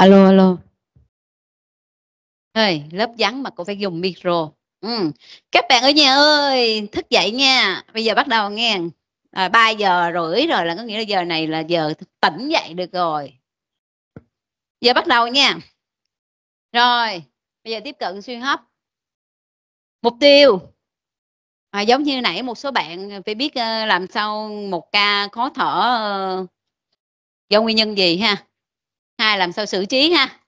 alo alo ơi lớp vắng mà cô phải dùng micro ừ. các bạn ở nhà ơi thức dậy nha bây giờ bắt đầu nghe à, 3 giờ rưỡi rồi là có nghĩa là giờ này là giờ tỉnh dậy được rồi giờ bắt đầu nha rồi bây giờ tiếp cận suy hấp mục tiêu à, giống như nãy một số bạn phải biết ờ, làm sao một ca khó thở ờ, do nguyên nhân gì ha hai làm sao xử trí ha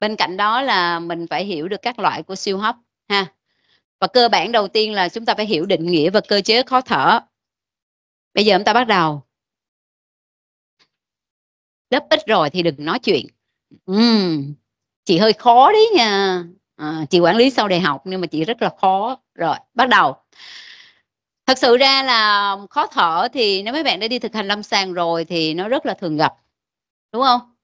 bên cạnh đó là mình phải hiểu được các loại của siêu hấp ha và cơ bản đầu tiên là chúng ta phải hiểu định nghĩa và cơ chế khó thở bây giờ chúng ta bắt đầu lớp ít rồi thì đừng nói chuyện uhm, chị hơi khó đấy nha à, chị quản lý sau đại học nhưng mà chị rất là khó rồi bắt đầu thật sự ra là khó thở thì nếu mấy bạn đã đi thực hành lâm sàng rồi thì nó rất là thường gặp đúng không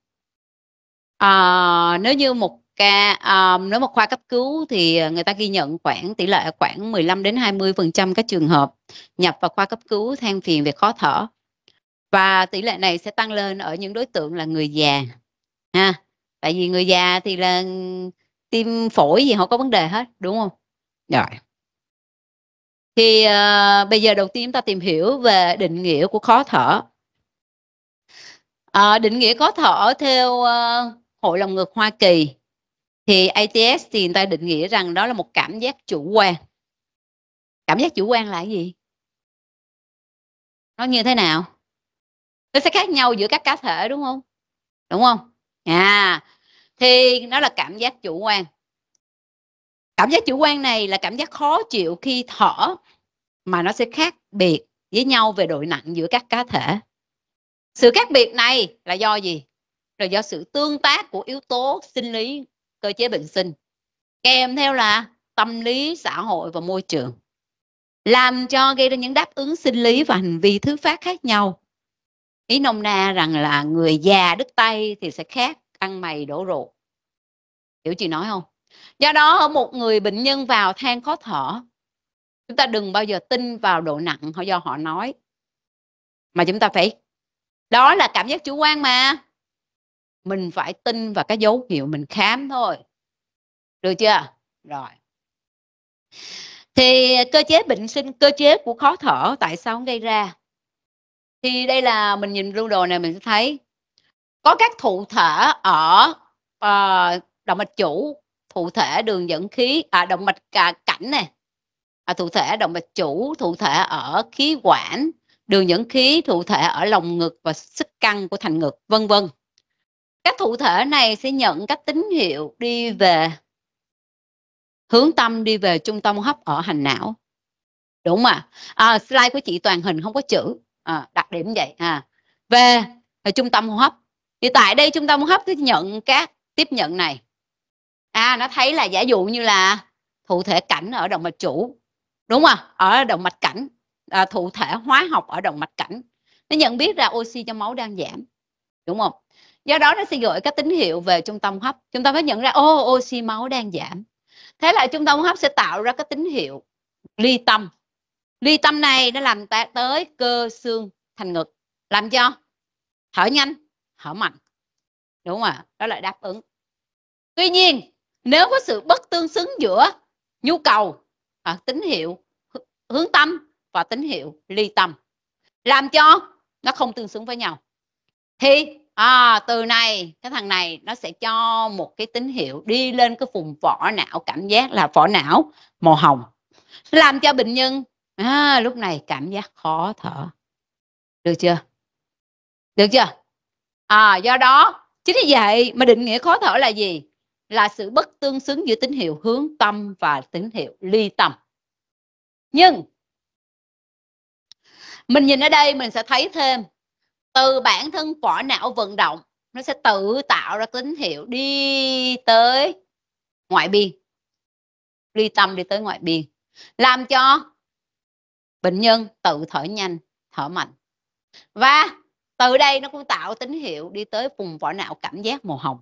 à, nếu như một ca à, nếu một khoa cấp cứu thì người ta ghi nhận khoảng tỷ lệ khoảng 15 đến 20 phần trăm các trường hợp nhập vào khoa cấp cứu than phiền về khó thở và tỷ lệ này sẽ tăng lên ở những đối tượng là người già ha tại vì người già thì là tim phổi gì họ có vấn đề hết đúng không rồi thì uh, bây giờ đầu tiên chúng ta tìm hiểu về định nghĩa của khó thở uh, định nghĩa khó thở theo uh, hội lòng ngực Hoa Kỳ thì ATS thì người ta định nghĩa rằng đó là một cảm giác chủ quan cảm giác chủ quan là cái gì nó như thế nào nó sẽ khác nhau giữa các cá thể đúng không đúng không à thì nó là cảm giác chủ quan cảm giác chủ quan này là cảm giác khó chịu khi thở mà nó sẽ khác biệt với nhau về độ nặng giữa các cá thể sự khác biệt này là do gì rồi do sự tương tác của yếu tố sinh lý cơ chế bệnh sinh kèm theo là tâm lý xã hội và môi trường làm cho gây ra những đáp ứng sinh lý và hành vi thứ phát khác nhau ý nông na rằng là người già đứt tay thì sẽ khác ăn mày đổ rượu hiểu chị nói không do đó ở một người bệnh nhân vào than khó thở chúng ta đừng bao giờ tin vào độ nặng do họ nói mà chúng ta phải đó là cảm giác chủ quan mà mình phải tin vào cái dấu hiệu mình khám thôi được chưa rồi thì cơ chế bệnh sinh cơ chế của khó thở tại sao gây ra thì đây là mình nhìn lưu đồ này mình sẽ thấy có các thụ thể ở uh, động mạch chủ thụ thể đường dẫn khí à, động mạch cả cảnh này à, thụ thể động mạch chủ thụ thể ở khí quản đường dẫn khí thụ thể ở lồng ngực và sức căng của thành ngực vân vân các thụ thể này sẽ nhận các tín hiệu đi về hướng tâm đi về trung tâm hấp ở hành não đúng không à, slide của chị toàn hình không có chữ à, đặc điểm vậy à về ở trung tâm hô hấp thì tại đây trung tâm hô hấp sẽ nhận các tiếp nhận này à nó thấy là giả dụ như là thụ thể cảnh ở động mạch chủ đúng không ở động mạch cảnh à, thụ thể hóa học ở động mạch cảnh nó nhận biết ra oxy trong máu đang giảm đúng không do đó nó sẽ gửi các tín hiệu về trung tâm hấp chúng ta mới nhận ra ô oh, oxy máu đang giảm thế là trung tâm hấp sẽ tạo ra các tín hiệu ly tâm ly tâm này nó làm ta tới cơ xương thành ngực làm cho thở nhanh thở mạnh đúng không ạ đó là đáp ứng tuy nhiên nếu có sự bất tương xứng giữa nhu cầu à, tín hiệu hướng tâm và tín hiệu ly tâm làm cho nó không tương xứng với nhau thì à, từ này cái thằng này nó sẽ cho một cái tín hiệu đi lên cái vùng vỏ não cảm giác là vỏ não màu hồng làm cho bệnh nhân à, lúc này cảm giác khó thở được chưa được chưa à, do đó chính vì vậy mà định nghĩa khó thở là gì là sự bất tương xứng giữa tín hiệu hướng tâm và tín hiệu ly tâm nhưng mình nhìn ở đây mình sẽ thấy thêm từ bản thân vỏ não vận động nó sẽ tự tạo ra tín hiệu đi tới ngoại biên ly tâm đi tới ngoại biên làm cho bệnh nhân tự thở nhanh thở mạnh và từ đây nó cũng tạo tín hiệu đi tới vùng vỏ não cảm giác màu hồng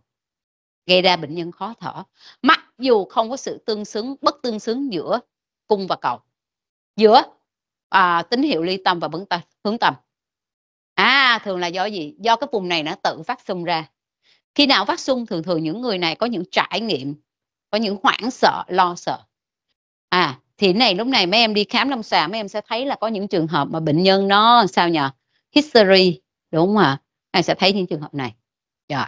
gây ra bệnh nhân khó thở mặc dù không có sự tương xứng bất tương xứng giữa cung và cầu giữa à, tín hiệu ly tâm và hướng tâm thường là do gì do cái vùng này nó tự phát xung ra khi nào phát xung thường thường những người này có những trải nghiệm có những hoảng sợ lo sợ à thì này lúc này mấy em đi khám lâm sàng mấy em sẽ thấy là có những trường hợp mà bệnh nhân nó sao nhỉ history đúng không ạ em sẽ thấy những trường hợp này rồi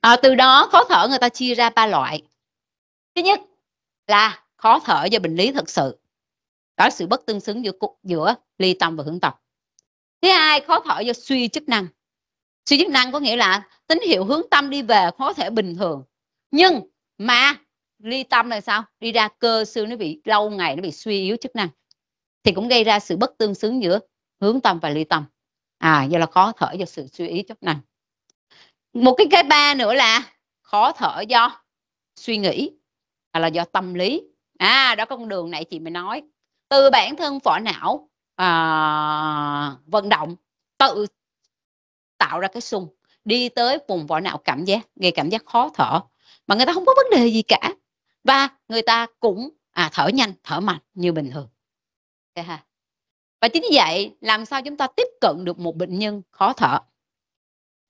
à, từ đó khó thở người ta chia ra ba loại thứ nhất là khó thở do bệnh lý thật sự có sự bất tương xứng giữa giữa ly tâm và hướng tâm thứ hai khó thở do suy chức năng suy chức năng có nghĩa là tín hiệu hướng tâm đi về khó thể bình thường nhưng mà ly tâm là sao đi ra cơ xương nó bị lâu ngày nó bị suy yếu chức năng thì cũng gây ra sự bất tương xứng giữa hướng tâm và ly tâm à do là khó thở do sự suy yếu chức năng một cái cái ba nữa là khó thở do suy nghĩ là do tâm lý à đó con đường này chị mới nói từ bản thân vỏ não à, vận động tự tạo ra cái sung đi tới vùng vỏ não cảm giác gây cảm giác khó thở mà người ta không có vấn đề gì cả và người ta cũng à, thở nhanh thở mạnh như bình thường okay, ha? và chính vậy làm sao chúng ta tiếp cận được một bệnh nhân khó thở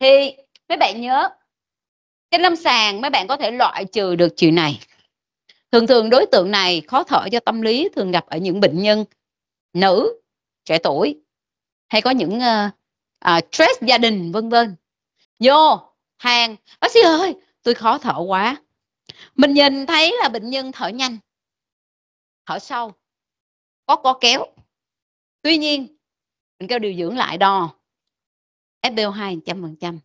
thì mấy bạn nhớ trên lâm sàng mấy bạn có thể loại trừ được chuyện này thường thường đối tượng này khó thở do tâm lý thường gặp ở những bệnh nhân nữ trẻ tuổi hay có những uh, uh, stress gia đình vân vân vô hàng bác sĩ ơi tôi khó thở quá mình nhìn thấy là bệnh nhân thở nhanh thở sâu có co kéo tuy nhiên mình kêu điều dưỡng lại đo FPO2 trăm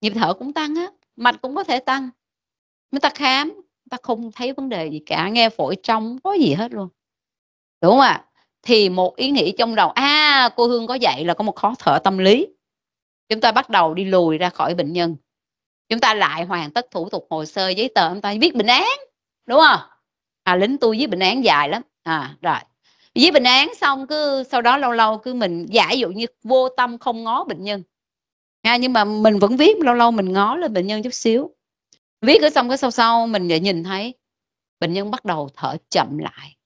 nhịp thở cũng tăng á mạch cũng có thể tăng chúng ta khám ta không thấy vấn đề gì cả nghe phổi trong có gì hết luôn đúng không ạ à? thì một ý nghĩ trong đầu à cô hương có dạy là có một khó thở tâm lý chúng ta bắt đầu đi lùi ra khỏi bệnh nhân chúng ta lại hoàn tất thủ tục hồ sơ giấy tờ chúng ta viết bệnh án đúng không à lính tôi viết bệnh án dài lắm à rồi viết bệnh án xong cứ sau đó lâu lâu cứ mình giả dụ như vô tâm không ngó bệnh nhân à, nhưng mà mình vẫn viết lâu lâu mình ngó lên bệnh nhân chút xíu viết cái xong cái sau sau mình lại nhìn thấy bệnh nhân bắt đầu thở chậm lại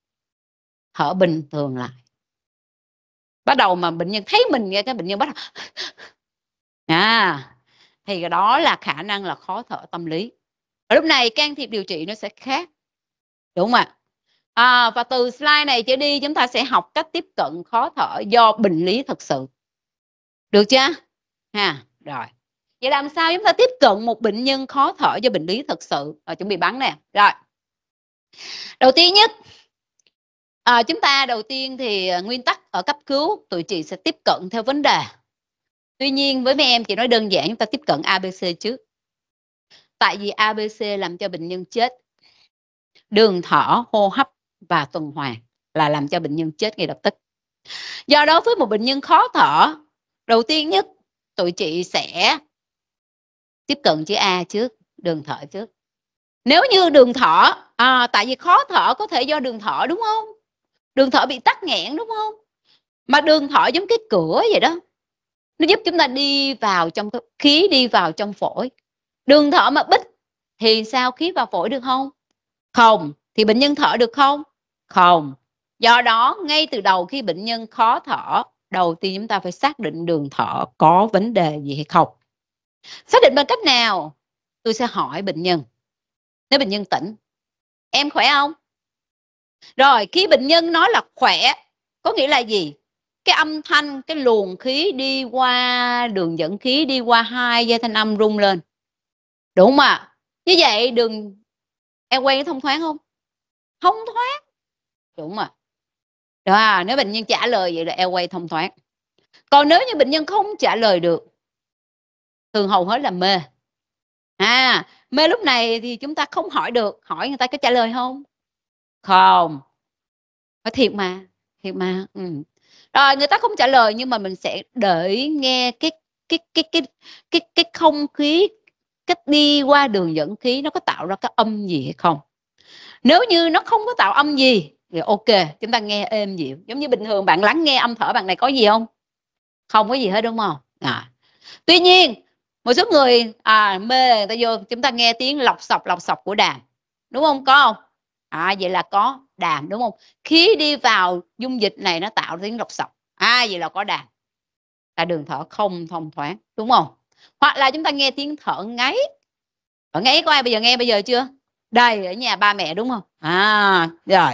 thở bình thường lại bắt đầu mà bệnh nhân thấy mình nghe cái bệnh nhân bắt đầu à thì đó là khả năng là khó thở tâm lý ở lúc này can thiệp điều trị nó sẽ khác đúng không ạ à, và từ slide này trở đi chúng ta sẽ học cách tiếp cận khó thở do bệnh lý thật sự được chưa ha rồi vậy làm sao chúng ta tiếp cận một bệnh nhân khó thở do bệnh lý thật sự à, chuẩn bị bắn nè rồi đầu tiên nhất à, chúng ta đầu tiên thì ờ, nguyên tắc ở cấp cứu tụi chị sẽ tiếp cận theo vấn đề tuy nhiên với mấy em chị nói đơn giản chúng ta tiếp cận abc trước tại vì abc làm cho bệnh nhân chết đường thở hô hấp và tuần hoàn là làm cho bệnh nhân chết ngay lập tức do đó với một bệnh nhân khó thở đầu tiên nhất tụi chị sẽ tiếp cận chữ a trước đường thở trước nếu như đường thở à, tại vì khó thở có thể do đường thở đúng không đường thở bị tắc nghẽn đúng không mà đường thở giống cái cửa vậy đó nó giúp chúng ta đi vào trong khí đi vào trong phổi đường thở mà bích thì sao khí vào phổi được không không thì bệnh nhân thở được không không do đó ngay từ đầu khi bệnh nhân khó thở đầu tiên chúng ta phải xác định đường thở có vấn đề gì hay không xác định bằng cách nào tôi sẽ hỏi bệnh nhân nếu bệnh nhân tỉnh em khỏe không rồi khi bệnh nhân nói là khỏe có nghĩa là gì cái âm thanh cái luồng khí đi qua đường dẫn khí đi qua hai dây thanh âm rung lên đúng mà như vậy đường em quen thông thoáng không thông thoáng đúng mà ạ đó nếu bệnh nhân trả lời vậy là em quay thông thoáng còn nếu như bệnh nhân không trả lời được thường hầu hết là mê à mê lúc này thì chúng ta không hỏi được hỏi người ta có trả lời không không phải thiệt mà thiệt mà ừ. rồi người ta không trả lời nhưng mà mình sẽ để nghe cái cái cái cái cái cái không khí cách đi qua đường dẫn khí nó có tạo ra cái âm gì hay không nếu như nó không có tạo âm gì thì ok chúng ta nghe êm dịu giống như bình thường bạn lắng nghe âm thở bạn này có gì không không có gì hết đúng không à. tuy nhiên một số người à, mê người ta vô chúng ta nghe tiếng lọc sọc lọc sọc của đàn đúng không có không à, vậy là có đàm đúng không khí đi vào dung dịch này nó tạo tiếng lọc sọc à, vậy là có đàm là đường thở không thông thoáng đúng không hoặc là chúng ta nghe tiếng thở ngáy ở ngáy có ai bây giờ nghe bây giờ chưa đây ở nhà ba mẹ đúng không à rồi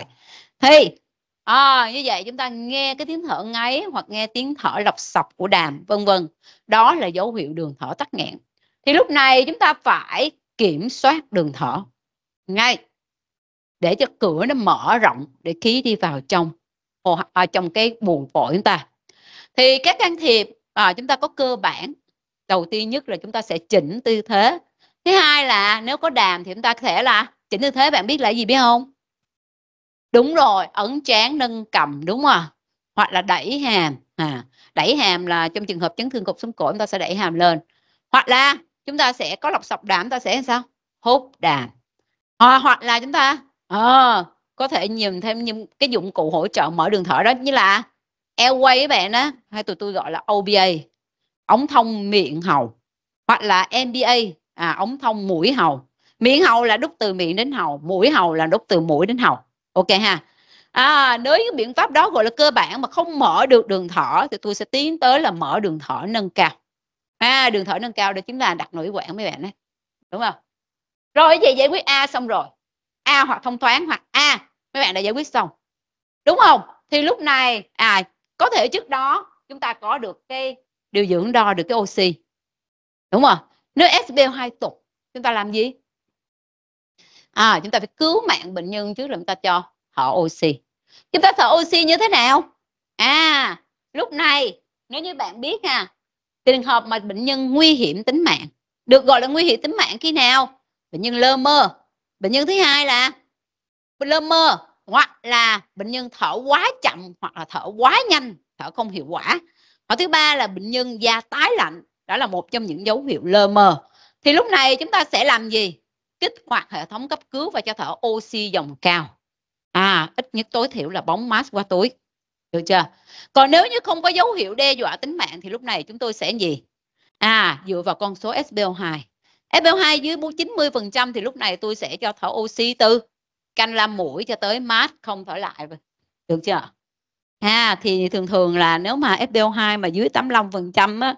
thì à, như vậy chúng ta nghe cái tiếng thở ngáy hoặc nghe tiếng thở lọc sọc của đàm vân vân đó là dấu hiệu đường thở tắc nghẽn thì lúc này chúng ta phải kiểm soát đường thở ngay để cho cửa nó mở rộng để khí đi vào trong à, trong cái buồng phổi chúng ta thì các can thiệp à, chúng ta có cơ bản đầu tiên nhất là chúng ta sẽ chỉnh tư thế thứ hai là nếu có đàm thì chúng ta có thể là chỉnh tư thế bạn biết là gì biết không đúng rồi ấn chán nâng cầm đúng không hoặc là đẩy hàm à, đẩy hàm là trong trường hợp chấn thương cột sống cổ chúng ta sẽ đẩy hàm lên hoặc là chúng ta sẽ có lọc sọc đàm chúng ta sẽ sao hút đàm hoặc là chúng ta à, có thể nhìn thêm những cái dụng cụ hỗ trợ mở đường thở đó như là airway các bạn á hay tụi tôi gọi là OBA ống thông miệng hầu hoặc là MBA à, ống thông mũi hầu miệng hầu là đút từ miệng đến hầu mũi hầu là đút từ mũi đến hầu ok ha à, nếu những biện pháp đó gọi là cơ bản mà không mở được đường thở thì tôi sẽ tiến tới là mở đường thở nâng cao à, đường thở nâng cao đó chính là đặt nội quản mấy bạn đấy đúng không rồi vậy giải quyết a xong rồi a hoặc thông thoáng hoặc a mấy bạn đã giải quyết xong đúng không thì lúc này à có thể trước đó chúng ta có được cái điều dưỡng đo được cái oxy đúng không nếu SPO2 tụt chúng ta làm gì à chúng ta phải cứu mạng bệnh nhân trước rồi chúng ta cho họ oxy chúng ta thở oxy như thế nào à lúc này nếu như bạn biết ha trường hợp mà bệnh nhân nguy hiểm tính mạng được gọi là nguy hiểm tính mạng khi nào bệnh nhân lơ mơ bệnh nhân thứ hai là lơ mơ hoặc là bệnh nhân thở quá chậm hoặc là thở quá nhanh thở không hiệu quả hoặc thứ ba là bệnh nhân da tái lạnh đó là một trong những dấu hiệu lơ mơ thì lúc này chúng ta sẽ làm gì kích hoạt hệ thống cấp cứu và cho thở oxy dòng cao à ít nhất tối thiểu là bóng mask qua túi được chưa còn nếu như không có dấu hiệu đe dọa tính mạng thì lúc này chúng tôi sẽ gì à dựa vào con số SPO2 FPO2 dưới 90% thì lúc này tôi sẽ cho thở oxy từ canh lam mũi cho tới mát không thở lại được chưa ha thì thường thường là nếu mà FPO2 mà dưới 85% á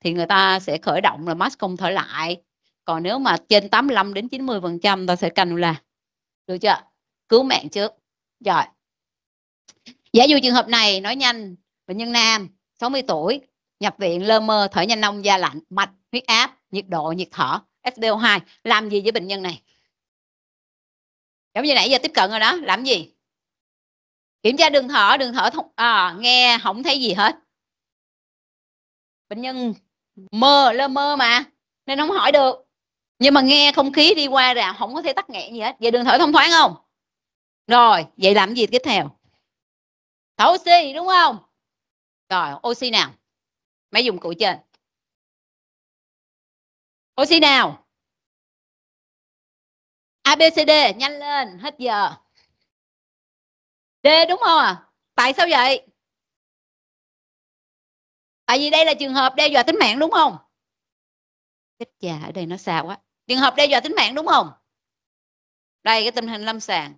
thì người ta sẽ khởi động là max không thở lại còn nếu mà trên 85 đến 90 phần trăm ta sẽ canh là được chưa cứu mạng trước rồi giả dụ trường hợp này nói nhanh bệnh nhân nam 60 tuổi nhập viện lơ mơ thở nhanh nông da lạnh mạch huyết áp nhiệt độ nhiệt thở SPO2 làm gì với bệnh nhân này giống như nãy giờ tiếp cận rồi đó làm gì kiểm tra đường thở đường thở thông, à, nghe không thấy gì hết bệnh nhân mơ lơ mơ mà nên không hỏi được nhưng mà nghe không khí đi qua là không có thể tắc nghẽn gì hết vậy đường thở thông thoáng không rồi vậy làm gì tiếp theo thở oxy đúng không rồi oxy nào máy dụng cụ trên oxy nào abcd nhanh lên hết giờ d đúng không ạ? tại sao vậy tại vì đây là trường hợp đe dọa tính mạng đúng không chết già ở đây nó xa quá trường hợp đe dọa tính mạng đúng không đây cái tình hình lâm sàng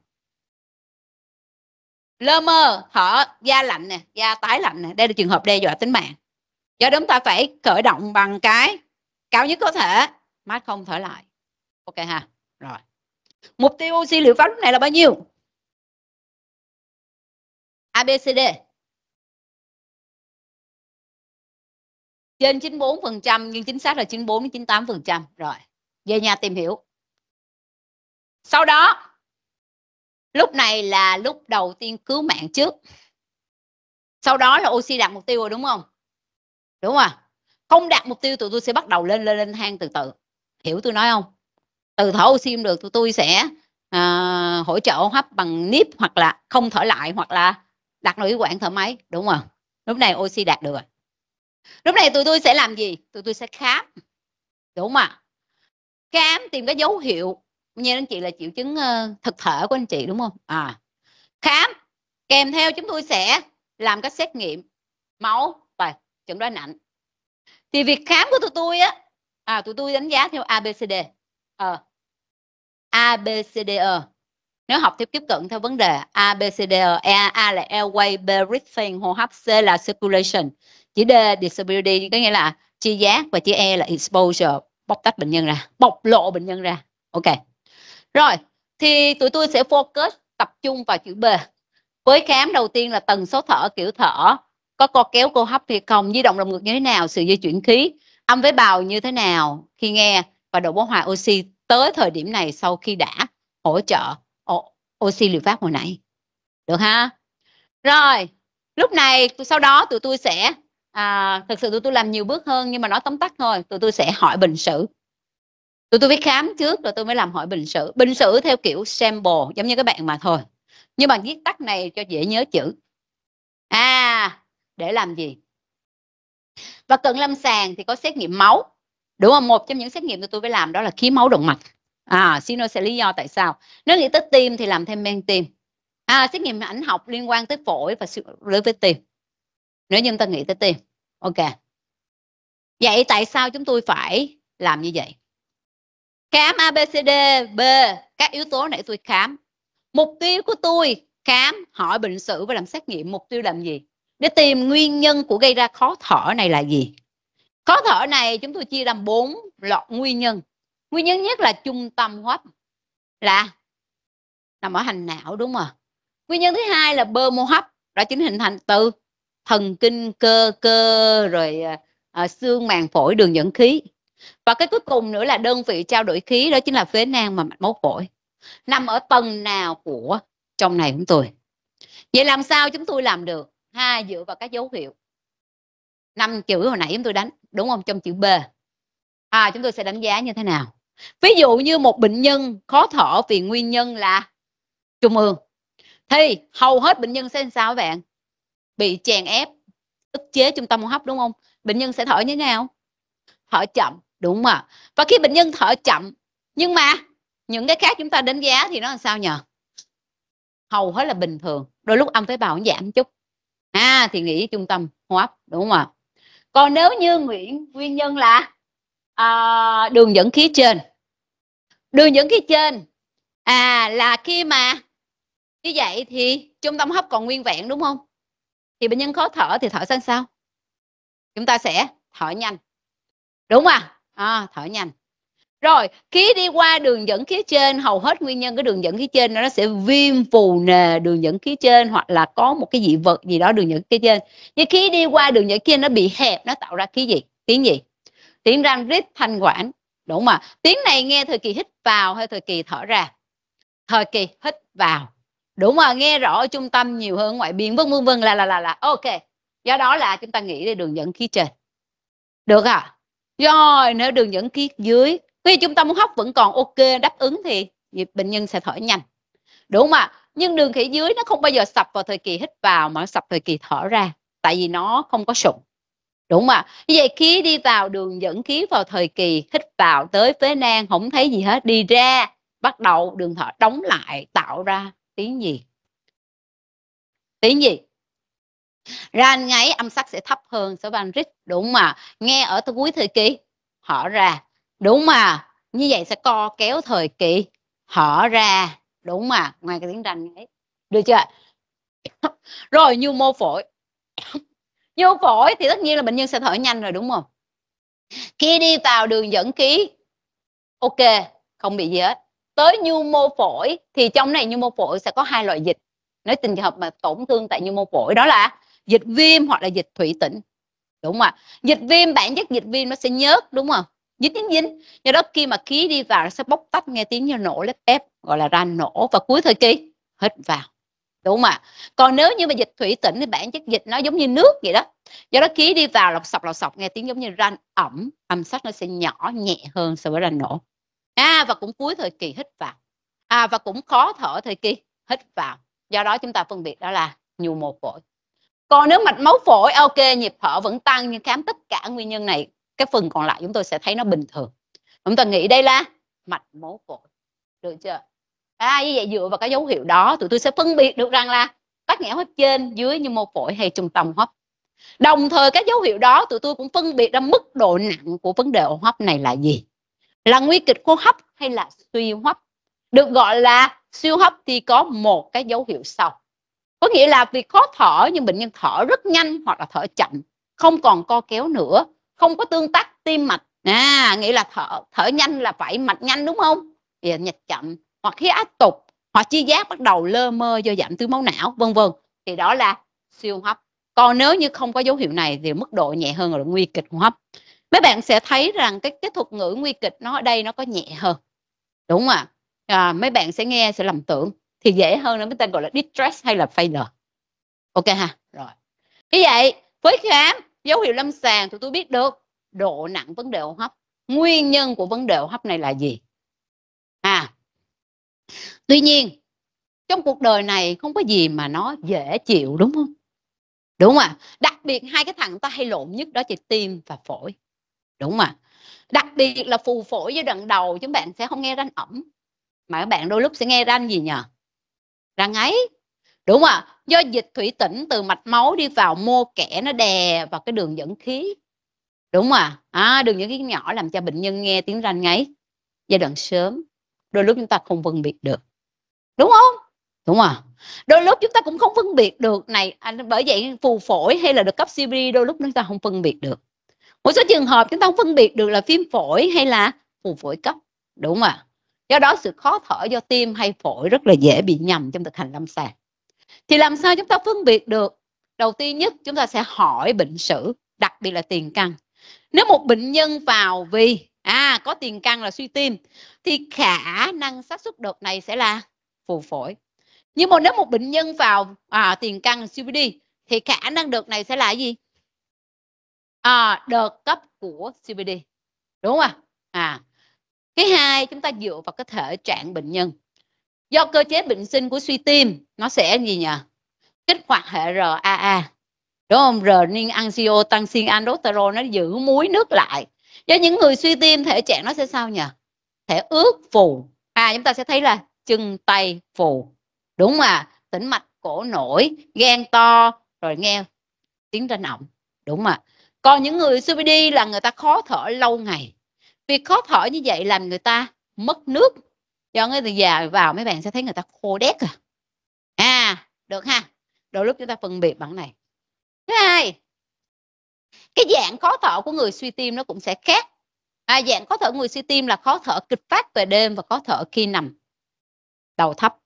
lơ mơ thở, da lạnh nè da tái lạnh nè đây là trường hợp đe dọa tính mạng do đó chúng ta phải khởi động bằng cái cao nhất có thể mát không thở lại ok ha rồi mục tiêu oxy liệu pháp lúc này là bao nhiêu ABCD trên 94% nhưng chính xác là 94 đến 98% rồi về nhà tìm hiểu sau đó lúc này là lúc đầu tiên cứu mạng trước sau đó là oxy đạt mục tiêu rồi đúng không đúng không không đạt mục tiêu tụi tôi sẽ bắt đầu lên lên lên thang từ từ hiểu tôi nói không từ thở oxy được tụi tôi sẽ à, hỗ trợ hô hấp bằng níp hoặc là không thở lại hoặc là đặt nội khí quản thở máy đúng không lúc này oxy đạt được rồi lúc này tụi tôi sẽ làm gì tụi tôi sẽ khám đúng không ạ khám tìm cái dấu hiệu như anh chị là triệu chứng ờ, thực thở của anh chị đúng không à khám kèm theo chúng tôi sẽ làm các xét nghiệm máu và chẩn đoán nặng thì việc khám của tụi tôi á à, tụi tôi đánh giá theo abcd ờ à, abcde nếu học theo tiếp cận theo vấn đề A, B, C, D, E, e A là airway, B, breathing, hô hấp, C là circulation, chữ D, disability, có nghĩa là chi giác và chữ E là exposure, bóc tách bệnh nhân ra, bộc lộ bệnh nhân ra. Ok. Rồi, thì tụi tôi sẽ focus tập trung vào chữ B. Với khám đầu tiên là tần số thở, kiểu thở, có co kéo cô hấp hay không di động lồng ngực như thế nào sự di chuyển khí âm với bào như thế nào khi nghe và độ bão hòa oxy tới thời điểm này sau khi đã hỗ trợ oxy liệu pháp hồi nãy được ha rồi lúc này sau đó tụi tôi sẽ à, thực sự tụi tôi làm nhiều bước hơn nhưng mà nói tóm tắt thôi tụi tôi sẽ hỏi bệnh sử tụi tôi biết khám trước rồi tôi mới làm hỏi bệnh sử bệnh sử theo kiểu sample giống như các bạn mà thôi nhưng mà viết tắt này cho dễ nhớ chữ à để làm gì và cận lâm sàng thì có xét nghiệm máu đúng không một trong những xét nghiệm tôi tôi phải làm đó là khí máu động mạch à nó sẽ lý do tại sao nếu nghĩ tới tim thì làm thêm men tim à, xét nghiệm ảnh học liên quan tới phổi và đối với tim nếu như ta nghĩ tới tim ok vậy tại sao chúng tôi phải làm như vậy khám abcd b các yếu tố nãy tôi khám mục tiêu của tôi khám hỏi bệnh sử và làm xét nghiệm mục tiêu làm gì để tìm nguyên nhân của gây ra khó thở này là gì khó thở này chúng tôi chia làm bốn loại nguyên nhân nguyên nhân nhất là trung tâm hấp là nằm ở hành não đúng không nguyên nhân thứ hai là bơm hô hấp đó chính hình thành từ thần kinh cơ cơ rồi à, à, xương màng phổi đường dẫn khí và cái cuối cùng nữa là đơn vị trao đổi khí đó chính là phế nang mà mạch máu phổi nằm ở tầng nào của trong này chúng tôi vậy làm sao chúng tôi làm được hai dựa vào các dấu hiệu năm chữ hồi nãy chúng tôi đánh đúng không trong chữ b à, chúng tôi sẽ đánh giá như thế nào ví dụ như một bệnh nhân khó thở vì nguyên nhân là trung ương thì hầu hết bệnh nhân sẽ làm sao bạn bị chèn ép ức chế trung tâm hô hấp đúng không bệnh nhân sẽ thở như thế nào thở chậm đúng mà và khi bệnh nhân thở chậm nhưng mà những cái khác chúng ta đánh giá thì nó làm sao nhờ hầu hết là bình thường đôi lúc âm tế bào nó giảm chút ha à, thì nghĩ trung tâm hô hấp đúng không ạ còn nếu như nguyện nguyên nhân là à, đường dẫn khí trên đường dẫn khí trên à là khi mà như vậy thì trung tâm hấp còn nguyên vẹn đúng không thì bệnh nhân khó thở thì thở sang sao chúng ta sẽ thở nhanh đúng không à, thở nhanh rồi khí đi qua đường dẫn khí trên hầu hết nguyên nhân cái đường dẫn khí trên nó sẽ viêm phù nề đường dẫn khí trên hoặc là có một cái dị vật gì đó đường dẫn khí trên Nhưng khí đi qua đường dẫn kia nó bị hẹp nó tạo ra khí gì tiếng gì tiếng răng rít thanh quản đúng mà tiếng này nghe thời kỳ hít vào hay thời kỳ thở ra thời kỳ hít vào đúng mà nghe rõ ở trung tâm nhiều hơn ngoại biên vân vân vân là là là là ok do đó là chúng ta nghĩ đến đường dẫn khí trên được à rồi nếu đường dẫn khí dưới khi chúng ta muốn hốc vẫn còn ok đáp ứng thì bệnh nhân sẽ thở nhanh đúng không ạ nhưng đường khỉ dưới nó không bao giờ sập vào thời kỳ hít vào mà sập thời kỳ thở ra tại vì nó không có sụn đúng không ạ vậy khí đi vào đường dẫn khí vào thời kỳ hít vào tới phế nang không thấy gì hết đi ra bắt đầu đường thở đóng lại tạo ra tiếng gì tiếng gì ra ngáy âm sắc sẽ thấp hơn so với anh rít đúng mà nghe ở cuối thời kỳ họ ra đúng mà như vậy sẽ co kéo thời kỳ hở ra đúng mà ngoài cái tiếng rành ấy được chưa rồi nhu mô phổi nhu phổi thì tất nhiên là bệnh nhân sẽ thở nhanh rồi đúng không khi đi vào đường dẫn khí ok không bị gì hết tới nhu mô phổi thì trong này nhu mô phổi sẽ có hai loại dịch nói tình hợp mà tổn thương tại nhu mô phổi đó là dịch viêm hoặc là dịch thủy tĩnh đúng không ạ dịch viêm bản chất dịch viêm nó sẽ nhớt đúng không dính dính dính do đó khi mà khí đi vào sẽ bốc tách nghe tiếng như nổ lép ép gọi là ra nổ và cuối thời kỳ hít vào đúng không ạ còn nếu như mà dịch thủy tĩnh thì bản chất dịch nó giống như nước vậy đó do đó khí đi vào lọc sọc lọc sọc nghe tiếng giống như ranh ẩm âm sắc nó sẽ nhỏ nhẹ hơn so với ranh nổ à và cũng cuối thời kỳ hít vào à và cũng khó thở thời kỳ hít vào do đó chúng ta phân biệt đó là nhu mô phổi còn nếu mạch máu phổi ok nhịp thở vẫn tăng nhưng khám tất cả nguyên nhân này cái phần còn lại chúng tôi sẽ thấy nó bình thường chúng ta nghĩ đây là mạch máu phổi được chưa à, như vậy dựa vào cái dấu hiệu đó tụi tôi sẽ phân biệt được rằng là tắc nghẽn hấp trên dưới như mô phổi hay trung tâm hấp đồng thời các dấu hiệu đó tụi tôi cũng phân biệt ra mức độ nặng của vấn đề hô hấp này là gì là nguy kịch hô hấp hay là suy hô hấp được gọi là suy hô hấp thì có một cái dấu hiệu sau có nghĩa là việc khó thở nhưng bệnh nhân thở rất nhanh hoặc là thở chậm không còn co kéo nữa không có tương tác tim mạch à nghĩa là thở thở nhanh là phải mạch nhanh đúng không thì nhịp chậm hoặc khi áp tụt hoặc chi giác bắt đầu lơ mơ do giảm thiếu máu não vân vân thì đó là siêu hấp còn nếu như không có dấu hiệu này thì mức độ nhẹ hơn là nguy kịch hô hấp mấy bạn sẽ thấy rằng cái cái thuật ngữ nguy kịch nó ở đây nó có nhẹ hơn đúng không ạ à? mấy bạn sẽ nghe sẽ lầm tưởng thì dễ hơn là cái tên gọi là distress hay là failure ok ha rồi như vậy với khám dấu hiệu lâm sàng thì tôi biết được độ nặng vấn đề hô hấp nguyên nhân của vấn đề hô hấp này là gì à tuy nhiên trong cuộc đời này không có gì mà nó dễ chịu đúng không đúng không ạ đặc biệt hai cái thằng ta hay lộn nhất đó là tim và phổi đúng không ạ đặc biệt là phù phổi giai đoạn đầu chúng bạn sẽ không nghe ranh ẩm mà các bạn đôi lúc sẽ nghe ranh gì nhờ răng ấy đúng không ạ do dịch thủy tĩnh từ mạch máu đi vào mô kẽ nó đè vào cái đường dẫn khí đúng không à? à đường dẫn khí nhỏ làm cho bệnh nhân nghe tiếng ranh ngáy giai đoạn sớm đôi lúc chúng ta không phân biệt được đúng không đúng không à? đôi lúc chúng ta cũng không phân biệt được này anh à, bởi vậy phù phổi hay là được cấp CBD đôi lúc chúng ta không phân biệt được một số trường hợp chúng ta không phân biệt được là phim phổi hay là phù phổi cấp đúng không ạ do đó sự khó thở do tim hay phổi rất là dễ bị nhầm trong thực hành lâm sàng thì làm sao chúng ta phân biệt được đầu tiên nhất chúng ta sẽ hỏi bệnh sử đặc biệt là tiền căn nếu một bệnh nhân vào vì à có tiền căn là suy tim thì khả năng xác suất đợt này sẽ là phù phổi nhưng mà nếu một bệnh nhân vào à, tiền căn là CVD thì khả năng đợt này sẽ là gì à, đợt cấp của CVD đúng không à cái hai chúng ta dựa vào cái thể trạng bệnh nhân do cơ chế bệnh sinh của suy tim nó sẽ gì nhỉ kích hoạt hệ RAA đúng không renin angio tăng xin aldosterone nó giữ muối nước lại với những người suy tim thể trạng nó sẽ sao nhỉ thể ướt phù à chúng ta sẽ thấy là chân tay phù đúng mà tĩnh mạch cổ nổi gan to rồi nghe tiếng ra ọng đúng mà còn những người suy đi là người ta khó thở lâu ngày việc khó thở như vậy làm người ta mất nước cho người từ già vào mấy bạn sẽ thấy người ta khô đét à à được ha đôi lúc chúng ta phân biệt bằng này thứ hai cái dạng khó thở của người suy tim nó cũng sẽ khác à, dạng khó thở người suy tim là khó thở kịch phát về đêm và khó thở khi nằm đầu thấp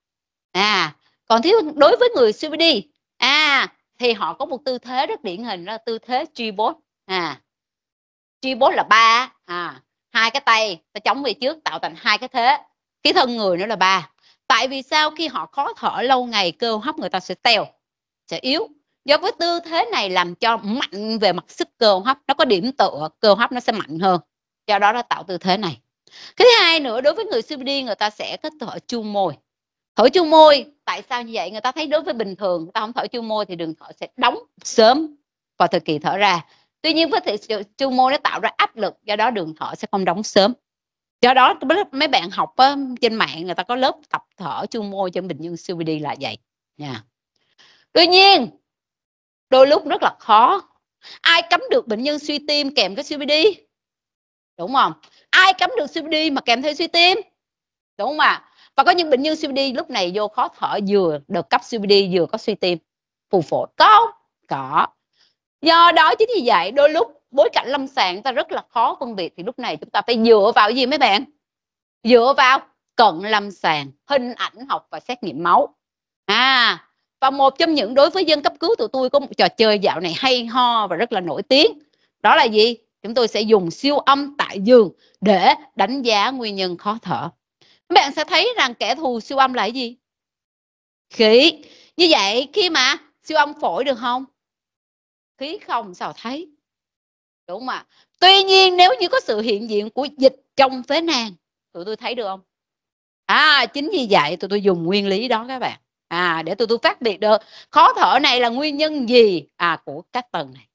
à còn thiếu đối với người CBD à thì họ có một tư thế rất điển hình là tư thế tripod à tripod là ba à hai cái tay ta chống về trước tạo thành hai cái thế cái thân người nữa là ba tại vì sao khi họ khó thở lâu ngày cơ hấp người ta sẽ teo sẽ yếu do với tư thế này làm cho mạnh về mặt sức cơ hấp nó có điểm tựa cơ hấp nó sẽ mạnh hơn do đó nó tạo tư thế này cái thứ hai nữa đối với người CBD người ta sẽ có thở chung môi thở chung môi tại sao như vậy người ta thấy đối với bình thường người ta không thở chung môi thì đường thở sẽ đóng sớm vào thời kỳ thở ra tuy nhiên với thị chung môi nó tạo ra áp lực do đó đường thở sẽ không đóng sớm do đó tôi biết mấy bạn học á, trên mạng người ta có lớp tập thở chu môi trên bình dương CBD là vậy nha tuy nhiên đôi lúc rất là khó ai cấm được bệnh nhân suy tim kèm cái CBD đúng không ai cấm được CBD mà kèm theo suy tim đúng không ạ à? và có những bệnh nhân CBD lúc này vô khó thở vừa được cấp CBD vừa có suy tim phù phổi có có do đó chính vì vậy đôi lúc bối cảnh lâm sàng ta rất là khó phân biệt thì lúc này chúng ta phải dựa vào gì mấy bạn dựa vào cận lâm sàng hình ảnh học và xét nghiệm máu à và một trong những đối với dân cấp cứu tụi tôi có một trò chơi dạo này hay ho và rất là nổi tiếng đó là gì chúng tôi sẽ dùng siêu âm tại giường để đánh giá nguyên nhân khó thở các bạn sẽ thấy rằng kẻ thù siêu âm là gì khí như vậy khi mà siêu âm phổi được không khí không sao thấy đúng mà. tuy nhiên nếu như có sự hiện diện của dịch trong phế nang tụi tôi thấy được không à chính vì vậy tụi tôi dùng nguyên lý đó các bạn à để tụi tôi phát biệt được khó thở này là nguyên nhân gì à của các tầng này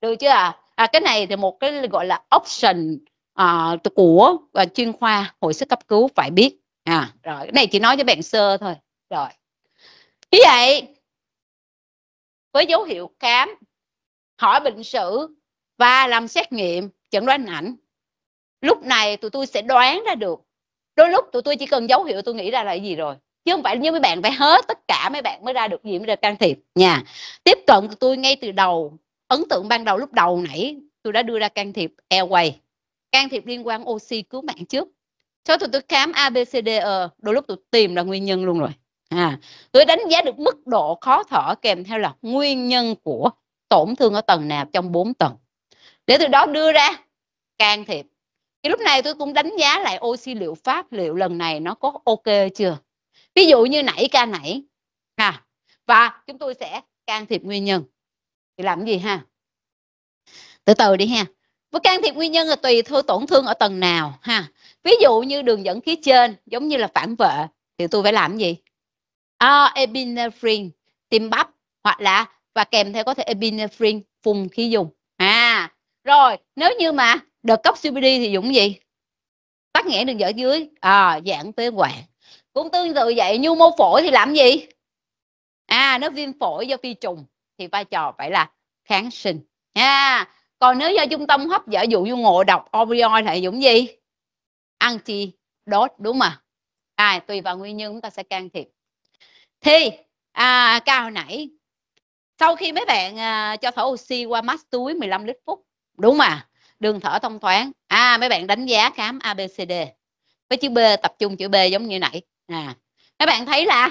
được chưa à, à cái này thì một cái gọi là option à, của à, chuyên khoa hồi sức cấp cứu phải biết à rồi cái này chỉ nói cho bạn sơ thôi rồi như vậy với dấu hiệu cám hỏi bệnh sử và làm xét nghiệm chẩn đoán ảnh lúc này tụi tôi sẽ đoán ra được đôi lúc tụi tôi chỉ cần dấu hiệu tôi nghĩ ra là gì rồi chứ không phải như mấy bạn phải hết tất cả mấy bạn mới ra được gì mới được can thiệp nha tiếp cận của tôi ngay từ đầu ấn tượng ban đầu lúc đầu nãy tôi đã đưa ra can thiệp airway can thiệp liên quan oxy cứu mạng trước cho tụi tôi khám abcde đôi lúc tôi tìm ra nguyên nhân luôn rồi à, tôi đánh giá được mức độ khó thở kèm theo là nguyên nhân của tổn thương ở tầng nào trong 4 tầng để từ đó đưa ra can thiệp thì lúc này tôi cũng đánh giá lại oxy liệu pháp liệu lần này nó có ok chưa ví dụ như nãy ca nãy ha. và chúng tôi sẽ can thiệp nguyên nhân thì làm gì ha từ từ đi ha với can thiệp nguyên nhân là tùy thưa tổn thương ở tầng nào ha ví dụ như đường dẫn khí trên giống như là phản vệ thì tôi phải làm gì à, epinephrine tim bắp hoặc là và kèm theo có thể epinephrine phun khí dùng rồi nếu như mà được cấp CBD thì Dũng gì tắc nghẽn đường dở dưới à, dạng phế quản cũng tương tự vậy nhu mô phổi thì làm gì à nó viêm phổi do vi trùng thì vai trò phải là kháng sinh à, còn nếu do trung tâm hấp giả dụ như ngộ độc opioid thì Dũng gì anti đốt đúng mà à, tùy vào nguyên nhân chúng ta sẽ can thiệp thì à, cao nãy sau khi mấy bạn à, cho thở oxy qua mask túi 15 lít phút đúng mà đường thở thông thoáng à mấy bạn đánh giá khám abcd với chữ b tập trung chữ b giống như nãy à các bạn thấy là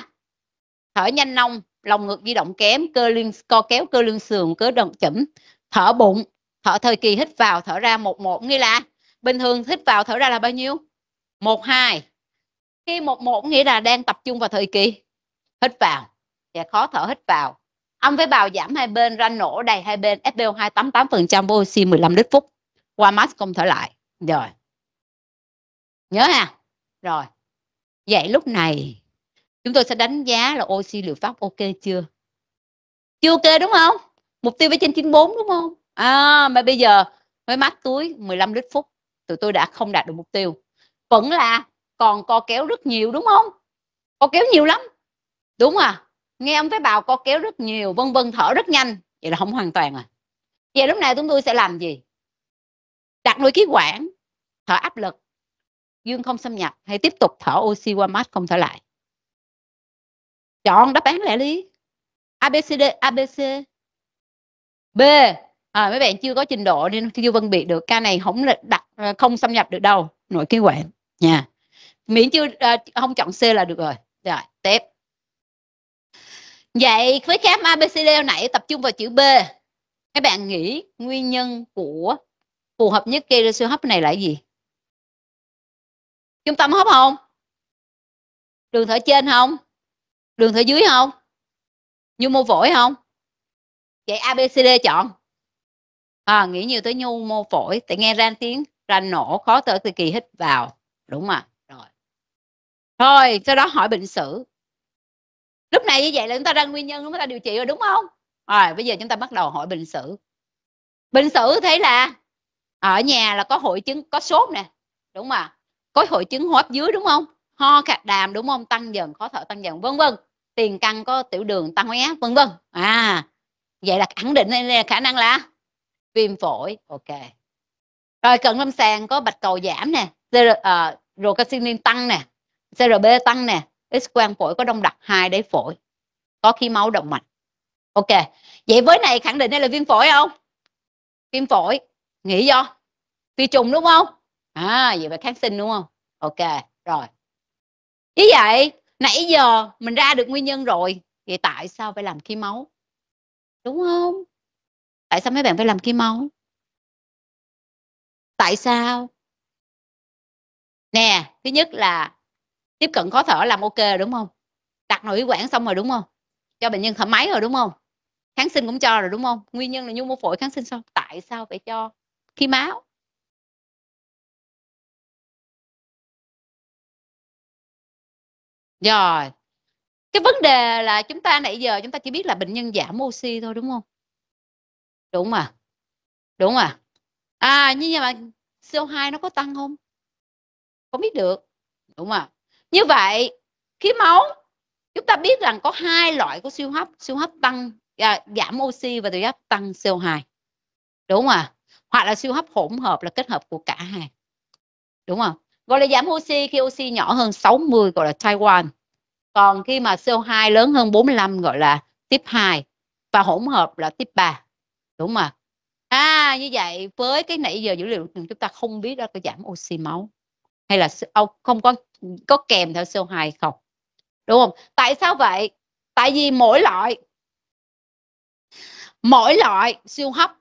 thở nhanh nông lòng ngực di động kém cơ liên co kéo cơ lưng sườn cơ đồng chẩm thở bụng thở thời kỳ hít vào thở ra một một nghĩa là bình thường hít vào thở ra là bao nhiêu một hai khi một một nghĩa là đang tập trung vào thời kỳ hít vào và dạ, khó thở hít vào Ông với bào giảm hai bên, ra nổ đầy hai bên, FPO2 88% vô oxy 15 lít phút. Qua mask không thở lại. Rồi. Nhớ ha. Rồi. Vậy lúc này chúng tôi sẽ đánh giá là oxy liệu pháp ok chưa? Chưa ok đúng không? Mục tiêu với trên 94 đúng không? À, mà bây giờ với mát túi 15 lít phút tụi tôi đã không đạt được mục tiêu. Vẫn là còn co kéo rất nhiều đúng không? Co kéo nhiều lắm. Đúng à? nghe ông tế bào co kéo rất nhiều vân vân thở rất nhanh vậy là không hoàn toàn rồi à. vậy lúc này chúng tôi sẽ làm gì đặt nuôi khí quản thở áp lực dương không xâm nhập hay tiếp tục thở oxy qua mắt không thở lại chọn đáp án lẻ lý abcd abc b à, mấy bạn chưa có trình độ nên chưa phân biệt được ca này không đặt à, không xâm nhập được đâu nội khí quản nha miễn chưa à, không chọn c là được rồi rồi tiếp Vậy với khám ABCD nãy tập trung vào chữ B. Các bạn nghĩ nguyên nhân của phù hợp nhất gây ra siêu hấp này là gì? Trung tâm hấp không? Đường thở trên không? Đường thở dưới không? Nhu mô phổi không? Vậy ABCD chọn. À, nghĩ nhiều tới nhu mô phổi. Tại nghe ra tiếng ra nổ khó thở từ kỳ hít vào. Đúng mà. Rồi. Rồi, sau đó hỏi bệnh sử lúc này như vậy là chúng ta ra nguyên nhân chúng ta điều trị rồi đúng không rồi bây giờ chúng ta bắt đầu hỏi bệnh sử bệnh sử thấy là ở nhà là có hội chứng có sốt nè đúng mà có hội chứng hô hấp dưới đúng không ho khạc đàm đúng không tăng dần khó thở tăng dần vân vân tiền căn có tiểu đường tăng huyết áp vân vân à vậy là khẳng định đây là khả năng là viêm phổi ok rồi cận lâm sàng có bạch cầu giảm nè ờ, CR, uh, tăng nè crb tăng nè X quang phổi có đông đặc hai đáy phổi có khí máu động mạch ok vậy với này khẳng định đây là viêm phổi không viêm phổi nghĩ do vi trùng đúng không à vậy phải kháng sinh đúng không ok rồi như vậy nãy giờ mình ra được nguyên nhân rồi vậy tại sao phải làm khí máu đúng không tại sao mấy bạn phải làm khí máu tại sao nè thứ nhất là tiếp cận khó thở làm ok rồi đúng không đặt nội quản xong rồi đúng không cho bệnh nhân thở máy rồi đúng không kháng sinh cũng cho rồi đúng không nguyên nhân là nhu mô phổi kháng sinh xong tại sao phải cho khí máu rồi cái vấn đề là chúng ta nãy giờ chúng ta chỉ biết là bệnh nhân giảm oxy thôi đúng không đúng mà đúng mà à nhưng mà CO2 nó có tăng không không biết được đúng không à như vậy khí máu chúng ta biết rằng có hai loại của siêu hấp siêu hấp tăng à, giảm oxy và tuyệt hấp tăng CO2 đúng không à? hoặc là siêu hấp hỗn hợp là kết hợp của cả hai đúng không gọi là giảm oxy khi oxy nhỏ hơn 60 gọi là type 1 còn khi mà CO2 lớn hơn 45 gọi là tiếp 2 và hỗn hợp là tiếp 3 đúng không à như vậy với cái nãy giờ dữ liệu chúng ta không biết đó có giảm oxy máu hay là ông không có có kèm theo CO2 không đúng không tại sao vậy tại vì mỗi loại mỗi loại siêu hấp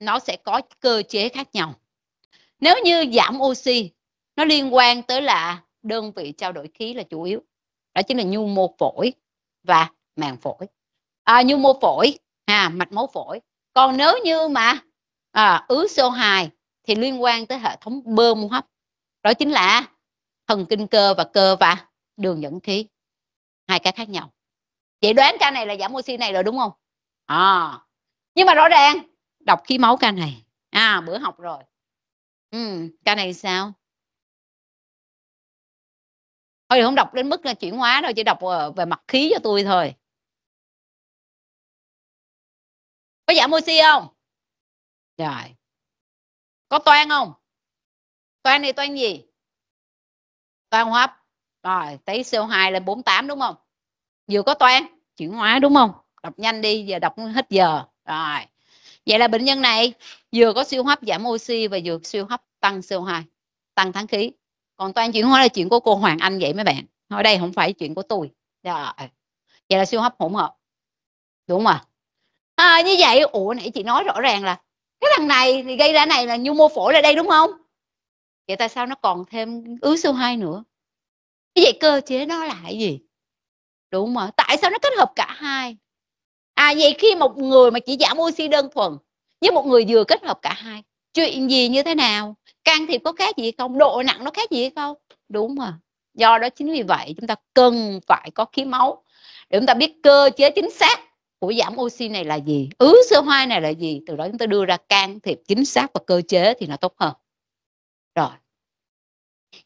nó sẽ có cơ chế khác nhau nếu như giảm oxy nó liên quan tới là đơn vị trao đổi khí là chủ yếu đó chính là nhu mô phổi và màng phổi à, nhu mô phổi à, mạch máu phổi còn nếu như mà à, ứ CO2 thì liên quan tới hệ thống bơm hấp đó chính là thần kinh cơ và cơ và đường dẫn khí hai cái khác nhau chị đoán ca này là giảm oxy này rồi đúng không à, nhưng mà rõ ràng đọc khí máu ca này à bữa học rồi ừ, ca này sao thôi không đọc đến mức là chuyển hóa đâu chỉ đọc ờ, về mặt khí cho tôi thôi có giảm oxy không rồi có toan không toan này toan gì toan hóa rồi thấy CO2 lên 48 đúng không vừa có toan chuyển hóa đúng không đọc nhanh đi giờ đọc hết giờ rồi vậy là bệnh nhân này vừa có siêu hấp giảm oxy và vừa siêu hấp tăng CO2 tăng tháng khí còn toan chuyển hóa là chuyện của cô Hoàng Anh vậy mấy bạn ở đây không phải chuyện của tôi rồi vậy là siêu hấp hỗn hợp đúng không à, như vậy ủa nãy chị nói rõ ràng là cái thằng này thì gây ra này là nhu mô phổi là đây đúng không vậy tại sao nó còn thêm ứ CO2 nữa như vậy cơ chế nó là cái gì đúng không tại sao nó kết hợp cả hai à vậy khi một người mà chỉ giảm oxy đơn thuần như một người vừa kết hợp cả hai chuyện gì như thế nào can thiệp có khác gì không độ nặng nó khác gì không đúng mà do đó chính vì vậy chúng ta cần phải có khí máu để chúng ta biết cơ chế chính xác của giảm oxy này là gì ứ sơ 2 này là gì từ đó chúng ta đưa ra can thiệp chính xác và cơ chế thì nó tốt hơn rồi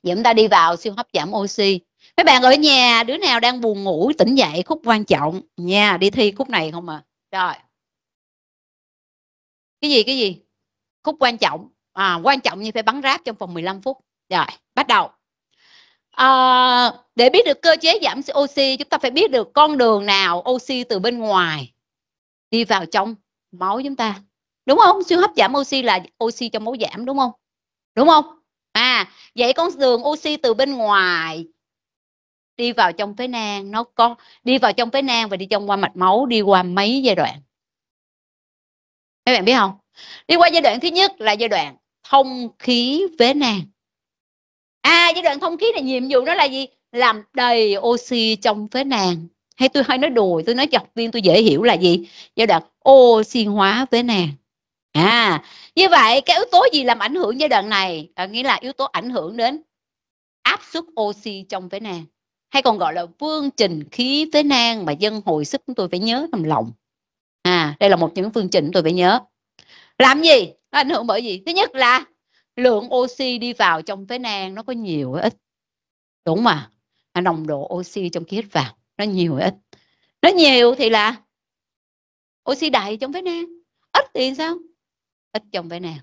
vậy chúng ta đi vào siêu hấp giảm oxy mấy bạn ở nhà đứa nào đang buồn ngủ tỉnh dậy khúc quan trọng nha đi thi khúc này không à rồi cái gì cái gì khúc quan trọng à, quan trọng như phải bắn ráp trong vòng 15 phút rồi bắt đầu à, để biết được cơ chế giảm oxy chúng ta phải biết được con đường nào oxy từ bên ngoài đi vào trong máu chúng ta đúng không siêu hấp giảm oxy là oxy trong máu giảm đúng không đúng không à vậy con đường oxy từ bên ngoài đi vào trong phế nang nó có đi vào trong phế nang và đi trong qua mạch máu đi qua mấy giai đoạn các bạn biết không đi qua giai đoạn thứ nhất là giai đoạn thông khí phế nang à giai đoạn thông khí này nhiệm vụ đó là gì làm đầy oxy trong phế nang hay tôi hay nói đùa tôi nói chọc viên tôi dễ hiểu là gì giai đoạn oxy hóa phế nang à như vậy cái yếu tố gì làm ảnh hưởng giai đoạn này à, nghĩa là yếu tố ảnh hưởng đến áp suất oxy trong phế nang hay còn gọi là phương trình khí phế nang mà dân hồi sức chúng tôi phải nhớ trong lòng à đây là một những phương trình tôi phải nhớ làm gì nó ảnh hưởng bởi gì thứ nhất là lượng oxy đi vào trong phế nang nó có nhiều hay ít đúng mà nồng độ oxy trong khí hít vào nó nhiều hay ít nó nhiều thì là oxy đầy trong phế nang ít thì sao ít trong phái nam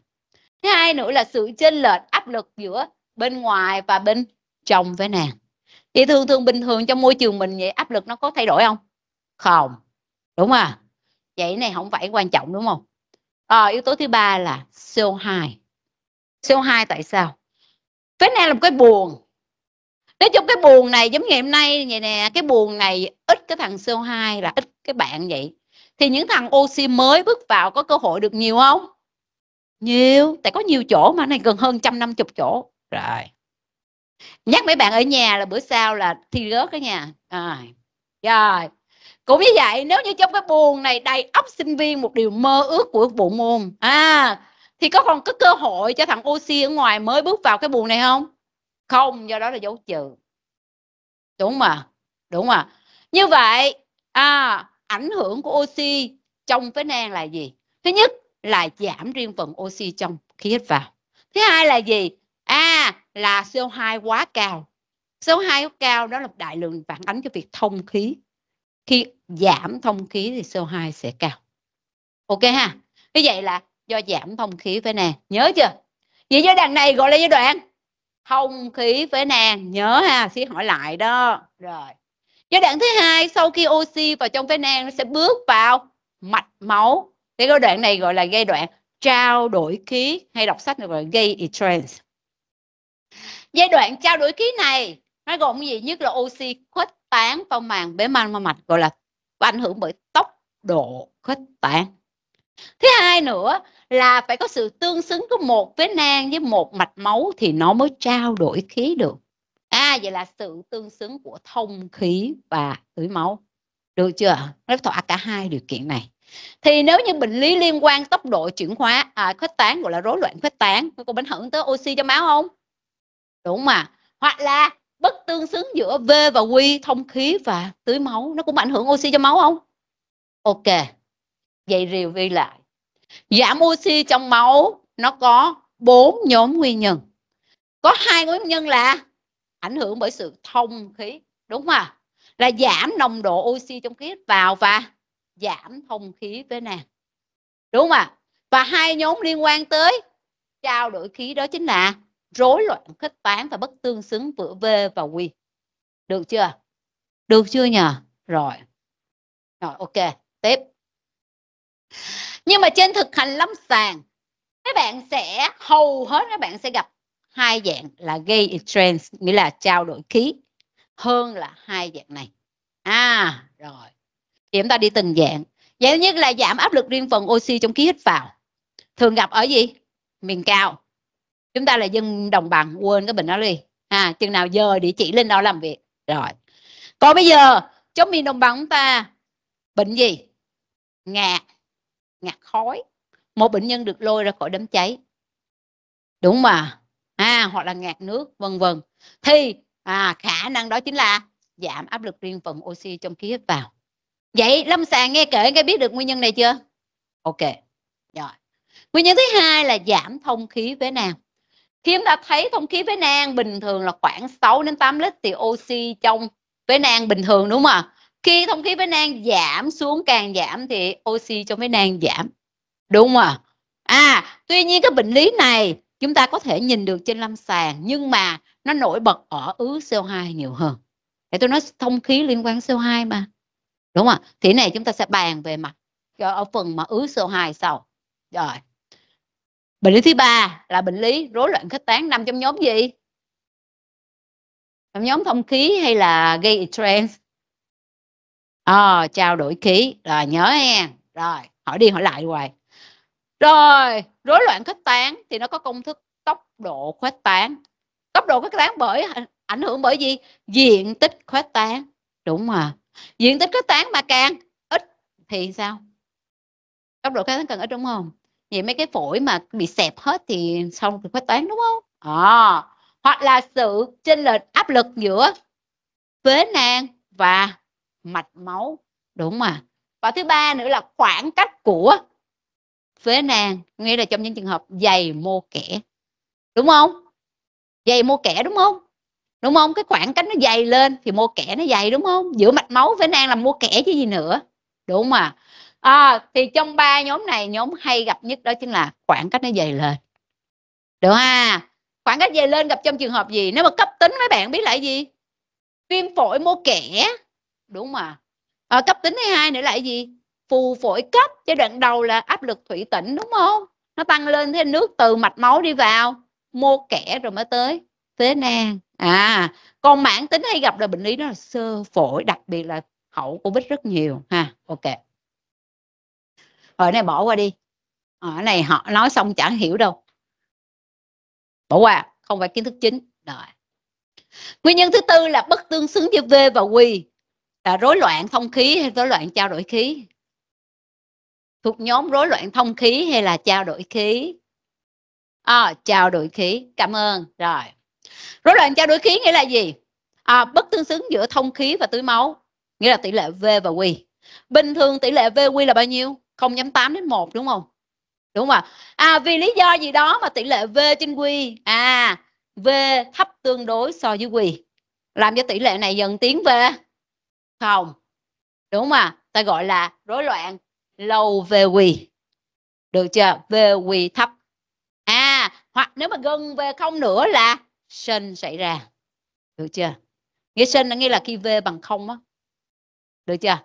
thứ hai nữa là sự chênh lệch áp lực giữa bên ngoài và bên trong với nàng. thì thường thường bình thường trong môi trường mình vậy áp lực nó có thay đổi không không đúng không à? vậy này không phải quan trọng đúng không à, yếu tố thứ ba là CO2 CO2 tại sao Với nàng là một cái buồn nói chung cái buồn này giống ngày hôm nay vậy nè cái buồn này ít cái thằng CO2 là ít cái bạn vậy thì những thằng oxy mới bước vào có cơ hội được nhiều không nhiều tại có nhiều chỗ mà này gần hơn trăm năm chục chỗ rồi nhắc mấy bạn ở nhà là bữa sau là thi rớt đó nha à, rồi cũng như vậy nếu như trong cái buồn này đầy ấp sinh viên một điều mơ ước của bộ môn à thì có còn có cơ hội cho thằng oxy ở ngoài mới bước vào cái buồn này không không do đó là dấu trừ đúng mà đúng mà như vậy à ảnh hưởng của oxy trong phế nang là gì thứ nhất là giảm riêng phần oxy trong khí hít vào thứ hai là gì à là CO2 quá cao CO2 quá cao đó là đại lượng phản ánh cho việc thông khí khi giảm thông khí thì CO2 sẽ cao ok ha như vậy là do giảm thông khí với nè. nhớ chưa vậy giai đoạn này gọi là giai đoạn thông khí với nàng nhớ ha Xí hỏi lại đó rồi giai đoạn thứ hai sau khi oxy vào trong với nang nó sẽ bước vào mạch máu cái giai đoạn này gọi là giai đoạn trao đổi ký hay đọc sách gọi là gay exchange giai đoạn trao đổi ký này nó gồm cái gì nhất là oxy khuếch tán vào màng bế mang mạch gọi là ảnh hưởng bởi tốc độ khuếch tán thứ hai nữa là phải có sự tương xứng của một phế nang với một mạch máu thì nó mới trao đổi khí được à vậy là sự tương xứng của thông khí và tưới máu được chưa nó thỏa cả hai điều kiện này thì nếu như bệnh lý liên quan tốc độ chuyển hóa à, khuếch tán gọi là rối loạn khuếch tán cô ảnh hưởng tới oxy cho máu không đúng mà hoặc là bất tương xứng giữa v và q thông khí và tưới máu nó cũng ảnh hưởng oxy cho máu không ok vậy rìu vi lại giảm oxy trong máu nó có bốn nhóm nguyên nhân có hai nguyên nhân là ảnh hưởng bởi sự thông khí đúng không là giảm nồng độ oxy trong khí vào và giảm thông khí với nàng đúng không ạ và hai nhóm liên quan tới trao đổi khí đó chính là rối loạn khích tán và bất tương xứng giữa v và q được chưa được chưa nhờ rồi rồi ok tiếp nhưng mà trên thực hành lâm sàng các bạn sẽ hầu hết các bạn sẽ gặp hai dạng là gây exchange nghĩa là trao đổi khí hơn là hai dạng này à rồi thì chúng ta đi từng dạng dạng thứ nhất là giảm áp lực riêng phần oxy trong khí hít vào thường gặp ở gì miền cao chúng ta là dân đồng bằng quên cái bệnh đó đi à chừng nào giờ địa chỉ lên đó làm việc rồi còn bây giờ trong miền đồng bằng chúng ta bệnh gì ngạt ngạt khói một bệnh nhân được lôi ra khỏi đám cháy đúng mà à hoặc là ngạt nước vân vân thì à, khả năng đó chính là giảm áp lực riêng phần oxy trong khí hít vào vậy lâm sàng nghe kể nghe biết được nguyên nhân này chưa ok rồi nguyên nhân thứ hai là giảm thông khí với nang khi chúng ta thấy thông khí với nang bình thường là khoảng 6 đến 8 lít thì oxy trong với nang bình thường đúng không ạ? Khi thông khí với nang giảm xuống càng giảm thì oxy trong với nang giảm. Đúng không ạ? À, tuy nhiên cái bệnh lý này chúng ta có thể nhìn được trên lâm sàng nhưng mà nó nổi bật ở ứ CO2 nhiều hơn. Để tôi nói thông khí liên quan CO2 mà đúng không ạ thì này chúng ta sẽ bàn về mặt ờ, ở phần mà ứ sơ 2 sau rồi bệnh lý thứ ba là bệnh lý rối loạn khích tán nằm trong nhóm gì trong nhóm thông khí hay là gây trans à, ờ, trao đổi khí rồi nhớ em rồi hỏi đi hỏi lại hoài rồi rối loạn khuếch tán thì nó có công thức tốc độ khuếch tán tốc độ khuếch tán bởi ảnh hưởng bởi gì diện tích khuếch tán đúng mà diện tích kết tán mà càng ít thì sao góc độ kết tán càng ít đúng không vậy mấy cái phổi mà bị xẹp hết thì xong thì kết tán đúng không à, hoặc là sự chênh lệch áp lực giữa phế nang và mạch máu đúng mà và thứ ba nữa là khoảng cách của phế nang nghĩa là trong những trường hợp dày mô kẽ đúng không dày mô kẽ đúng không đúng không cái khoảng cách nó dày lên thì mua kẻ nó dày đúng không giữa mạch máu với nang là mua kẻ chứ gì nữa đúng mà à? thì trong ba nhóm này nhóm hay gặp nhất đó chính là khoảng cách nó dày lên được ha khoảng cách dày lên gặp trong trường hợp gì nếu mà cấp tính mấy bạn biết lại gì viêm phổi mua kẻ đúng mà à, cấp tính thứ hai nữa lại gì phù phổi cấp giai đoạn đầu là áp lực thủy tĩnh đúng không nó tăng lên thế nước từ mạch máu đi vào mua kẻ rồi mới tới phế nang à còn mãn tính hay gặp là bệnh lý đó là sơ phổi đặc biệt là hậu covid rất nhiều ha ok rồi này bỏ qua đi ở này họ nói xong chẳng hiểu đâu bỏ qua không phải kiến thức chính rồi nguyên nhân thứ tư là bất tương xứng giữa v và q là rối loạn thông khí hay rối loạn trao đổi khí thuộc nhóm rối loạn thông khí hay là trao đổi khí à, trao đổi khí cảm ơn rồi rối loạn trao đổi khí nghĩa là gì à, bất tương xứng giữa thông khí và túi máu nghĩa là tỷ lệ V và Q bình thường tỷ lệ V Q là bao nhiêu 0.8 đến 1 đúng không đúng không à vì lý do gì đó mà tỷ lệ V trên Q à V thấp tương đối so với Q làm cho tỷ lệ này dần tiến về không đúng không à ta gọi là rối loạn lâu về Q được chưa về Q thấp à hoặc nếu mà gần về không nữa là sân xảy ra được chưa nghĩa sân là nghĩa là khi v bằng không á được chưa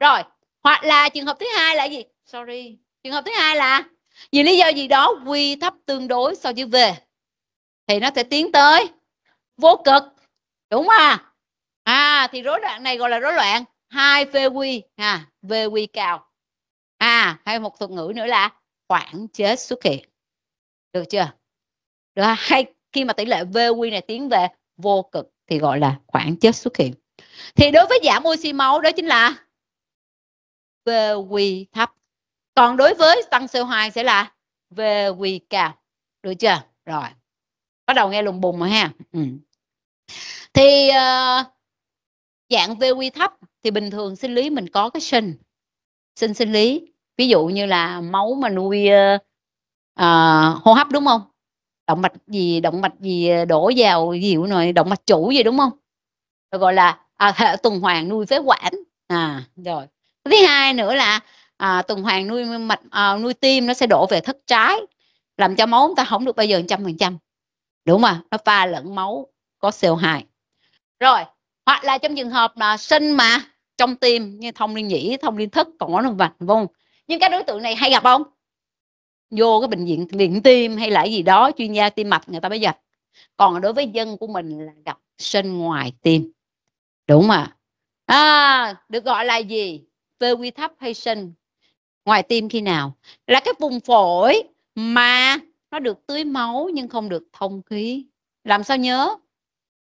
rồi hoặc là trường hợp thứ hai là gì sorry trường hợp thứ hai là vì lý do gì đó quy thấp tương đối so với v thì nó sẽ tiến tới vô cực đúng không à? à thì rối loạn này gọi là rối loạn hai phê quy à v quy cao à hay một thuật ngữ nữa là khoảng chết xuất hiện được chưa được hay khi mà tỷ lệ VQ này tiến về vô cực thì gọi là khoảng chết xuất hiện thì đối với giảm oxy máu đó chính là VQ thấp còn đối với tăng CO2 sẽ là VQ cao được chưa rồi bắt đầu nghe lùng bùng rồi ha ừ. thì uh, dạng VQ thấp thì bình thường sinh lý mình có cái sinh sinh sinh lý ví dụ như là máu mà nuôi uh, hô hấp đúng không động mạch gì động mạch gì ờ, đổ vào gì dịu rồi động mạch chủ gì đúng không rồi gọi là à, hệ tuần hoàn nuôi phế quản à rồi thứ hai nữa là à, tuần hoàn nuôi mạch à, nuôi tim nó sẽ đổ về thất trái làm cho máu chúng ta không được bao giờ trăm phần trăm đúng mà nó pha lẫn máu có CO2 rồi hoặc là trong trường hợp là sinh mà trong tim như thông liên nhĩ thông liên thất còn có động mạch vâng nhưng các đối tượng này hay gặp không vô cái bệnh viện viện tim hay là gì đó chuyên gia tim mạch người ta mới gặp còn đối với dân của mình là gặp sinh ngoài tim đúng không ạ à, được gọi là gì tơ quy thấp hay sinh ngoài tim khi nào là cái vùng phổi mà nó được tưới máu nhưng không được thông khí làm sao nhớ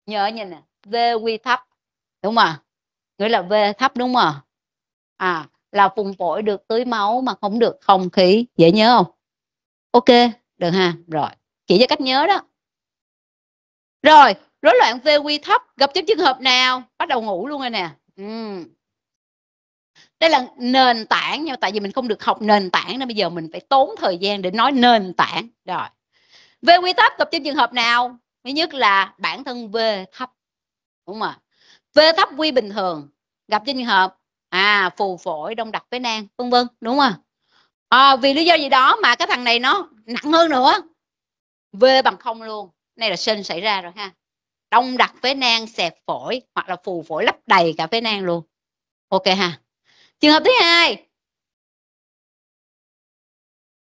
nhớ nhìn nè v quy thấp đúng không nghĩa là v thấp đúng không à là vùng phổi được tưới máu mà không được không khí dễ nhớ không ok được ha rồi chỉ cho cách nhớ đó rồi rối loạn tê quy thấp gặp trong trường hợp nào bắt đầu ngủ luôn rồi nè ừ. đây là nền tảng nhưng tại vì mình không được học nền tảng nên bây giờ mình phải tốn thời gian để nói nền tảng rồi v quy thấp gặp trong trường hợp nào thứ nhất là bản thân v thấp đúng không ạ v thấp quy bình thường gặp trên trường hợp à phù phổi đông đặc phế nang vân vân đúng không à, vì lý do gì đó mà cái thằng này nó nặng hơn nữa vê bằng không luôn này là sinh xảy ra rồi ha đông đặc phế nang xẹp phổi hoặc là phù phổi lấp đầy cả phế nang luôn ok ha trường hợp thứ hai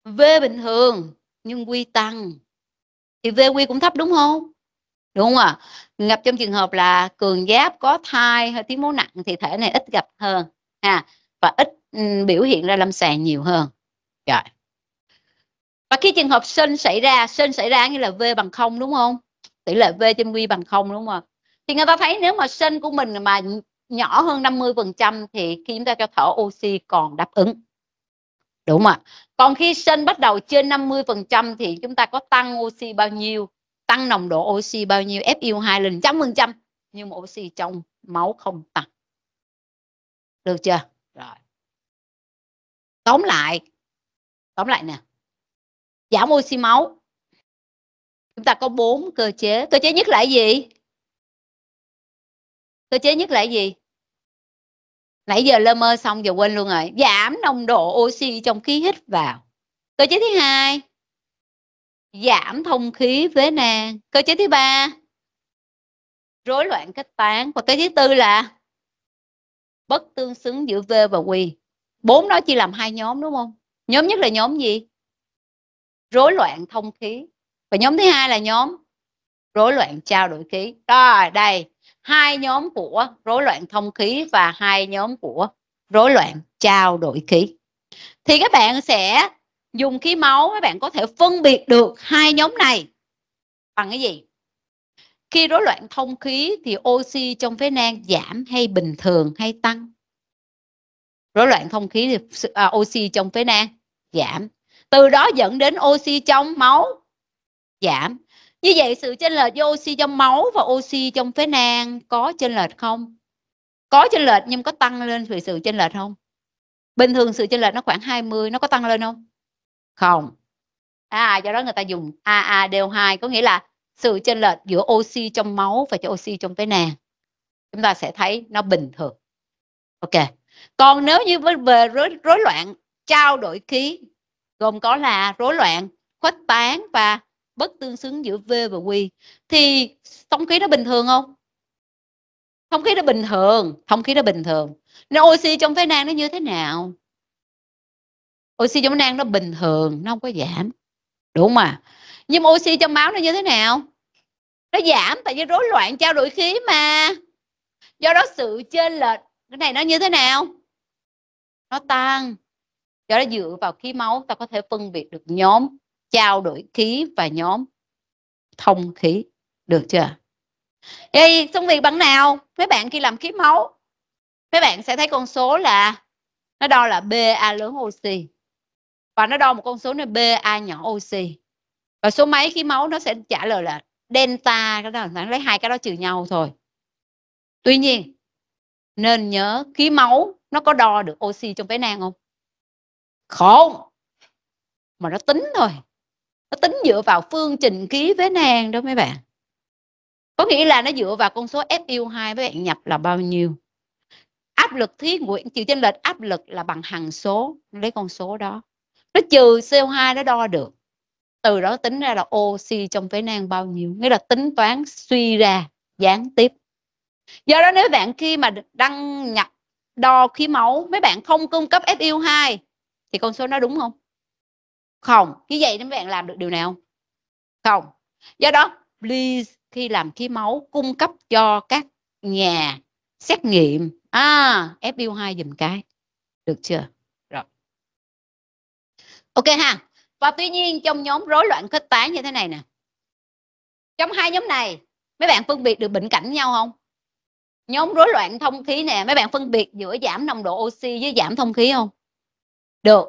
vê bình thường nhưng quy tăng thì vê quy cũng thấp đúng không đúng không ạ à? gặp trong trường hợp là cường giáp có thai hay thiếu máu nặng thì thể này ít gặp hơn ha và ít ừ, biểu hiện ra lâm sàng nhiều hơn rồi. Và khi trường hợp sinh xảy ra, sinh xảy ra như là V bằng không đúng không? Tỷ lệ V trên V bằng không đúng không? Thì người ta thấy nếu mà sinh của mình mà nhỏ hơn 50% thì khi chúng ta cho thở oxy còn đáp ứng. Đúng không ạ? Còn khi sinh bắt đầu trên 50% thì chúng ta có tăng oxy bao nhiêu, tăng nồng độ oxy bao nhiêu, FiO2 e lên trăm phần trăm nhưng mà oxy trong máu không tăng. Được chưa? Rồi. Tóm lại, tóm lại nè giảm oxy máu chúng ta có bốn cơ chế cơ chế nhất là gì cơ chế nhất là gì nãy giờ lơ mơ xong giờ quên luôn rồi giảm nồng độ oxy trong khí hít vào cơ chế thứ hai giảm thông khí phế nang cơ chế thứ ba rối loạn kết tán và cơ chế thứ tư là bất tương xứng giữa v và q bốn đó chia làm hai nhóm đúng không nhóm nhất là nhóm gì rối loạn thông khí và nhóm thứ hai là nhóm rối loạn trao đổi khí rồi đây hai nhóm của rối loạn thông khí và hai nhóm của rối loạn trao đổi khí thì các bạn sẽ dùng khí máu các bạn có thể phân biệt được hai nhóm này bằng cái gì khi rối loạn thông khí thì oxy trong phế nang giảm hay bình thường hay tăng rối loạn không khí thì à, oxy trong phế nang giảm từ đó dẫn đến oxy trong máu giảm như vậy sự chênh lệch giữa oxy trong máu và oxy trong phế nang có chênh lệch không có chênh lệch nhưng có tăng lên vì sự chênh lệch không bình thường sự chênh lệch nó khoảng 20 nó có tăng lên không không à do đó người ta dùng aa AADO2 có nghĩa là sự chênh lệch giữa oxy trong máu và oxy trong phế nang chúng ta sẽ thấy nó bình thường ok còn nếu như với về rối, rối loạn trao đổi khí gồm có là rối loạn khuếch tán và bất tương xứng giữa V và Q thì thông khí nó bình thường không thông khí nó bình thường thông khí nó bình thường nên oxy trong phế nang nó như thế nào oxy trong phế nang nó bình thường nó không có giảm đúng mà nhưng oxy trong máu nó như thế nào nó giảm tại vì rối loạn trao đổi khí mà do đó sự chênh lệch cái này nó như thế nào nó tan do đó dựa vào khí máu ta có thể phân biệt được nhóm trao đổi khí và nhóm thông khí được chưa vậy công việc bằng nào mấy bạn khi làm khí máu mấy bạn sẽ thấy con số là nó đo là BA lớn oxy và nó đo một con số là BA nhỏ oxy và số máy khí máu nó sẽ trả lời là delta cái đó lấy hai cái đó trừ nhau thôi tuy nhiên nên nhớ khí máu nó có đo được oxy trong phế nang không không mà nó tính thôi nó tính dựa vào phương trình khí phế nang đó mấy bạn có nghĩa là nó dựa vào con số FiO2 e mấy bạn nhập là bao nhiêu áp lực thiết nguyện chịu chênh lệch áp lực là bằng hằng số lấy con số đó nó trừ CO2 nó đo được từ đó tính ra là oxy trong phế nang bao nhiêu nghĩa là tính toán suy ra gián tiếp do đó nếu bạn khi mà đăng nhập đo khí máu mấy bạn không cung cấp FiO2 e thì con số nó đúng không không như vậy thì mấy bạn làm được điều nào không do đó please khi làm khí máu cung cấp cho các nhà xét nghiệm à FiO2 e dùm cái được chưa rồi ok ha và tuy nhiên trong nhóm rối loạn kết tán như thế này nè trong hai nhóm này mấy bạn phân biệt được bệnh cảnh nhau không nhóm rối loạn thông khí nè mấy bạn phân biệt giữa giảm nồng độ oxy với giảm thông khí không được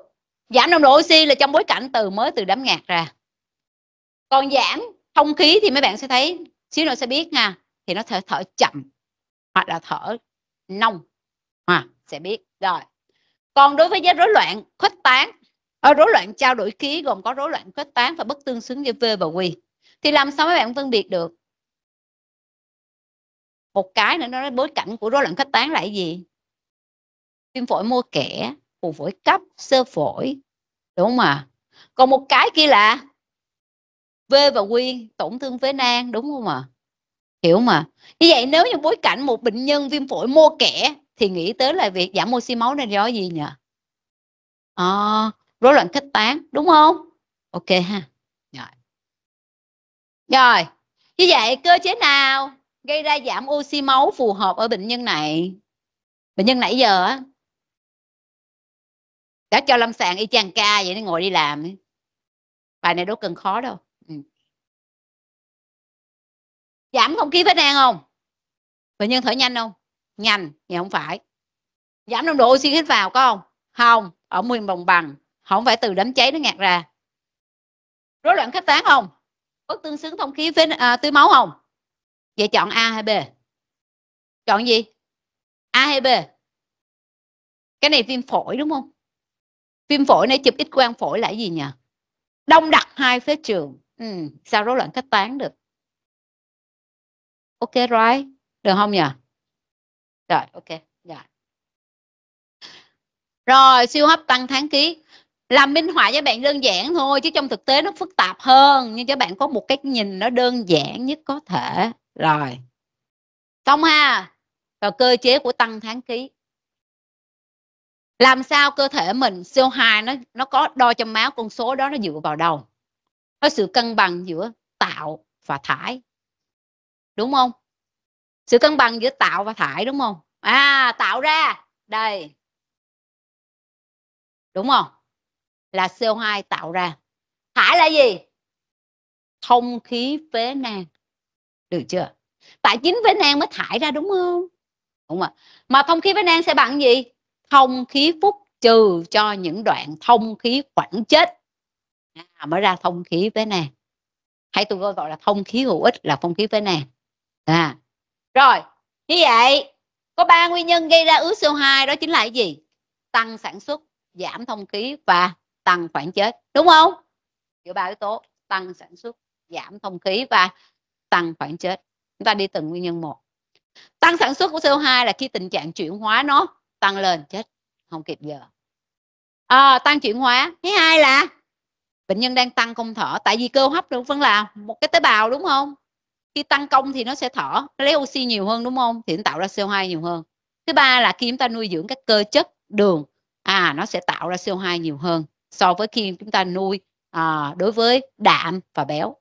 giảm nồng độ oxy là trong bối cảnh từ mới từ đám ngạt ra còn giảm thông khí thì mấy bạn sẽ thấy xíu nữa sẽ biết nha thì nó thở thở chậm hoặc là thở nông à, sẽ biết rồi còn đối với giá rối loạn khuếch tán rối loạn trao đổi khí gồm có rối loạn khuếch tán và bất tương xứng giữa V và Q thì làm sao mấy bạn phân biệt được một cái nữa nó bối cảnh của rối loạn khách tán là cái gì viêm phổi mô kẽ phù phổi cấp sơ phổi đúng không ạ à? còn một cái kia là v và quy tổn thương phế nang đúng không ạ à? hiểu mà như vậy nếu như bối cảnh một bệnh nhân viêm phổi mô kẽ thì nghĩ tới là việc giảm oxy máu nên do gì nhỉ à, rối loạn khách tán đúng không ok ha rồi rồi như vậy cơ chế nào gây ra giảm oxy máu phù hợp ở bệnh nhân này bệnh nhân nãy giờ á đã cho lâm sàng y chang ca vậy nó ngồi đi làm bài này đâu cần khó đâu ừ. giảm không khí vết nang không bệnh nhân thở nhanh không nhanh thì không phải giảm nồng độ oxy hít vào có không không ở nguyên đồng bằng không phải từ đám cháy nó ngạt ra rối loạn khách tán không bất tương xứng thông khí với à, tưới máu không vậy chọn a hay b chọn gì a hay b cái này viêm phổi đúng không viêm phổi này chụp ít quang phổi là gì nhỉ đông đặc hai phế trường ừ, sao rối loạn cách tán được ok right được không nhỉ rồi ok rồi rồi siêu hấp tăng tháng ký làm minh họa cho bạn đơn giản thôi chứ trong thực tế nó phức tạp hơn nhưng cho bạn có một cái nhìn nó đơn giản nhất có thể rồi xong ha rồi cơ chế của tăng tháng ký làm sao cơ thể mình CO2 nó nó có đo trong máu con số đó nó dựa vào đâu có sự cân bằng giữa tạo và thải đúng không sự cân bằng giữa tạo và thải đúng không à tạo ra đây đúng không là CO2 tạo ra thải là gì không khí phế nang được chưa tại chính với nang mới thải ra đúng không đúng không mà thông khí với nang sẽ bằng gì thông khí phúc trừ cho những đoạn thông khí khoảng chết à, mới ra thông khí với nang hay tôi gọi là thông khí hữu ích là thông khí với nang à rồi như vậy có ba nguyên nhân gây ra ứ CO2 đó chính là cái gì tăng sản xuất giảm thông khí và tăng khoảng chết đúng không giữa ba yếu tố tăng sản xuất giảm thông khí và tăng khoảng chết chúng ta đi từng nguyên nhân một tăng sản xuất của CO2 là khi tình trạng chuyển hóa nó tăng lên chết không kịp giờ à, tăng chuyển hóa thứ hai là bệnh nhân đang tăng công thở tại vì cơ hấp được vẫn là một cái tế bào đúng không khi tăng công thì nó sẽ thở nó lấy oxy nhiều hơn đúng không thì nó tạo ra CO2 nhiều hơn thứ ba là khi chúng ta nuôi dưỡng các cơ chất đường à nó sẽ tạo ra CO2 nhiều hơn so với khi chúng ta nuôi à, đối với đạm và béo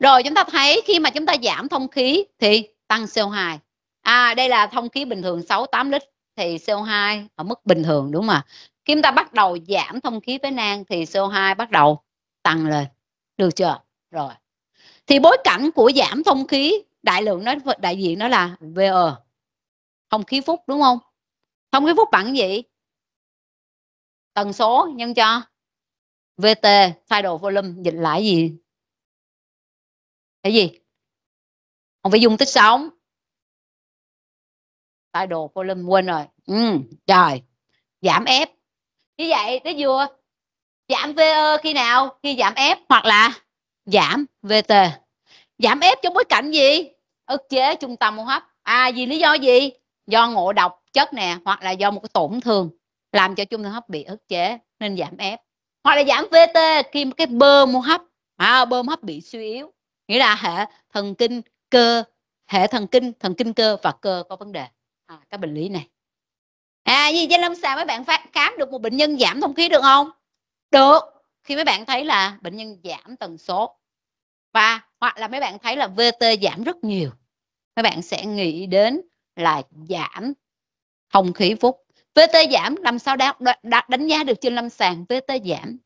rồi chúng ta thấy khi mà chúng ta giảm thông khí thì tăng CO2 à đây là thông khí bình thường 6 8 lít thì CO2 ở mức bình thường đúng không ạ khi chúng ta bắt đầu giảm thông khí với nang thì CO2 bắt đầu tăng lên được chưa rồi thì bối cảnh của giảm thông khí đại lượng nó đại diện đó là VO e. thông khí phút đúng không Thông khí phút bằng gì tần số nhân cho VT tidal volume dịch lại gì cái gì không phải dung tích sống tay đồ volume quên rồi ừ, trời giảm ép như vậy tới vừa giảm VE khi nào khi giảm ép hoặc là giảm VT giảm ép trong bối cảnh gì ức chế trung tâm hô hấp à vì lý do gì do ngộ độc chất nè hoặc là do một cái tổn thương làm cho trung tâm hấp bị ức chế nên giảm ép hoặc là giảm VT khi cái bơm hô hấp à, bơm hấp bị suy yếu nghĩa là hệ thần kinh cơ hệ thần kinh thần kinh cơ và cơ có vấn đề à, các bệnh lý này à gì trên lâm sàng mấy bạn phát khám được một bệnh nhân giảm thông khí được không được khi mấy bạn thấy là bệnh nhân giảm tần số và hoặc là mấy bạn thấy là vt giảm rất nhiều mấy bạn sẽ nghĩ đến là giảm thông khí phúc vt giảm làm sao đã đánh giá được trên lâm sàng vt giảm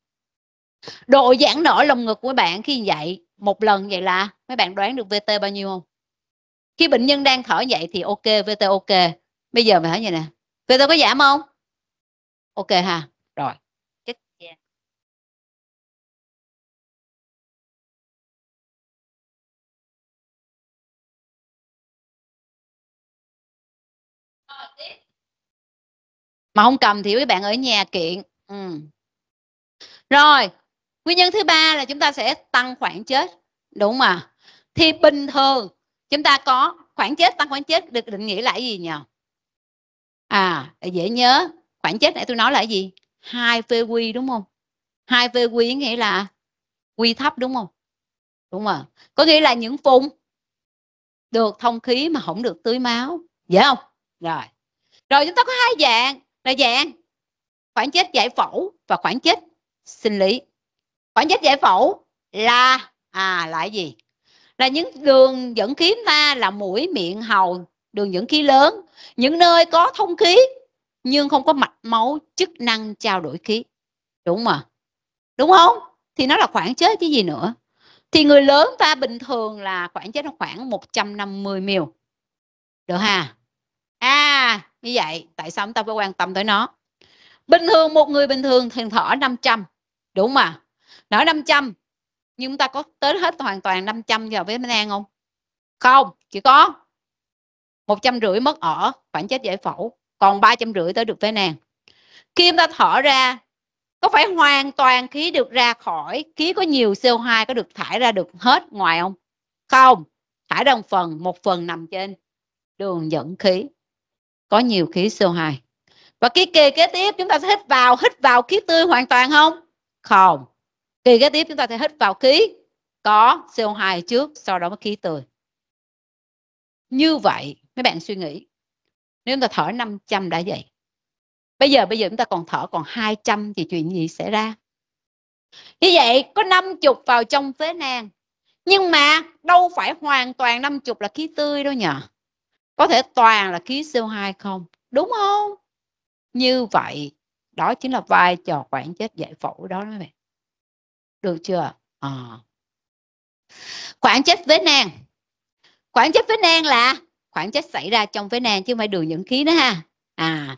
độ giãn nở lồng ngực của bạn khi dậy một lần vậy là mấy bạn đoán được vt bao nhiêu không khi bệnh nhân đang thở dậy thì ok vt ok bây giờ mình hỏi vậy nè vt có giảm không ok ha rồi ờ, mà không cầm thì mấy bạn ở nhà kiện ừ. rồi nguyên nhân thứ ba là chúng ta sẽ tăng khoản chết đúng mà thì bình thường chúng ta có khoản chết tăng khoản chết được định nghĩa là gì nhỉ à dễ nhớ khoản chết nãy tôi nói là gì hai phê quy đúng không hai phê quy nghĩa là quy thấp đúng không đúng rồi có nghĩa là những vùng được thông khí mà không được tưới máu dễ không rồi rồi chúng ta có hai dạng là dạng khoảng chết giải phẫu và khoảng chết sinh lý khoảng cách giải phẫu là à là gì là những đường dẫn khí ta là mũi miệng hầu đường dẫn khí lớn những nơi có thông khí nhưng không có mạch máu chức năng trao đổi khí đúng mà đúng không thì nó là khoảng chết chứ gì nữa thì người lớn ta bình thường là khoảng chết nó khoảng 150 ml được ha à như vậy tại sao chúng ta phải quan tâm tới nó bình thường một người bình thường thường thở 500 đúng mà nở 500 nhưng chúng ta có tới hết hoàn toàn 500 giờ với Minh An không không chỉ có một trăm rưỡi mất ở khoảng chết giải phẫu còn ba trăm rưỡi tới được với nàng khi ta thở ra có phải hoàn toàn khí được ra khỏi khí có nhiều CO2 có được thải ra được hết ngoài không không thải ra một phần một phần nằm trên đường dẫn khí có nhiều khí CO2 và cái kỳ kế tiếp chúng ta sẽ hít vào hít vào khí tươi hoàn toàn không không kỳ kế tiếp chúng ta sẽ hít vào khí có CO2 trước sau đó mới khí tươi như vậy mấy bạn suy nghĩ nếu chúng ta thở 500 đã vậy bây giờ bây giờ chúng ta còn thở còn 200 thì chuyện gì xảy ra như vậy có 50 vào trong phế nang nhưng mà đâu phải hoàn toàn 50 là khí tươi đâu nhỉ có thể toàn là khí CO2 không đúng không như vậy đó chính là vai trò quản chết giải phẫu đó mấy bạn được chưa à. khoảng chết với nang, khoảng chết với nang là khoảng chết xảy ra trong với nang chứ không phải đường dẫn khí đó ha à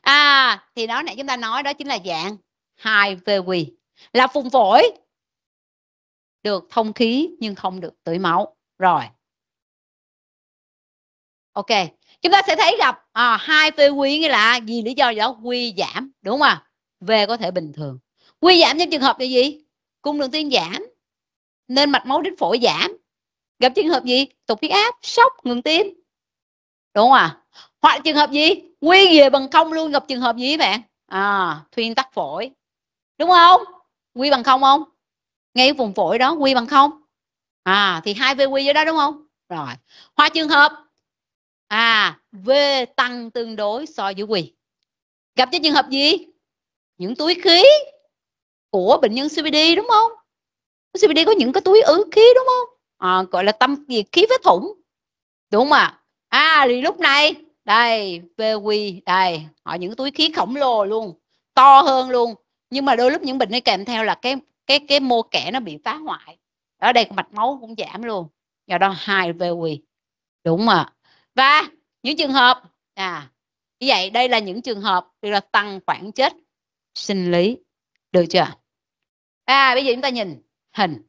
à thì đó nãy chúng ta nói đó chính là dạng hai về quỳ là phùng phổi được thông khí nhưng không được tưới máu rồi ok chúng ta sẽ thấy gặp à, hai p quy nghĩa là gì lý do đó quy giảm đúng không à? về có thể bình thường quy giảm trong trường hợp là gì cung đường tuyến giảm nên mạch máu đến phổi giảm gặp trường hợp gì tụt huyết áp sốc ngừng tim đúng không à hoặc trường hợp gì quy về bằng không luôn gặp trường hợp gì bạn à thuyên tắc phổi đúng không quy bằng không không ngay vùng phổi đó quy bằng không à thì hai v quy dưới đó đúng không rồi hoặc trường hợp à v tăng tương đối so với quy gặp cho trường hợp gì những túi khí của bệnh nhân CBD đúng không CBD có những cái túi ứ khí đúng không à, gọi là tâm gì khí vết thủng đúng không ạ à? à thì lúc này đây PQ đây họ những túi khí khổng lồ luôn to hơn luôn nhưng mà đôi lúc những bệnh này kèm theo là cái cái cái mô kẽ nó bị phá hoại ở đây mạch máu cũng giảm luôn do đó hai PQ đúng mà và những trường hợp à như vậy đây là những trường hợp được là tăng khoảng chết sinh lý được chưa à bây giờ chúng ta nhìn hình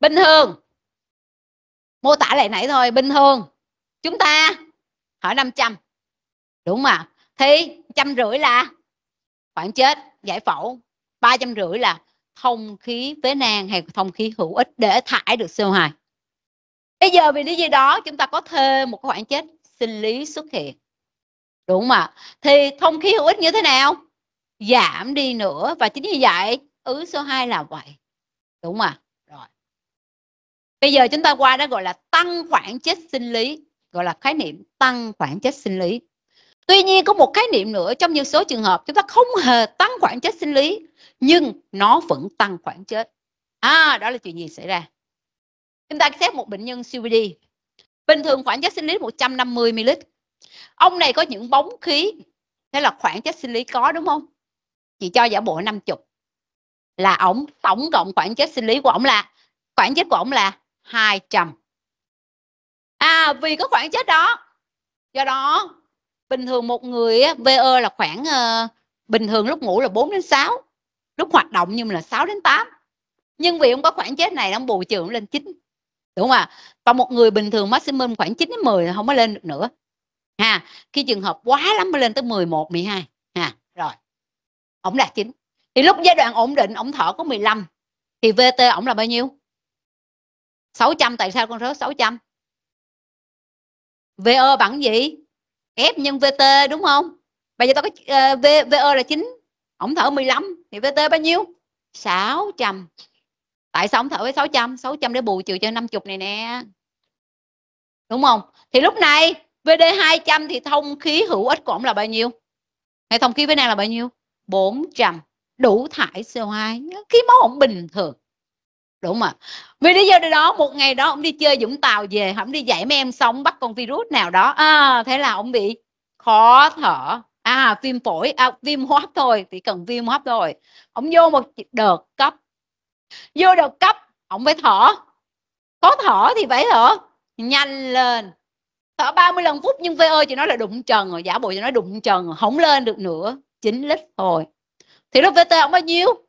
bình thường mô tả lại nãy thôi bình thường chúng ta hỏi 500 đúng mà thì trăm rưỡi là khoảng chết giải phẫu ba trăm rưỡi là thông khí phế nang hay thông khí hữu ích để thải được CO2 bây giờ vì lý do đó chúng ta có thêm một khoảng chết sinh lý xuất hiện đúng không ạ thì thông khí hữu ích như thế nào giảm đi nữa và chính như vậy ứ số 2 là vậy đúng không à? rồi bây giờ chúng ta qua đó gọi là tăng khoảng chết sinh lý gọi là khái niệm tăng khoảng chết sinh lý tuy nhiên có một khái niệm nữa trong những số trường hợp chúng ta không hề tăng khoảng chết sinh lý nhưng nó vẫn tăng khoảng chết à đó là chuyện gì xảy ra chúng ta xét một bệnh nhân CVD bình thường khoảng chết sinh lý 150 ml ông này có những bóng khí thế là khoảng chết sinh lý có đúng không chị cho giả bộ 50 là ổng tổng cộng khoảng chết sinh lý của ổng là khoảng chết của ổng là 200 à vì có khoảng chết đó do đó bình thường một người VE là khoảng uh, bình thường lúc ngủ là 4 đến 6 lúc hoạt động nhưng mà là 6 đến 8 nhưng vì ông có khoảng chết này nó bù trừ lên 9 đúng không ạ và một người bình thường maximum khoảng 9 đến 10 không có lên được nữa ha khi trường hợp quá lắm mới lên tới 11 12 ha rồi ổng là 9 thì lúc giai đoạn ổn định ổng thở có 15 thì VT ổng là bao nhiêu 600 tại sao con số 600 VO bằng gì F nhân VT đúng không bây giờ tao có uh, v, VO là 9 ổng thở 15 thì VT bao nhiêu 600 tại sao ổng thở với 600 600 để bù trừ cho 50 này nè đúng không thì lúc này VD 200 thì thông khí hữu ích của ổng là bao nhiêu hay thông khí với năng là bao nhiêu 400 đủ thải CO2 khí máu ông bình thường đúng mà vì lý do đó một ngày đó ông đi chơi dũng Tàu về ông đi dạy mấy em xong bắt con virus nào đó à, thế là ông bị khó thở à viêm phổi à, viêm hô hấp thôi chỉ cần viêm hô hấp thôi ông vô một đợt cấp vô đợt cấp ông phải thở có thở thì phải thở nhanh lên thở 30 lần phút nhưng VO chị nói là đụng trần rồi giả bộ cho nói đụng trần rồi. không lên được nữa 9 lít thôi thì lúc VT ông bao nhiêu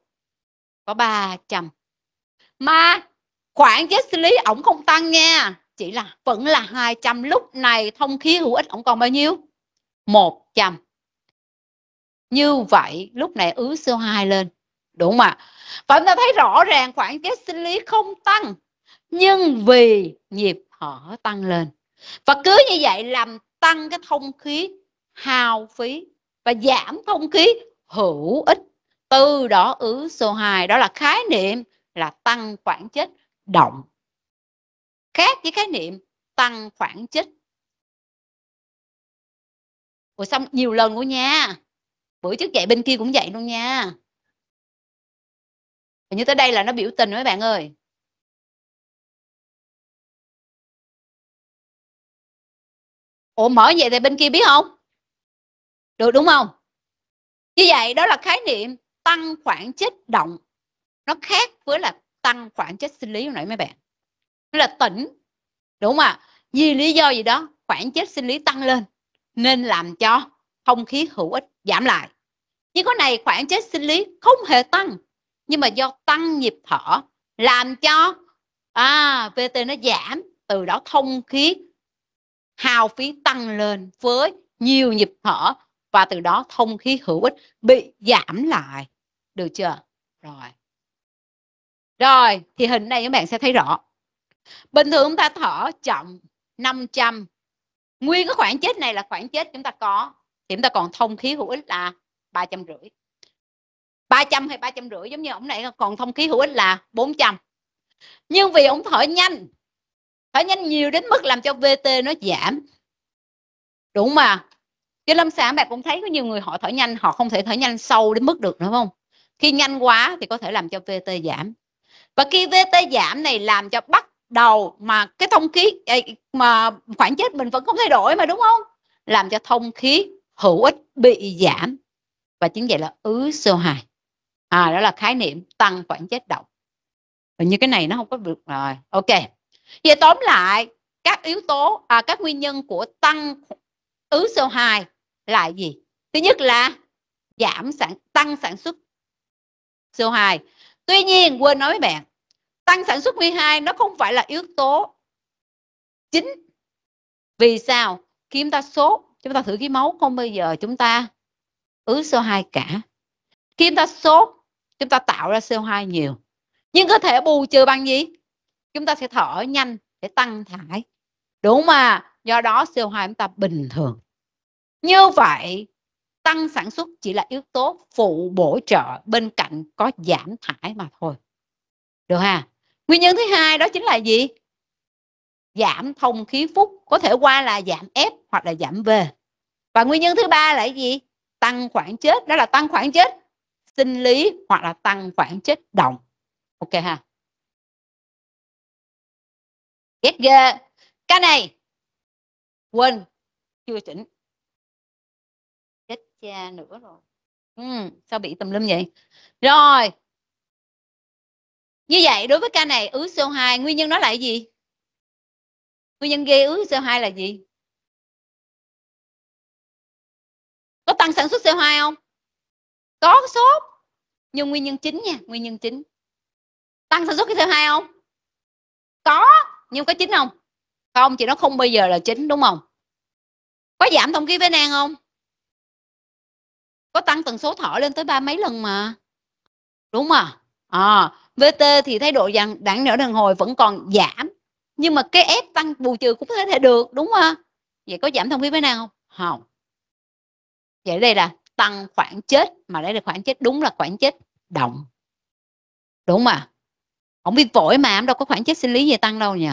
có 300 mà khoản chết xử lý ổng không tăng nha chỉ là vẫn là 200 lúc này thông khí hữu ích ổng còn bao nhiêu 100 như vậy lúc này ứ CO2 lên đúng không ạ và chúng ta thấy rõ ràng khoản chết sinh lý không tăng nhưng vì nhịp thở tăng lên và cứ như vậy làm tăng cái thông khí hao phí và giảm thông khí hữu ích từ đó ứ số 2 đó là khái niệm là tăng khoảng chết động khác với khái niệm tăng khoảng chết Ủa xong nhiều lần của nha Bữa trước dạy bên kia cũng vậy luôn nha Hình như tới đây là nó biểu tình mấy bạn ơi Ủa mở vậy thì bên kia biết không? Được đúng không? như vậy đó là khái niệm tăng khoảng chết động nó khác với là tăng khoảng chết sinh lý hồi nãy mấy bạn nó là tỉnh đúng không ạ vì lý do gì đó khoảng chết sinh lý tăng lên nên làm cho không khí hữu ích giảm lại nhưng có này khoảng chết sinh lý không hề tăng nhưng mà do tăng nhịp thở làm cho à, VT nó giảm từ đó thông khí hào phí tăng lên với nhiều nhịp thở và từ đó thông khí hữu ích bị giảm lại được chưa rồi rồi thì hình này các bạn sẽ thấy rõ bình thường chúng ta thở chậm 500 nguyên cái khoảng chết này là khoảng chết chúng ta có thì chúng ta còn thông khí hữu ích là ba trăm rưỡi ba trăm hay ba trăm rưỡi giống như ông này còn thông khí hữu ích là 400 nhưng vì ông thở nhanh thở nhanh nhiều đến mức làm cho VT nó giảm đúng mà trên lâm sàng bạn cũng thấy có nhiều người họ thở nhanh họ không thể thở nhanh sâu đến mức được đúng không khi nhanh quá thì có thể làm cho vt giảm và khi vt giảm này làm cho bắt đầu mà cái thông khí mà khoảng chết mình vẫn không thay đổi mà đúng không làm cho thông khí hữu ích bị giảm và chính vậy là ứ CO2 à đó là khái niệm tăng khoảng chết động và như cái này nó không có được rồi ok vậy tóm lại các yếu tố à, các nguyên nhân của tăng ứ CO2 lại gì thứ nhất là giảm sản tăng sản xuất CO2 tuy nhiên quên nói với bạn tăng sản xuất V2 nó không phải là yếu tố chính vì sao khi chúng ta sốt chúng ta thử khí máu không bao giờ chúng ta ứ CO2 cả khi chúng ta sốt chúng ta tạo ra CO2 nhiều nhưng có thể bù trừ bằng gì chúng ta sẽ thở nhanh để tăng thải đúng mà do đó CO2 chúng ta bình thường như vậy tăng sản xuất chỉ là yếu tố phụ bổ trợ bên cạnh có giảm thải mà thôi được ha nguyên nhân thứ hai đó chính là gì giảm thông khí phúc có thể qua là giảm F hoặc là giảm V và nguyên nhân thứ ba là gì tăng khoảng chết đó là tăng khoảng chết sinh lý hoặc là tăng khoảng chết động ok ha ghét ghê cái này quên chưa chỉnh cha nữa rồi ừ, sao bị tùm lum vậy rồi như vậy đối với ca này ứ CO2 nguyên nhân nó là gì nguyên nhân gây ứ CO2 là gì có tăng sản xuất CO2 không có sốt nhưng nguyên nhân chính nha nguyên nhân chính tăng sản xuất cái CO2 không có nhưng có chính không không chị nó không bây giờ là chính đúng không có giảm thông khí với nang không có tăng tần số thở lên tới ba mấy lần mà đúng mà à, à VT thì thái độ rằng đẳng nở đàn hồi vẫn còn giảm nhưng mà cái ép tăng bù trừ cũng có thể được đúng không vậy có giảm thông khí với nào không không vậy đây là tăng khoảng chết mà đây là khoảng chết đúng là khoảng chết động đúng mà không bị vội mà đâu có khoảng chết sinh lý gì tăng đâu nhỉ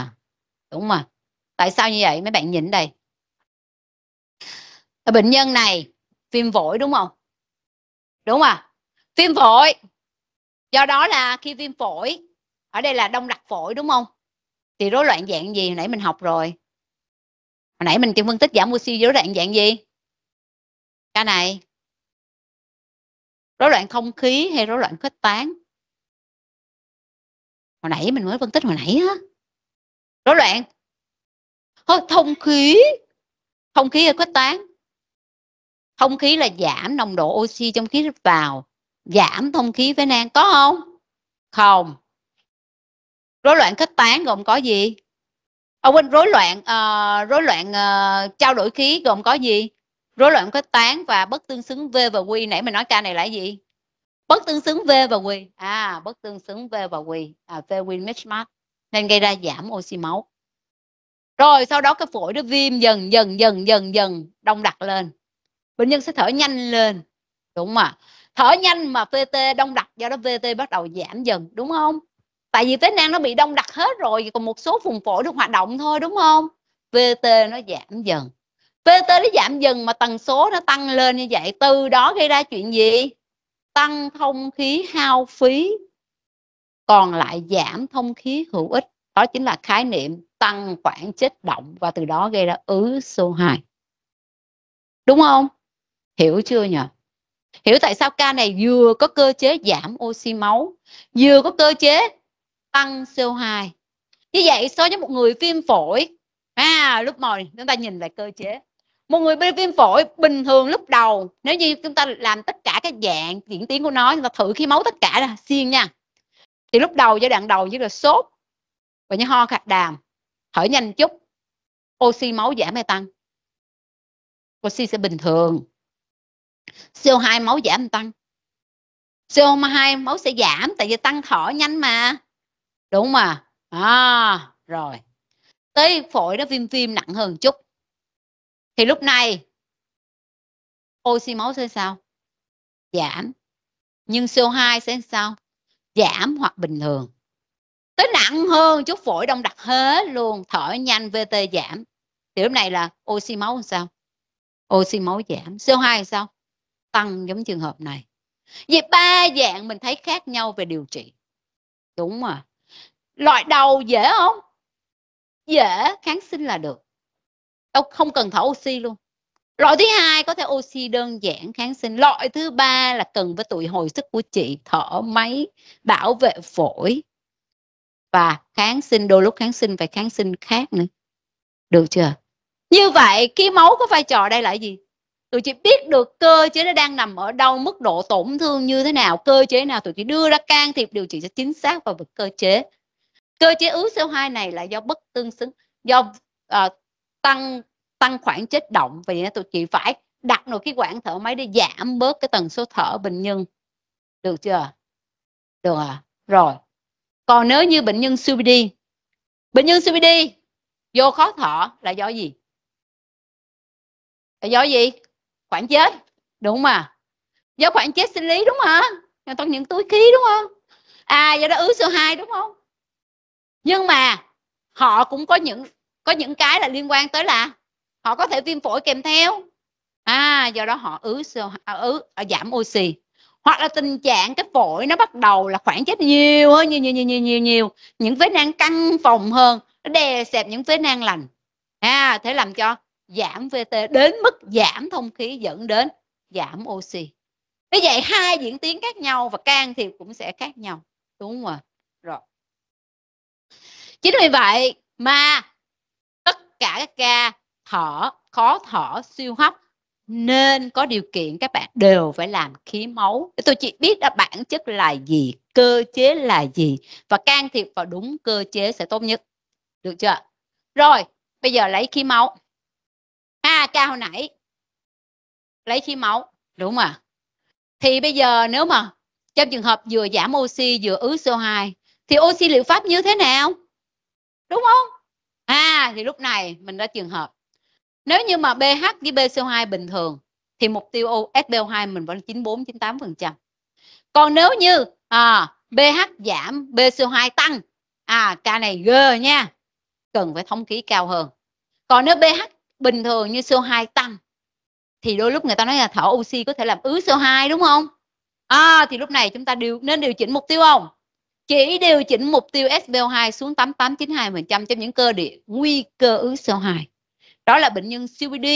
đúng mà tại sao như vậy mấy bạn nhìn đây bệnh nhân này viêm vội đúng không đúng không à? viêm phổi do đó là khi viêm phổi ở đây là đông đặc phổi đúng không thì rối loạn dạng gì hồi nãy mình học rồi hồi nãy mình chưa phân tích giảm oxy rối loạn dạng gì cái này rối loạn không khí hay rối loạn khớp tán hồi nãy mình mới phân tích hồi nãy á rối loạn thôi thông khí không khí hay khuếch tán thông khí là giảm nồng độ oxy trong khí vào giảm thông khí phế nang có không không rối loạn kết tán gồm có gì ở à, quên rối loạn uh, rối loạn uh, trao đổi khí gồm có gì rối loạn kết tán và bất tương xứng v và q nãy mình nói ca này là gì bất tương xứng v và q à bất tương xứng v và q à, v q mismatch nên gây ra giảm oxy máu rồi sau đó cái phổi nó viêm dần dần dần dần dần đông đặc lên bệnh nhân sẽ thở nhanh lên đúng không ạ thở nhanh mà vt đông đặc do đó vt bắt đầu giảm dần đúng không tại vì tế nang nó bị đông đặc hết rồi còn một số vùng phổi được hoạt động thôi đúng không vt nó giảm dần vt nó giảm dần mà tần số nó tăng lên như vậy từ đó gây ra chuyện gì tăng thông khí hao phí còn lại giảm thông khí hữu ích đó chính là khái niệm tăng khoảng chết động và từ đó gây ra ứ số 2 đúng không hiểu chưa nhỉ hiểu tại sao ca này vừa có cơ chế giảm oxy máu vừa có cơ chế tăng CO2 như vậy so với một người viêm phổi à lúc mồi chúng ta nhìn lại cơ chế một người bị viêm phổi bình thường lúc đầu nếu như chúng ta làm tất cả các dạng diễn tiến của nó chúng ta thử khí máu tất cả là xiên nha thì lúc đầu giai đoạn đầu chỉ là sốt và như ho khạc đàm thở nhanh chút oxy máu giảm hay tăng oxy sẽ bình thường CO2 máu giảm tăng CO2 máu sẽ giảm tại vì tăng thở nhanh mà đúng mà à, rồi tới phổi nó viêm viêm nặng hơn chút thì lúc này oxy máu sẽ sao giảm nhưng CO2 sẽ sao giảm hoặc bình thường tới nặng hơn chút phổi đông đặc hết luôn thở nhanh VT giảm thì lúc này là oxy máu sao oxy máu giảm CO2 sao tăng giống trường hợp này vì ba dạng mình thấy khác nhau về điều trị đúng mà loại đầu dễ không dễ kháng sinh là được đâu không cần thở oxy luôn loại thứ hai có thể oxy đơn giản kháng sinh loại thứ ba là cần với tuổi hồi sức của chị thở máy bảo vệ phổi và kháng sinh đôi lúc kháng sinh phải kháng sinh khác nữa được chưa như vậy cái máu có vai trò đây là gì tụi chị biết được cơ chế nó đang nằm ở đâu mức độ tổn thương như thế nào cơ chế nào tụi chị đưa ra can thiệp điều trị cho chính xác vào vực cơ chế cơ chế ứ CO2 này là do bất tương xứng do uh, tăng tăng khoảng chết động vì nên tụi chị phải đặt nội khí quản thở máy để giảm bớt cái tần số thở bệnh nhân được chưa được à rồi còn nếu như bệnh nhân CBD bệnh nhân CBD vô khó thở là do gì là do gì khoảng chế đúng mà do khoảng chế sinh lý đúng không à? trong những túi khí đúng không à do đó ứ CO2 đúng không nhưng mà họ cũng có những có những cái là liên quan tới là họ có thể viêm phổi kèm theo à do đó họ ứ CO, ứ giảm oxy hoặc là tình trạng cái phổi nó bắt đầu là khoảng chết nhiều hơn nhiều nhiều nhiều nhiều nhiều, những phế nang căng phòng hơn nó đè xẹp những phế nang lành à thế làm cho giảm VT đến mức giảm thông khí dẫn đến giảm oxy. Như vậy hai diễn tiến khác nhau và can thiệp cũng sẽ khác nhau. Đúng không Rồi. Chính vì vậy mà tất cả các ca thở, khó thở, siêu hấp nên có điều kiện các bạn đều phải làm khí máu tôi chỉ biết là bản chất là gì cơ chế là gì và can thiệp vào đúng cơ chế sẽ tốt nhất được chưa rồi bây giờ lấy khí máu à ca hồi nãy lấy khí máu đúng mà thì bây giờ nếu mà trong trường hợp vừa giảm oxy vừa ứ CO2 thì oxy liệu pháp như thế nào đúng không à thì lúc này mình đã trường hợp nếu như mà pH với BCO2 bình thường thì mục tiêu SPO2 mình vẫn 94 98 phần trăm còn nếu như à, pH giảm BCO2 tăng à ca này g nha cần phải thông khí cao hơn còn nếu pH bình thường như CO2 tăng thì đôi lúc người ta nói là thở oxy có thể làm ứ CO2 đúng không? À, thì lúc này chúng ta điều, nên điều chỉnh mục tiêu không? Chỉ điều chỉnh mục tiêu SPO2 xuống 8892% trong những cơ địa nguy cơ ứ CO2. Đó là bệnh nhân COPD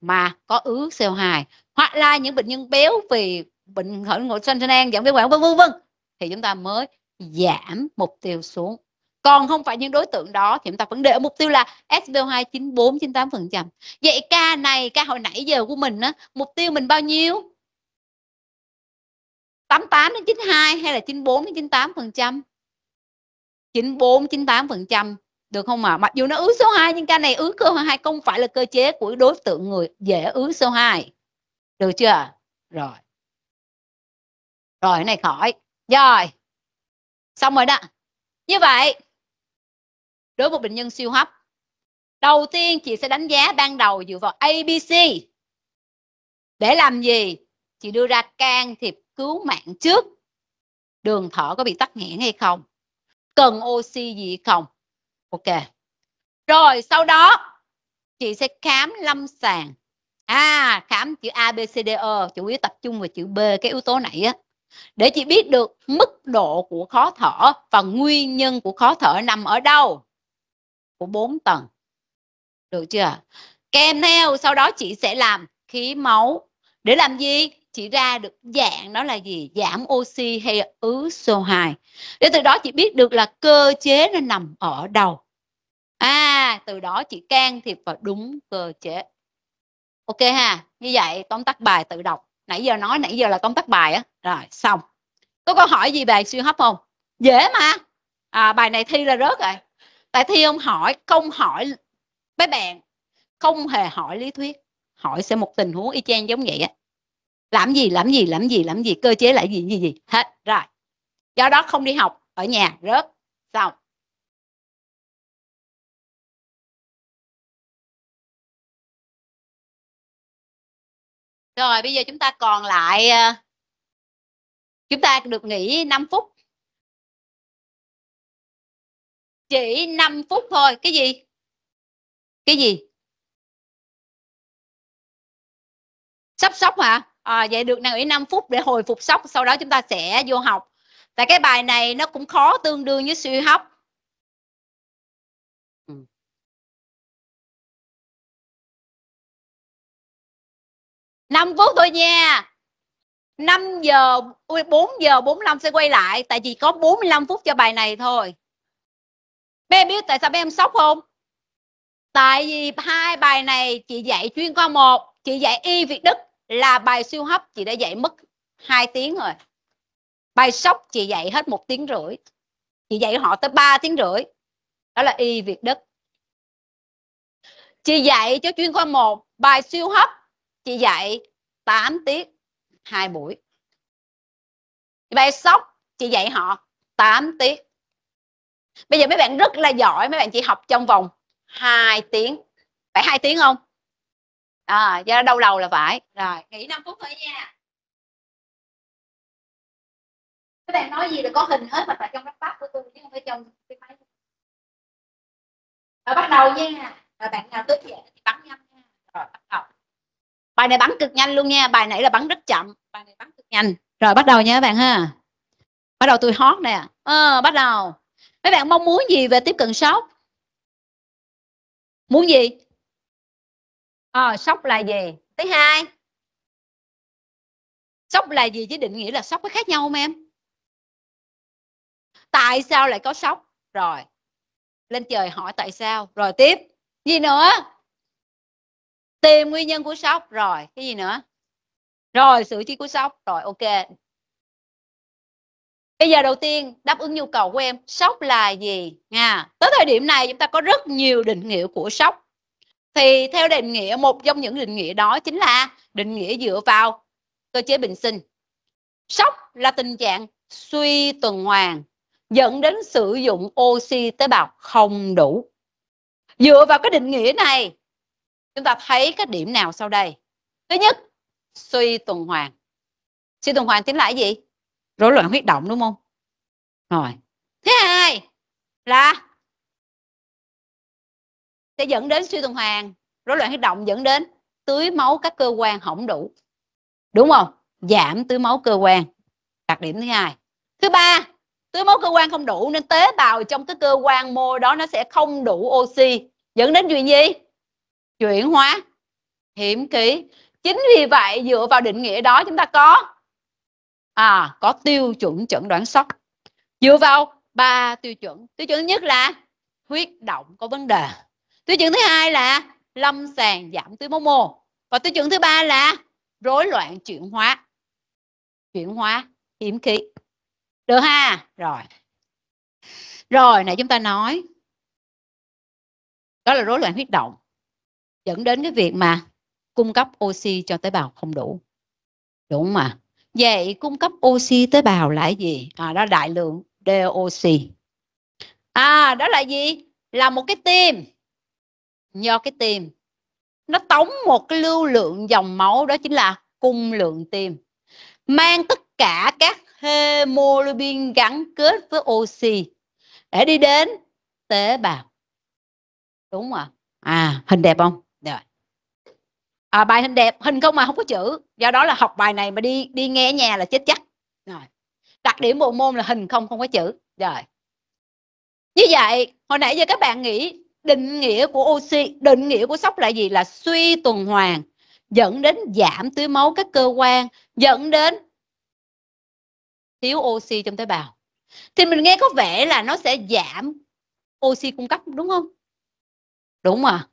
mà có ứ CO2 hoặc là những bệnh nhân béo vì bệnh hở ngộ xanh xanh dẫn phế quản vân vân vân thì chúng ta mới giảm mục tiêu xuống còn không phải những đối tượng đó thì chúng ta vẫn để mục tiêu là SPO2 94 98%. Vậy ca này, ca hồi nãy giờ của mình á, mục tiêu mình bao nhiêu? 88 đến 92 hay là 94 đến 98%? 94 98% được không ạ? À? Mặc dù nó ứ số 2 nhưng ca này ứ cơ 2 không phải là cơ chế của đối tượng người dễ ứ số 2. Được chưa? Rồi. Rồi cái này khỏi. Rồi. Xong rồi đó. Như vậy đối với một bệnh nhân siêu hấp đầu tiên chị sẽ đánh giá ban đầu dựa vào abc để làm gì chị đưa ra can thiệp cứu mạng trước đường thở có bị tắc nghẽn hay không cần oxy gì không ok rồi sau đó chị sẽ khám lâm sàng à khám chữ a b c d e chủ yếu tập trung vào chữ b cái yếu tố này á để chị biết được mức độ của khó thở và nguyên nhân của khó thở nằm ở đâu của 4 tầng. Được chưa? Kèm theo sau đó chị sẽ làm khí máu. Để làm gì? Chị ra được dạng đó là gì? Giảm oxy hay ứ CO2. Để từ đó chị biết được là cơ chế nó nằm ở đâu. À, từ đó chị can thiệp vào đúng cơ chế. Ok ha, như vậy tóm tắt bài tự đọc. Nãy giờ nói nãy giờ là tóm tắt bài á. Rồi, xong. Có câu hỏi gì bài siêu hấp không? Dễ mà. À, bài này thi là rớt rồi tại thi ông hỏi không hỏi mấy bạn không hề hỏi lý thuyết hỏi sẽ một tình huống y chang giống vậy á làm gì làm gì làm gì làm gì cơ chế lại gì gì gì hết rồi do đó không đi học ở nhà rớt xong rồi bây giờ chúng ta còn lại ờ, chúng ta được nghỉ 5 phút chỉ 5 phút thôi cái gì cái gì sắp sốc hả à, vậy được nàng ủy 5 phút để hồi phục sốc sau đó chúng ta sẽ vô học tại cái bài này nó cũng khó tương đương với suy hấp ừ. năm phút thôi nha 5 giờ 4 giờ 45 sẽ quay lại tại vì có 45 phút cho bài này thôi bé biết tại sao bé em sốc không? Tại vì hai bài này chị dạy chuyên khoa một, chị dạy y Việt Đức là bài siêu hấp chị đã dạy mất 2 tiếng rồi. Bài sốc chị dạy hết một tiếng rưỡi. Chị dạy họ tới 3 tiếng rưỡi. Đó là y Việt Đức. Chị dạy cho chuyên khoa một bài siêu hấp chị dạy 8 tiết hai buổi. Bài sốc chị dạy họ 8 tiết bây giờ mấy bạn rất là giỏi mấy bạn chỉ học trong vòng 2 tiếng phải 2 tiếng không à do đâu đầu là phải rồi nghỉ 5 phút thôi nha các bạn nói gì là có hình hết mà phải trong laptop của tôi chứ không phải trong cái máy rồi bắt đầu nha rồi bạn nào tức dậy thì bắn nhanh nha rồi bắt đầu bài này bắn cực nhanh luôn nha bài nãy là bắn rất chậm bài này bắn cực nhanh rồi bắt đầu nha các bạn ha bắt đầu tôi hót nè ờ, bắt đầu mấy bạn mong muốn gì về tiếp cận sốc muốn gì à, sốc là gì thứ hai sốc là gì chứ định nghĩa là sốc có khác nhau không em tại sao lại có sốc rồi lên trời hỏi tại sao rồi tiếp gì nữa tìm nguyên nhân của sốc rồi cái gì nữa rồi sự chi của sốc rồi ok Bây giờ đầu tiên đáp ứng nhu cầu của em, sốc là gì? nha? tới thời điểm này chúng ta có rất nhiều định nghĩa của sốc. Thì theo định nghĩa, một trong những định nghĩa đó chính là định nghĩa dựa vào cơ chế bình sinh. Sốc là tình trạng suy tuần hoàn dẫn đến sử dụng oxy tế bào không đủ. Dựa vào cái định nghĩa này, chúng ta thấy các điểm nào sau đây? Thứ nhất, suy tuần hoàn. Suy tuần hoàn chính là gì? rối loạn huyết động đúng không rồi thứ hai là sẽ dẫn đến suy tuần hoàn rối loạn huyết động dẫn đến tưới máu các cơ quan không đủ đúng không giảm tưới máu cơ quan đặc điểm thứ hai thứ ba tưới máu cơ quan không đủ nên tế bào trong cái cơ quan mô đó nó sẽ không đủ oxy dẫn đến chuyện gì chuyển hóa hiểm khí chính vì vậy dựa vào định nghĩa đó chúng ta có à, có tiêu chuẩn chẩn đoán sốc dựa vào ba tiêu chuẩn tiêu chuẩn thứ nhất là huyết động có vấn đề tiêu chuẩn thứ hai là lâm sàng giảm túi máu mô và tiêu chuẩn thứ ba là rối loạn chuyển hóa chuyển hóa hiếm khí được ha rồi rồi nãy chúng ta nói đó là rối loạn huyết động dẫn đến cái việc mà cung cấp oxy cho tế bào không đủ đúng không ạ vậy cung cấp oxy tế bào là gì à, đó đại lượng DOC à đó là gì là một cái tim do cái tim nó tống một cái lưu lượng dòng máu đó chính là cung lượng tim mang tất cả các hemoglobin gắn kết với oxy để đi đến tế bào đúng không à hình đẹp không rồi à bài hình đẹp hình không mà không có chữ do đó là học bài này mà đi đi nghe nhà là chết chắc rồi đặc điểm bộ môn là hình không không có chữ rồi như vậy hồi nãy giờ các bạn nghĩ định nghĩa của oxy định nghĩa của sốc là gì là suy tuần hoàn dẫn đến giảm tưới máu các cơ quan dẫn đến thiếu oxy trong tế bào thì mình nghe có vẻ là nó sẽ giảm oxy cung cấp đúng không đúng mà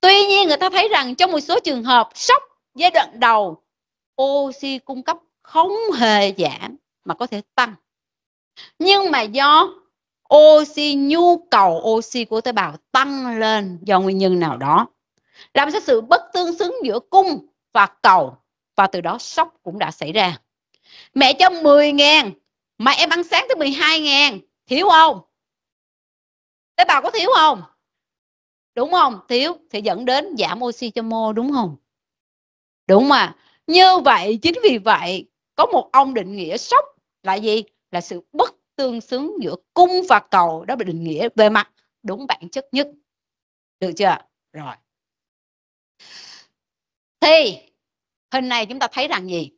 tuy nhiên người ta thấy rằng trong một số trường hợp sốc giai đoạn đầu oxy cung cấp không hề giảm mà có thể tăng nhưng mà do oxy nhu cầu oxy của tế bào tăng lên do nguyên nhân nào đó làm cho sự bất tương xứng giữa cung và cầu và từ đó sốc cũng đã xảy ra mẹ cho 10 000 mà em ăn sáng tới 12 000 thiếu không tế bào có thiếu không đúng không thiếu thì dẫn đến giảm oxy cho mô đúng không đúng mà như vậy chính vì vậy có một ông định nghĩa sốc là gì là sự bất tương xứng giữa cung và cầu đó là định nghĩa về mặt đúng bản chất nhất được chưa rồi thì hình này chúng ta thấy rằng gì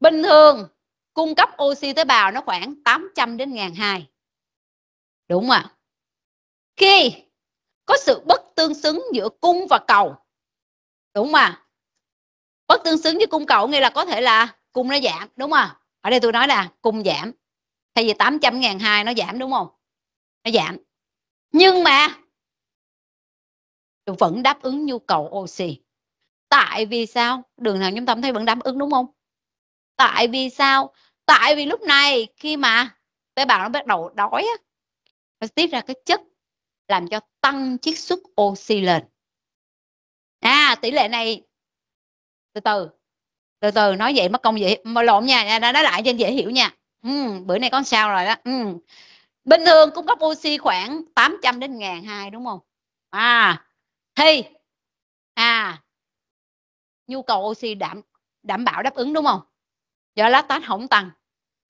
bình thường cung cấp oxy tế bào nó khoảng 800 đến ngàn hai đúng không ạ khi có sự bất tương xứng giữa cung và cầu đúng không ạ bất tương xứng với cung cầu nghĩa là có thể là cung nó giảm đúng không ở đây tôi nói là cung giảm thay vì 800 ngàn hai nó giảm đúng không nó giảm nhưng mà vẫn đáp ứng nhu cầu oxy tại vì sao đường thẳng trung tâm thấy vẫn đáp ứng đúng không tại vì sao tại vì lúc này khi mà tế bào nó bắt đầu đói á nó tiết ra cái chất làm cho tăng chiết xuất oxy lên à tỷ lệ này từ từ từ từ nói vậy mất công vậy mà lộn nha đã nói lại cho anh dễ hiểu nha ừ, bữa nay con sao rồi đó ừ. bình thường cung cấp oxy khoảng 800 đến ngàn hai đúng không à thì à nhu cầu oxy đảm đảm bảo đáp ứng đúng không do lát tát không tăng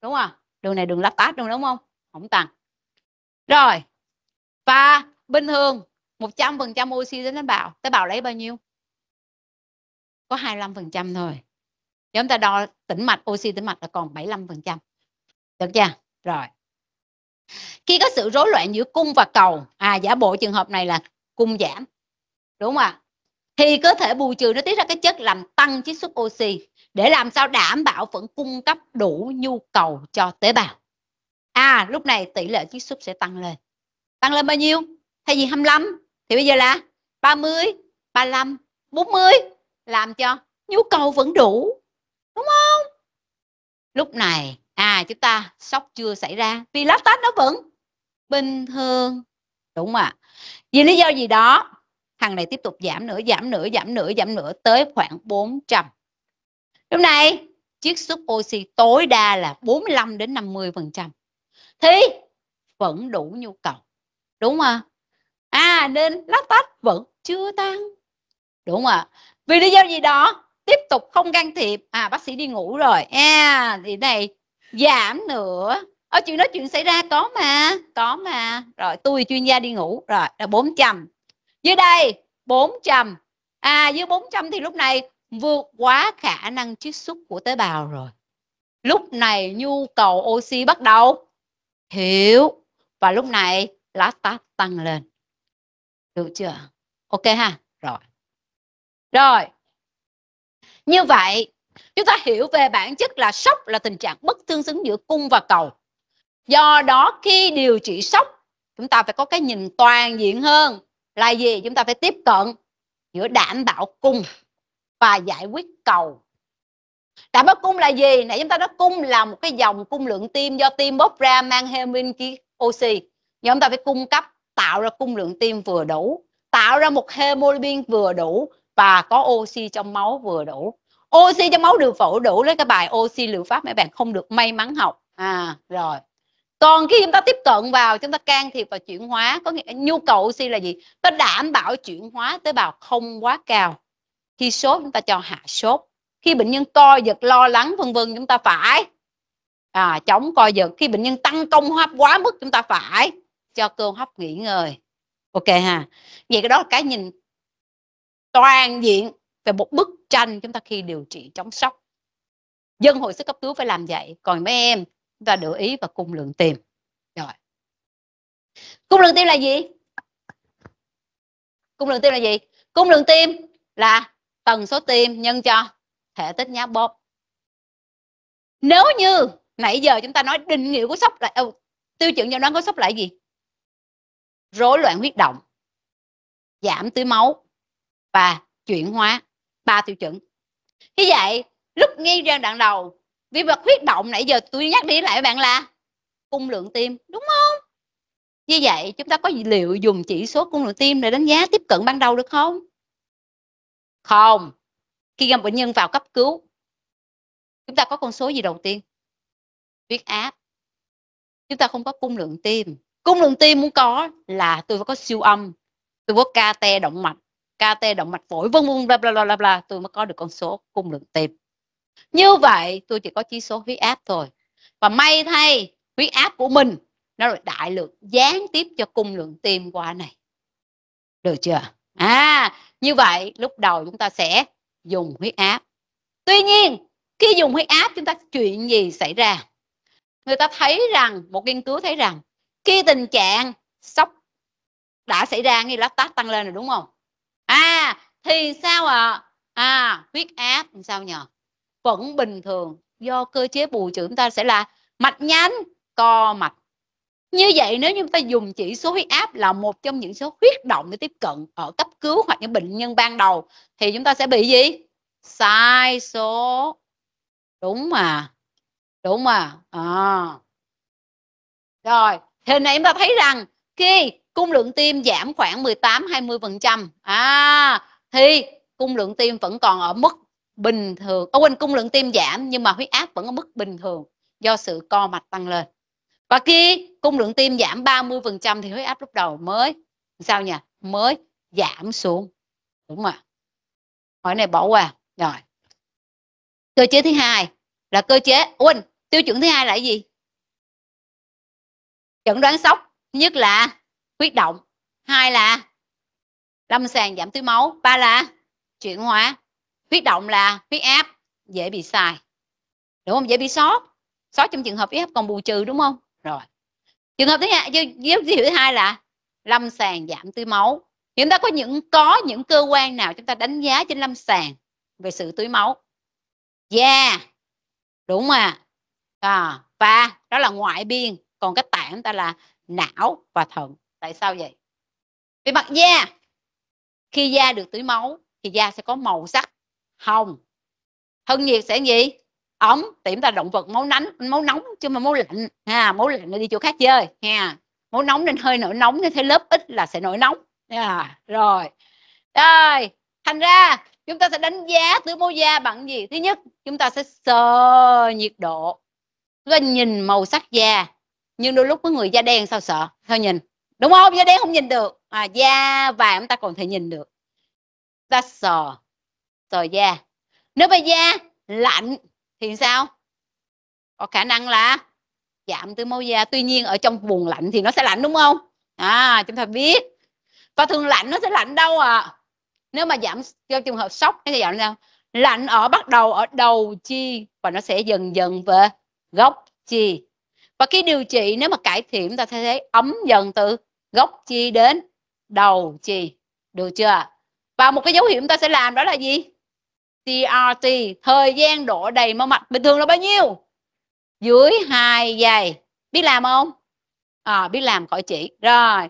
đúng không đường này đường lát tát đúng không không tăng rồi và bình thường 100% oxy đến tế bào tế bào lấy bao nhiêu có 25% thôi nếu chúng ta đo tĩnh mạch oxy tĩnh mạch là còn 75% được chưa rồi khi có sự rối loạn giữa cung và cầu à giả bộ trường hợp này là cung giảm đúng không ạ thì cơ thể bù trừ nó tiết ra cái chất làm tăng chiết xuất oxy để làm sao đảm bảo vẫn cung cấp đủ nhu cầu cho tế bào à lúc này tỷ lệ chiết xuất sẽ tăng lên tăng lên bao nhiêu thay vì 25 thì bây giờ là 30 35 40 làm cho nhu cầu vẫn đủ đúng không lúc này à chúng ta sốc chưa xảy ra vì lá tách nó vẫn bình thường đúng ạ vì lý do gì đó thằng này tiếp tục giảm nữa giảm nữa giảm nữa giảm nữa tới khoảng 400 lúc này chiếc xuất oxy tối đa là 45 đến 50 phần trăm thì vẫn đủ nhu cầu đúng không à nên lá tách vẫn chưa tăng đúng không ạ vì lý do gì đó tiếp tục không can thiệp à bác sĩ đi ngủ rồi à thì này giảm nữa ở chuyện đó chuyện xảy ra có mà có mà rồi tôi chuyên gia đi ngủ rồi là 400 dưới đây 400 à dưới 400 thì lúc này vượt quá khả năng chiết xuất của tế bào rồi lúc này nhu cầu oxy bắt đầu hiểu và lúc này lá táp tăng lên được chưa ok ha rồi rồi như vậy chúng ta hiểu về bản chất là sốc là tình trạng bất tương xứng giữa cung và cầu do đó khi điều trị sốc chúng ta phải có cái nhìn toàn diện hơn là gì chúng ta phải tiếp cận giữa đảm bảo cung và giải quyết cầu đảm bảo cung là gì nãy chúng ta nói cung là một cái dòng cung lượng tim do tim bóp ra mang hemoglobin oxy nhưng chúng ta phải cung cấp tạo ra cung lượng tim vừa đủ tạo ra một hemoglobin vừa đủ và có oxy trong máu vừa đủ oxy trong máu được phổ đủ lấy cái bài oxy liệu pháp mấy bạn không được may mắn học à rồi còn khi chúng ta tiếp cận vào chúng ta can thiệp vào chuyển hóa có nghĩa nhu cầu oxy là gì ta đảm bảo chuyển hóa tế bào không quá cao khi sốt chúng ta cho hạ sốt khi bệnh nhân co giật lo lắng vân vân chúng ta phải à, chống co giật khi bệnh nhân tăng công hấp quá mức chúng ta phải cho cơ hấp nghỉ ngơi ok ha vậy cái đó là cái nhìn toàn diện về một bức tranh chúng ta khi điều trị chống sốc dân hồi sức cấp cứu phải làm vậy còn mấy em chúng ta để ý và cung lượng tim rồi cung lượng tim là gì cung lượng tim là gì cung lượng tim là tần số tim nhân cho thể tích nhá bóp nếu như nãy giờ chúng ta nói định nghĩa của sốc là ừ, tiêu chuẩn chẩn đoán có sốc là gì rối loạn huyết động giảm tưới máu và chuyển hóa ba tiêu chuẩn như vậy lúc ngay ra đoạn đầu vì vật huyết động nãy giờ tôi nhắc đi lại với bạn là cung lượng tim đúng không như vậy chúng ta có liệu dùng chỉ số cung lượng tim để đánh giá tiếp cận ban đầu được không không khi gặp bệnh nhân vào cấp cứu chúng ta có con số gì đầu tiên huyết áp chúng ta không có cung lượng tim cung lượng tim muốn có là tôi phải có siêu âm tôi có ca te động mạch KT động mạch phổi vân vân bla bla bla bla tôi mới có được con số cung lượng tim như vậy tôi chỉ có chỉ số huyết áp thôi và may thay huyết áp của mình nó được đại lượng gián tiếp cho cung lượng tim qua này được chưa à như vậy lúc đầu chúng ta sẽ dùng huyết áp tuy nhiên khi dùng huyết áp chúng ta chuyện gì xảy ra người ta thấy rằng một nghiên cứu thấy rằng khi tình trạng sốc đã xảy ra ngay lát tát tăng lên rồi đúng không à thì sao ạ à? à huyết áp sao nhờ vẫn bình thường do cơ chế bù trừ chúng ta sẽ là mạch nhánh co mạch như vậy nếu như chúng ta dùng chỉ số huyết áp là một trong những số huyết động để tiếp cận ở cấp cứu hoặc những bệnh nhân ban đầu thì chúng ta sẽ bị gì sai số đúng mà đúng mà à. rồi hình này chúng ta thấy rằng khi cung lượng tim giảm khoảng 18 20% à thì cung lượng tim vẫn còn ở mức bình thường ở ờ, quên cung lượng tim giảm nhưng mà huyết áp vẫn ở mức bình thường do sự co mạch tăng lên và khi cung lượng tim giảm 30% thì huyết áp lúc đầu mới sao nhỉ mới giảm xuống đúng không ạ hỏi này bỏ qua rồi cơ chế thứ hai là cơ chế quên tiêu chuẩn thứ hai là gì chẩn đoán sốc nhất là huyết động hai là lâm sàng giảm tưới máu ba là chuyển hóa huyết động là huyết áp dễ bị sai đúng không dễ bị sót sót trong trường hợp huyết áp còn bù trừ đúng không rồi trường hợp thứ hai dấu hiệu thứ hai là lâm sàng giảm tưới máu chúng ta có những có những cơ quan nào chúng ta đánh giá trên lâm sàng về sự tưới máu yeah đúng mà à, và đó là ngoại biên còn cái tạng chúng ta là não và thận tại sao vậy về mặt da khi da được tưới máu thì da sẽ có màu sắc hồng thân nhiệt sẽ gì ấm tiệm ta động vật máu nắng máu nóng chứ mà máu lạnh ha máu lạnh nó đi chỗ khác chơi ha máu nóng nên hơi nổi nóng như thế lớp ít là sẽ nổi nóng ha. À, rồi rồi thành ra chúng ta sẽ đánh giá tưới máu da bằng gì thứ nhất chúng ta sẽ sờ nhiệt độ chúng nhìn màu sắc da nhưng đôi lúc có người da đen sao sợ sao nhìn đúng không da đen không nhìn được à, da vàng chúng ta còn thể nhìn được ta sò sò da nếu mà da lạnh thì sao có khả năng là giảm từ màu da tuy nhiên ở trong vùng lạnh thì nó sẽ lạnh đúng không à chúng ta biết và thường lạnh nó sẽ lạnh đâu à nếu mà giảm do trường hợp sốc nó sẽ giảm sao lạnh ở bắt đầu ở đầu chi và nó sẽ dần dần về gốc chi và khi điều trị nếu mà cải thiện ta sẽ thấy ấm dần từ gốc chi đến đầu chia được chưa và một cái dấu hiệu chúng ta sẽ làm đó là gì CRT thời gian đổ đầy mau mạch bình thường là bao nhiêu dưới 2 giây biết làm không à, biết làm khỏi chỉ rồi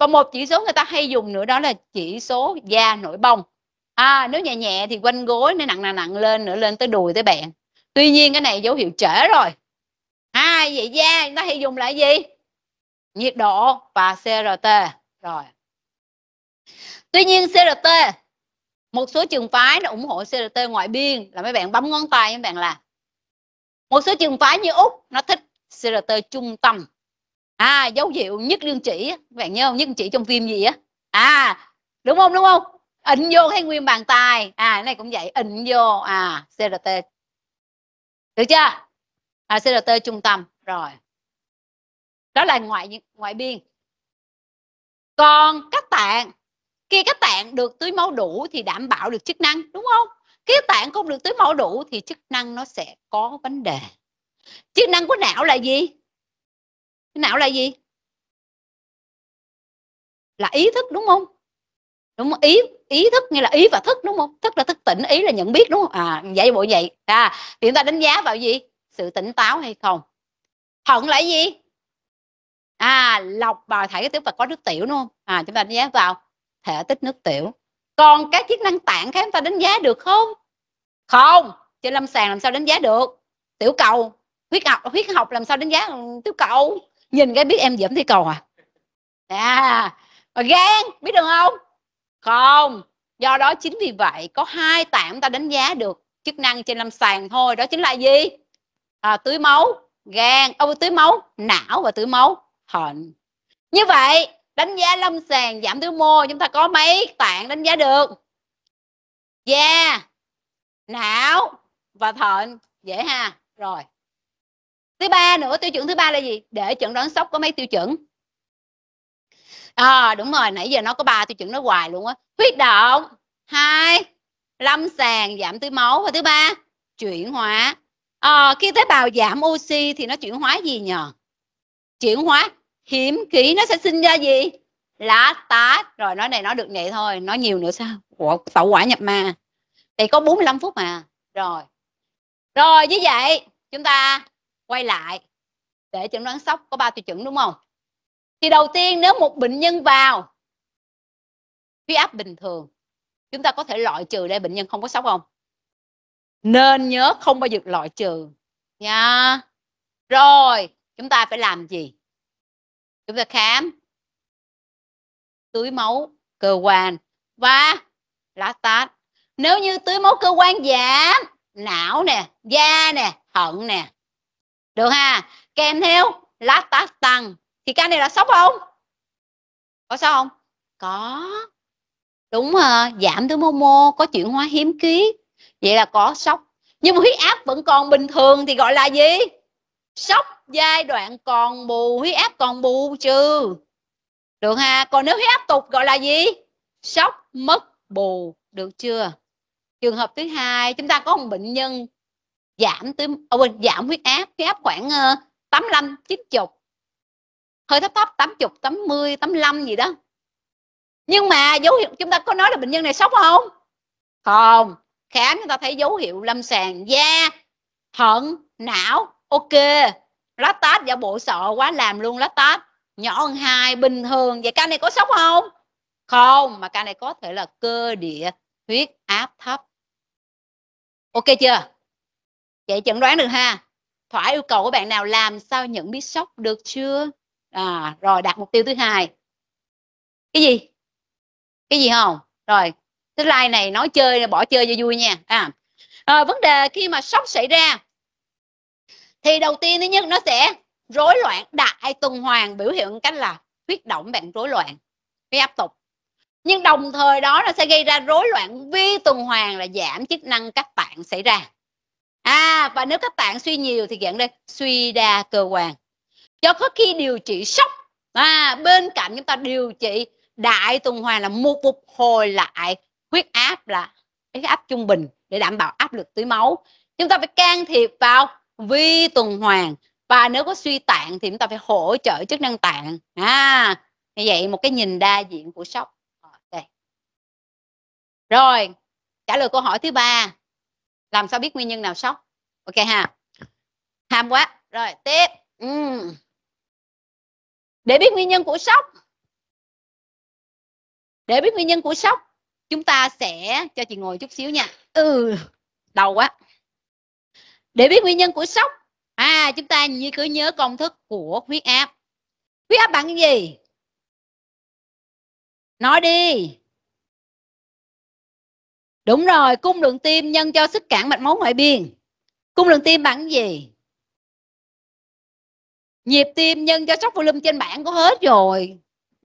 và một chỉ số người ta hay dùng nữa đó là chỉ số da nổi bông à, nếu nhẹ nhẹ thì quanh gối nó nặng nặng nặng lên nữa lên tới đùi tới bạn tuy nhiên cái này dấu hiệu trễ rồi hai à, vậy da người ta hay dùng là gì nhiệt độ và CRT rồi tuy nhiên CRT một số trường phái nó ủng hộ CRT ngoại biên là mấy bạn bấm ngón tay mấy bạn là. một số trường phái như Úc nó thích CRT trung tâm à dấu hiệu nhất đương chỉ các bạn nhớ không nhất đương chỉ trong phim gì á à đúng không đúng không ịnh vô cái nguyên bàn tay à cái này cũng vậy ịnh vô à CRT được chưa à, CRT trung tâm rồi đó là ngoại ngoại biên còn các tạng khi các tạng được tưới máu đủ thì đảm bảo được chức năng đúng không khi tạng không được tưới máu đủ thì chức năng nó sẽ có vấn đề chức năng của não là gì não là gì là ý thức đúng không đúng không? ý ý thức nghĩa là ý và thức đúng không thức là thức tỉnh ý là nhận biết đúng không à vậy bộ vậy à thì chúng ta đánh giá vào gì sự tỉnh táo hay không hận là gì à lọc vào cái tức là có nước tiểu đúng không à chúng ta đánh giá vào thể tích nước tiểu còn các chức năng tạng khác chúng ta đánh giá được không không trên lâm sàng làm sao đánh giá được tiểu cầu huyết học huyết học làm sao đánh giá ừ, tiểu cầu nhìn cái biết em giảm tiểu cầu à à gan biết được không không do đó chính vì vậy có hai tạng chúng ta đánh giá được chức năng trên lâm sàng thôi đó chính là gì à, tưới máu gan ô tưới máu não và tưới máu hận như vậy đánh giá lâm sàng giảm thiếu mô chúng ta có mấy tạng đánh giá được da yeah. não và thận dễ ha rồi thứ ba nữa tiêu chuẩn thứ ba là gì để chẩn đoán sốc có mấy tiêu chuẩn à, đúng rồi nãy giờ nó có ba tiêu chuẩn nó hoài luôn á huyết động hai lâm sàng giảm tưới máu và thứ ba chuyển hóa à, khi tế bào giảm oxy thì nó chuyển hóa gì nhờ chuyển hóa hiếm khí nó sẽ sinh ra gì lá tá rồi nói này nó được vậy thôi nói nhiều nữa sao Ủa, tẩu quả nhập ma thì có 45 phút mà rồi rồi như vậy chúng ta quay lại để chẩn đoán sốc có ba tiêu chuẩn đúng không thì đầu tiên nếu một bệnh nhân vào huyết áp bình thường chúng ta có thể loại trừ đây bệnh nhân không có sốc không nên nhớ không bao giờ loại trừ nha yeah. rồi chúng ta phải làm gì chúng ta khám tưới máu cơ quan và lactate nếu như tưới máu cơ quan giảm não nè da nè thận nè được ha kèm theo lactate tăng thì cái này là sốc không có sao không có đúng rồi giảm tưới máu mô có chuyển hóa hiếm ký vậy là có sốc nhưng mà huyết áp vẫn còn bình thường thì gọi là gì sốc giai đoạn còn bù huyết áp còn bù trừ được ha còn nếu huyết áp tục gọi là gì sốc mất bù được chưa trường hợp thứ hai chúng ta có một bệnh nhân giảm tới à, quên giảm huyết áp huyết áp khoảng ờ, tám uh, chín chục hơi thấp thấp tám tám chục mươi tám 85 gì đó nhưng mà dấu hiệu chúng ta có nói là bệnh nhân này sốc không không khám chúng ta thấy dấu hiệu lâm sàng da thận não ok laptop tát giả bộ sợ quá làm luôn laptop nhỏ hơn hai bình thường vậy ca này có sốc không không mà ca này có thể là cơ địa huyết áp thấp ok chưa vậy chẩn đoán được ha thỏa yêu cầu của bạn nào làm sao nhận biết sốc được chưa à rồi đặt mục tiêu thứ hai cái gì cái gì không rồi cái like này nói chơi bỏ chơi cho vui nha à, à vấn đề khi mà sốc xảy ra thì đầu tiên thứ nhất nó sẽ rối loạn đại tuần hoàn biểu hiện cách là huyết động bạn rối loạn huyết áp tục nhưng đồng thời đó nó sẽ gây ra rối loạn vi tuần hoàn là giảm chức năng các tạng xảy ra à và nếu các tạng suy nhiều thì dẫn đây suy đa cơ quan cho có khi điều trị sốc à, bên cạnh chúng ta điều trị đại tuần hoàn là một phục hồi lại huyết áp là huyết áp trung bình để đảm bảo áp lực tưới máu chúng ta phải can thiệp vào vi tuần hoàn và nếu có suy tạng thì chúng ta phải hỗ trợ chức năng tạng à như vậy một cái nhìn đa diện của sốc ờ, đây rồi trả lời câu hỏi thứ ba làm sao biết nguyên nhân nào sốc ok ha ham quá rồi tiếp uhm. để biết nguyên nhân của sốc để biết nguyên nhân của sốc chúng ta sẽ cho chị ngồi chút xíu nha ừ đau quá để biết nguyên nhân của sốc à chúng ta như cứ nhớ công thức của huyết áp huyết áp bằng cái gì nói đi đúng rồi cung đường tim nhân cho sức cản mạch máu ngoại biên cung đường tim bằng cái gì nhịp tim nhân cho sốc volume trên bảng có hết rồi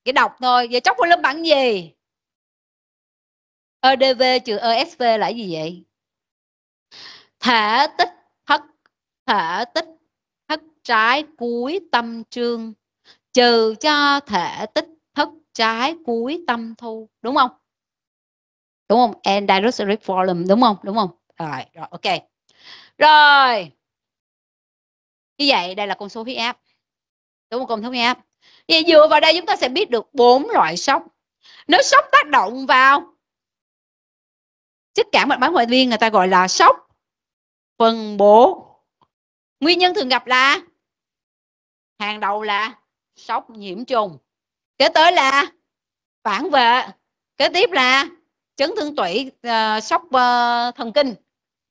cái đọc thôi vậy sốc volume bằng gì EDV trừ ESV là gì vậy? Thể tích thể tích thất trái cuối tâm trương trừ cho thể tích thất trái cuối tâm thu đúng không đúng không and direct volume đúng không đúng không rồi rồi ok rồi như vậy đây là con số huyết áp đúng không con số huyết áp vậy dựa vào đây chúng ta sẽ biết được bốn loại sốc nếu sốc tác động vào chất cảm mạch máu ngoại viên người ta gọi là sốc phân bố nguyên nhân thường gặp là hàng đầu là sốc nhiễm trùng kế tới là phản vệ kế tiếp là chấn thương tủy uh, sốc uh, thần kinh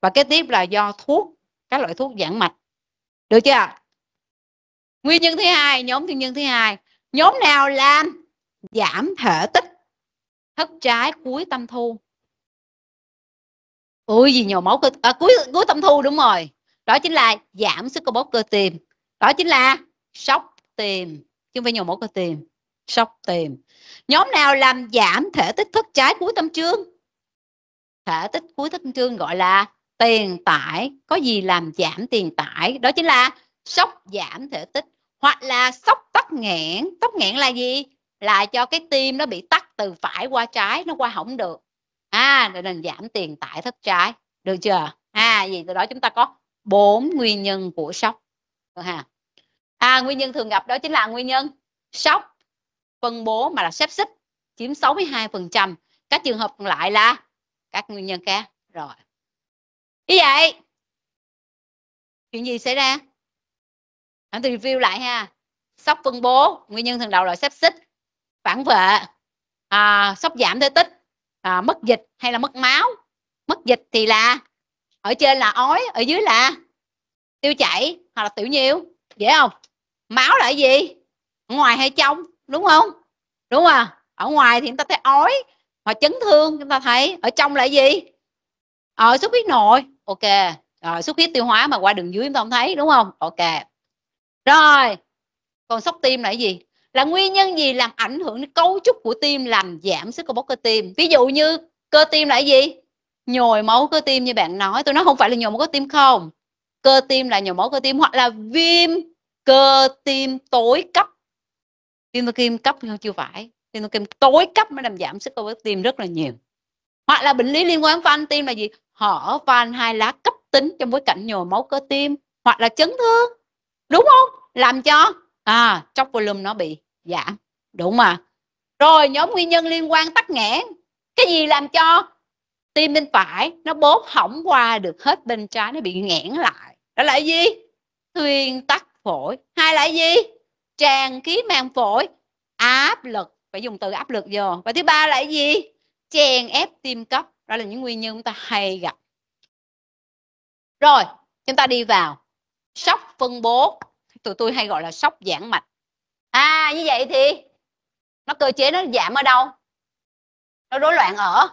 và kế tiếp là do thuốc các loại thuốc giãn mạch được chưa nguyên nhân thứ hai nhóm nguyên nhân thứ hai nhóm nào làm giảm thể tích thất trái cuối tâm thu ui gì nhiều máu cực à, cuối cuối tâm thu đúng rồi đó chính là giảm sức co bóp cơ tim đó chính là sốc tim chứ không phải nhồi máu cơ tim sốc tim nhóm nào làm giảm thể tích thất trái cuối tâm trương thể tích cuối tâm trương gọi là tiền tải có gì làm giảm tiền tải đó chính là sốc giảm thể tích hoặc là sốc tắc nghẽn tắc nghẽn là gì là cho cái tim nó bị tắc từ phải qua trái nó qua không được à để nên giảm tiền tải thất trái được chưa à gì từ đó chúng ta có bốn nguyên nhân của sốc ha à nguyên nhân thường gặp đó chính là nguyên nhân sốc phân bố mà là xếp xích chiếm 62 phần trăm các trường hợp còn lại là các nguyên nhân khác rồi như vậy chuyện gì xảy ra hãy tôi review lại ha sốc phân bố nguyên nhân thường đầu là xếp xích phản vệ à, sốc giảm thể tích à, mất dịch hay là mất máu mất dịch thì là ở trên là ói ở dưới là tiêu chảy hoặc là tiểu nhiêu dễ không máu là gì ở ngoài hay trong đúng không đúng à ở ngoài thì chúng ta thấy ói hoặc chấn thương chúng ta thấy ở trong là gì ở ờ, xuất huyết nội ok rồi xuất huyết tiêu hóa mà qua đường dưới chúng ta không thấy đúng không ok rồi còn sốc tim là gì là nguyên nhân gì làm ảnh hưởng đến cấu trúc của tim làm giảm sức cơ bóc cơ tim ví dụ như cơ tim là gì nhồi máu cơ tim như bạn nói tôi nói không phải là nhồi máu cơ tim không cơ tim là nhồi máu cơ tim hoặc là viêm cơ tim tối cấp viêm cơ tim cấp chưa phải viêm cơ tim tối cấp mới làm giảm sức cơ tim rất là nhiều hoặc là bệnh lý liên quan van tim là gì hở van hai lá cấp tính trong bối cảnh nhồi máu cơ tim hoặc là chấn thương đúng không làm cho à chóc volume nó bị giảm đúng mà rồi nhóm nguyên nhân liên quan tắc nghẽn cái gì làm cho tim bên phải nó bóp hỏng qua được hết bên trái nó bị nghẽn lại đó là gì thuyên tắc phổi Hai là gì tràn khí màng phổi áp lực phải dùng từ áp lực vô và thứ ba là gì chèn ép tim cấp đó là những nguyên nhân chúng ta hay gặp rồi chúng ta đi vào sốc phân bố tụi tôi hay gọi là sốc giãn mạch à như vậy thì nó cơ chế nó giảm ở đâu nó rối loạn ở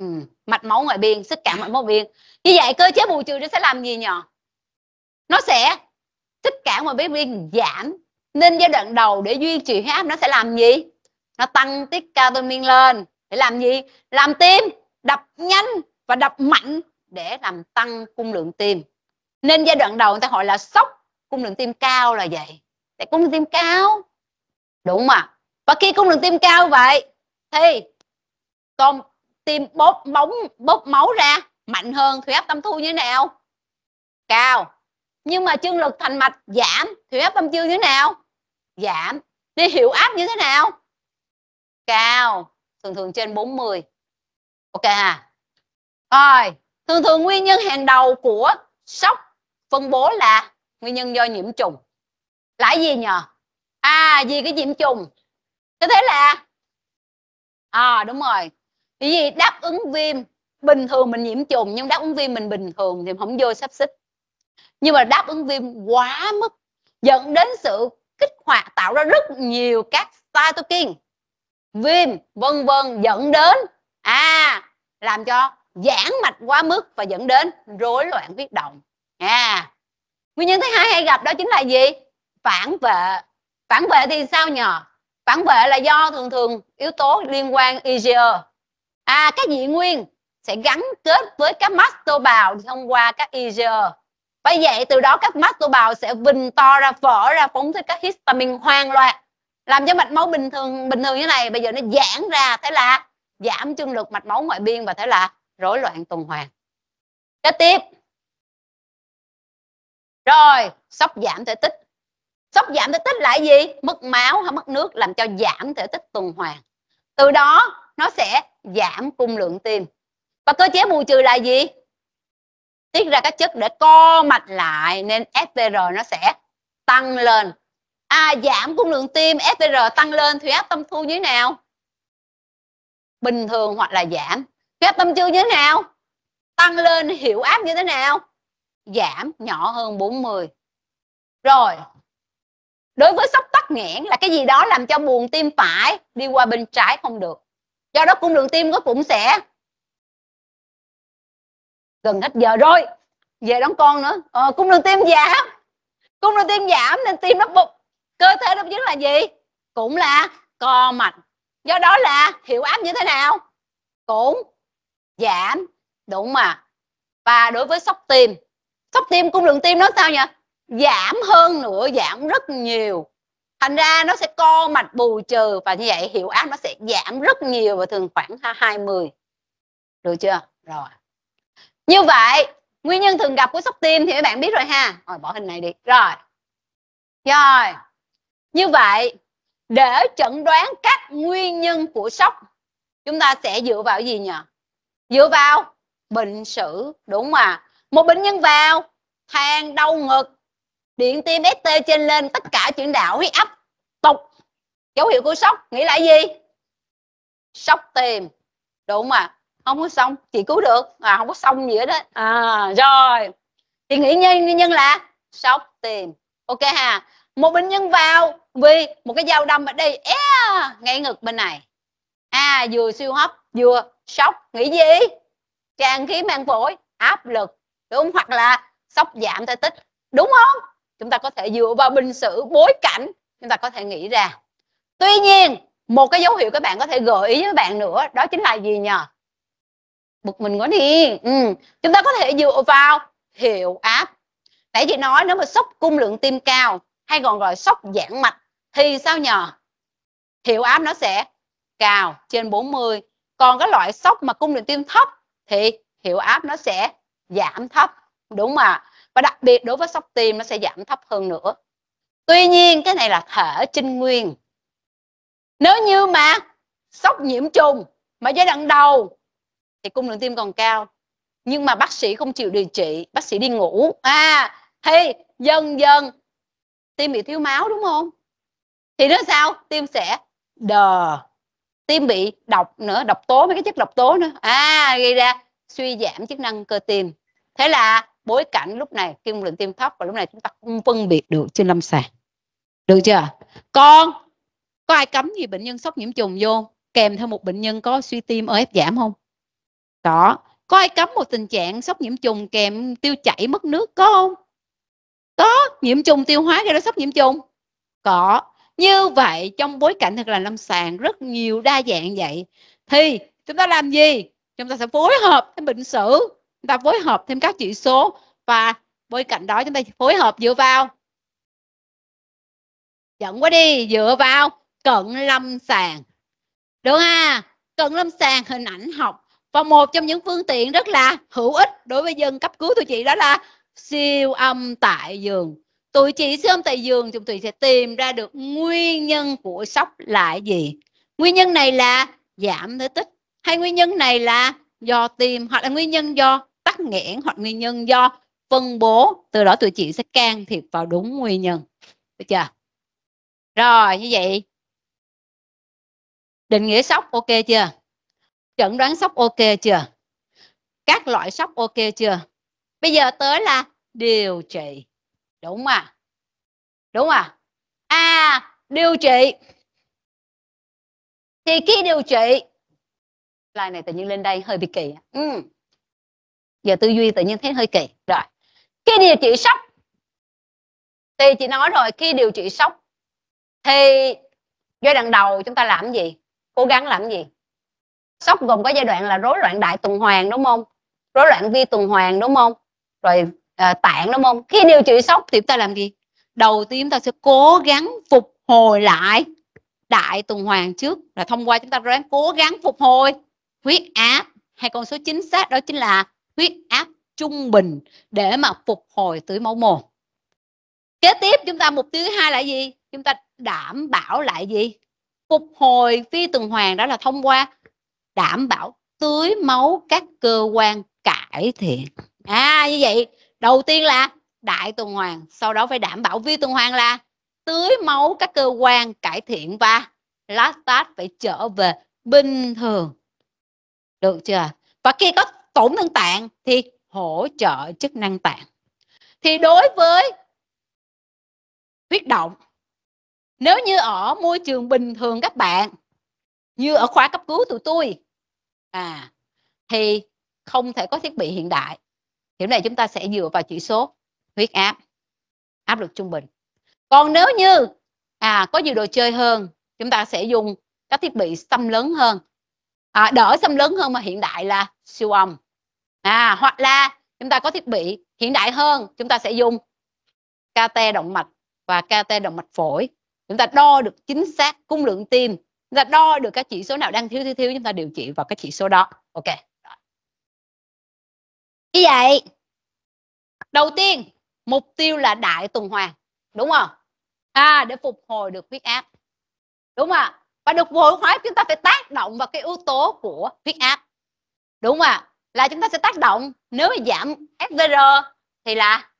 Ừ, mạch máu ngoại biên sức cảm mạch máu biên như vậy cơ chế bù trừ nó sẽ làm gì nhỉ nó sẽ sức cảm ngoại biên giảm nên giai đoạn đầu để duy trì huyết áp nó sẽ làm gì nó tăng tiết catenin lên để làm gì làm tim đập nhanh và đập mạnh để làm tăng cung lượng tim nên giai đoạn đầu người ta gọi là sốc cung lượng tim cao là vậy tại cung lượng tim cao đúng mà và khi cung lượng tim cao vậy thì tôm tim bóp bóng bóp máu ra mạnh hơn thủy áp tâm thu như thế nào cao nhưng mà chương lực thành mạch giảm thủy áp tâm dương như thế nào giảm đi hiệu áp như thế nào cao thường thường trên 40 ok à rồi thường thường nguyên nhân hàng đầu của sốc phân bố là nguyên nhân do nhiễm trùng là gì nhờ à vì cái nhiễm trùng như thế là à đúng rồi vì vậy đáp ứng viêm bình thường mình nhiễm trùng nhưng đáp ứng viêm mình bình thường thì không vô sắp xích nhưng mà đáp ứng viêm quá mức dẫn đến sự kích hoạt tạo ra rất nhiều các cytokine viêm vân vân dẫn đến à làm cho giãn mạch quá mức và dẫn đến rối loạn huyết động à nguyên nhân thứ hai hay gặp đó chính là gì phản vệ phản vệ thì sao nhờ phản vệ là do thường thường yếu tố liên quan IgE à các dị nguyên sẽ gắn kết với các mắt tô bào thông qua các IgE bởi vậy từ đó các mắt tô bào sẽ bình to ra vỡ ra phóng thích các histamine hoang loạn làm cho mạch máu bình thường bình thường như này bây giờ nó giãn ra thế là giảm trương lực mạch máu ngoại biên và thế là rối loạn tuần hoàn kế tiếp rồi sốc giảm thể tích sốc giảm thể tích là gì mất máu hay mất nước làm cho giảm thể tích tuần hoàn từ đó nó sẽ giảm cung lượng tim và cơ chế bù trừ là gì tiết ra các chất để co mạch lại nên SPR nó sẽ tăng lên à giảm cung lượng tim SPR tăng lên thì áp tâm thu như thế nào bình thường hoặc là giảm huyết áp tâm chương như thế nào tăng lên hiệu áp như thế nào giảm nhỏ hơn 40 rồi đối với sốc tắc nghẽn là cái gì đó làm cho buồng tim phải đi qua bên trái không được do đó cung đường tim nó cũng sẽ gần hết giờ rồi về đón con nữa ờ, cung đường tim giảm cung đường tim giảm nên tim nó bục cơ thể nó chính là gì cũng là co mạch do đó là hiệu áp như thế nào cũng giảm đúng mà và đối với sốc tim sốc tim cung đường tim nó sao nhỉ giảm hơn nữa giảm rất nhiều thành ra nó sẽ co mạch bù trừ và như vậy hiệu áp nó sẽ giảm rất nhiều và thường khoảng 20 được chưa rồi như vậy nguyên nhân thường gặp của sốc tim thì các bạn biết rồi ha rồi bỏ hình này đi rồi rồi như vậy để chẩn đoán các nguyên nhân của sốc chúng ta sẽ dựa vào gì nhỉ dựa vào bệnh sử đúng mà một bệnh nhân vào than đau ngực điện tim ST trên lên tất cả chuyển đạo huyết áp tục dấu hiệu của sốc nghĩ lại gì sốc tìm đúng mà không có xong chị cứu được à không có xong gì hết đó à rồi thì nghĩ nhân nguyên nhân là sốc tìm ok ha một bệnh nhân vào vì một cái dao đâm ở đây é ngay ngực bên này à vừa siêu hấp vừa sốc nghĩ gì tràn khí mang phổi áp lực đúng hoặc là sốc giảm thể tích đúng không chúng ta có thể dựa vào bình sử bối cảnh chúng ta có thể nghĩ ra tuy nhiên một cái dấu hiệu các bạn có thể gợi ý với bạn nữa đó chính là gì nhờ bực mình quá đi ừ. chúng ta có thể dựa vào hiệu áp nãy chị nói nếu mà sốc cung lượng tim cao hay còn gọi sốc giãn mạch thì sao nhờ hiệu áp nó sẽ cao trên 40 còn cái loại sốc mà cung lượng tim thấp thì hiệu áp nó sẽ giảm thấp đúng không ạ và đặc biệt đối với sốc tim nó sẽ giảm thấp hơn nữa tuy nhiên cái này là thở trinh nguyên nếu như mà sốc nhiễm trùng mà giai đoạn đầu thì cung lượng tim còn cao nhưng mà bác sĩ không chịu điều trị bác sĩ đi ngủ à thì dần dần tim bị thiếu máu đúng không thì nó sao tim sẽ đờ tim bị độc nữa độc tố mấy cái chất độc tố nữa à gây ra suy giảm chức năng cơ tim thế là bối cảnh lúc này khi lượng tim thấp và lúc này chúng ta không phân biệt được trên lâm sàng được chưa con có ai cấm gì bệnh nhân sốc nhiễm trùng vô kèm theo một bệnh nhân có suy tim ở ép giảm không Có có ai cấm một tình trạng sốc nhiễm trùng kèm tiêu chảy mất nước có không có nhiễm trùng tiêu hóa gây ra sốc nhiễm trùng có như vậy trong bối cảnh thực là lâm sàng rất nhiều đa dạng vậy thì chúng ta làm gì chúng ta sẽ phối hợp với bệnh sử chúng ta phối hợp thêm các chỉ số và bên cạnh đó chúng ta phối hợp dựa vào dẫn quá đi dựa vào cận lâm sàng được ha cận lâm sàng hình ảnh học và một trong những phương tiện rất là hữu ích đối với dân cấp cứu tụi chị đó là siêu âm tại giường tụi chị siêu âm tại giường chúng tụi sẽ tìm ra được nguyên nhân của sốc là gì nguyên nhân này là giảm thể tích hay nguyên nhân này là do tim hoặc là nguyên nhân do tắc nghẽn hoặc nguyên nhân do phân bố từ đó tụi chị sẽ can thiệp vào đúng nguyên nhân được chưa rồi như vậy định nghĩa sốc ok chưa chẩn đoán sốc ok chưa các loại sốc ok chưa bây giờ tới là điều trị đúng mà đúng à à điều trị thì khi điều trị slide này tự nhiên lên đây hơi bị kỳ à. ừ giờ tư duy tự nhiên thấy hơi kỳ rồi khi điều trị sốc thì chị nói rồi khi điều trị sốc thì giai đoạn đầu chúng ta làm gì cố gắng làm gì sốc gồm có giai đoạn là rối loạn đại tuần hoàn đúng không rối loạn vi tuần hoàn đúng không rồi à, tạng đúng không khi điều trị sốc thì chúng ta làm gì đầu tiên chúng ta sẽ cố gắng phục hồi lại đại tuần hoàn trước là thông qua chúng ta ráng cố gắng phục hồi huyết áp hay con số chính xác đó chính là huyết áp trung bình để mà phục hồi tưới máu mồm kế tiếp chúng ta mục tiêu thứ hai là gì chúng ta đảm bảo lại gì phục hồi phi tuần hoàn đó là thông qua đảm bảo tưới máu các cơ quan cải thiện à như vậy đầu tiên là đại tuần hoàn sau đó phải đảm bảo vi tuần hoàn là tưới máu các cơ quan cải thiện và lactate phải trở về bình thường được chưa và khi có tổn thương tạng thì hỗ trợ chức năng tạng thì đối với huyết động nếu như ở môi trường bình thường các bạn như ở khoa cấp cứu tụi tôi à thì không thể có thiết bị hiện đại Hiểu này chúng ta sẽ dựa vào chỉ số huyết áp áp lực trung bình còn nếu như à có nhiều đồ chơi hơn chúng ta sẽ dùng các thiết bị xâm lớn hơn à, đỡ xâm lớn hơn mà hiện đại là siêu âm à hoặc là chúng ta có thiết bị hiện đại hơn chúng ta sẽ dùng KT động mạch và KT động mạch phổi chúng ta đo được chính xác cung lượng tim chúng ta đo được các chỉ số nào đang thiếu thiếu thiếu chúng ta điều trị vào các chỉ số đó ok như vậy đầu tiên mục tiêu là đại tuần hoàn đúng không à để phục hồi được huyết áp đúng không và được phục hồi huyết áp chúng ta phải tác động vào cái yếu tố của huyết áp đúng không là chúng ta sẽ tác động nếu mà giảm SVR thì là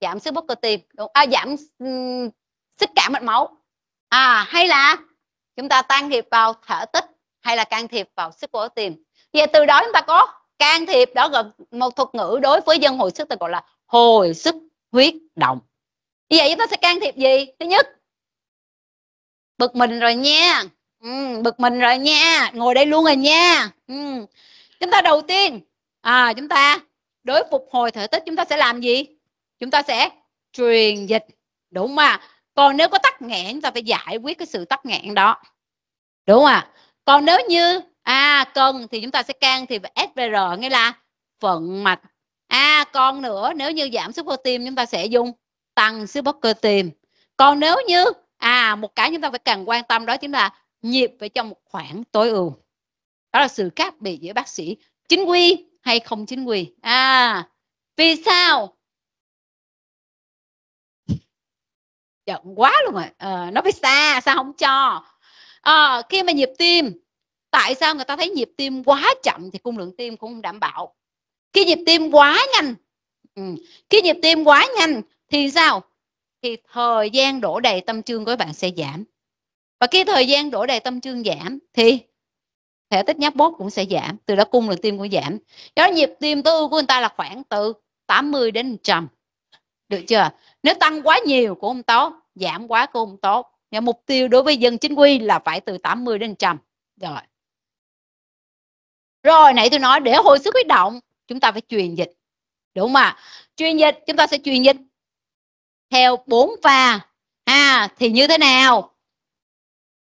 giảm sức bất cơ tim à, giảm um, sức cảm mạch máu à hay là chúng ta can thiệp vào thở tích hay là can thiệp vào sức của tim vậy từ đó chúng ta có can thiệp đó gọi một thuật ngữ đối với dân hồi sức ta gọi là hồi sức huyết động như vậy chúng ta sẽ can thiệp gì thứ nhất bực mình rồi nha ừ, bực mình rồi nha ngồi đây luôn rồi nha ừ chúng ta đầu tiên à, chúng ta đối phục hồi thể tích chúng ta sẽ làm gì chúng ta sẽ truyền dịch đúng mà còn nếu có tắc nghẽn chúng ta phải giải quyết cái sự tắc nghẽn đó đúng à còn nếu như à cần thì chúng ta sẽ can thiệp SVR nghĩa là vận mạch à còn nữa nếu như giảm sức tim chúng ta sẽ dùng tăng sức cơ tim còn nếu như à một cái chúng ta phải cần quan tâm đó chính là nhịp phải trong một khoảng tối ưu đó là sự khác biệt giữa bác sĩ chính quy hay không chính quy à vì sao giận quá luôn rồi à, nó phải xa sao không cho à, khi mà nhịp tim tại sao người ta thấy nhịp tim quá chậm thì cung lượng tim cũng không đảm bảo khi nhịp tim quá nhanh ừ, khi nhịp tim quá nhanh thì sao thì thời gian đổ đầy tâm trương của bạn sẽ giảm và khi thời gian đổ đầy tâm trương giảm thì thể tích nháp bốt cũng sẽ giảm từ đó cung lực tim cũng giảm do nhịp tim tư của người ta là khoảng từ 80 đến 100 được chưa nếu tăng quá nhiều của ông tốt giảm quá của ông tốt Và mục tiêu đối với dân chính quy là phải từ 80 đến 100 rồi rồi nãy tôi nói để hồi sức huyết động chúng ta phải truyền dịch đúng mà truyền dịch chúng ta sẽ truyền dịch theo bốn pha à thì như thế nào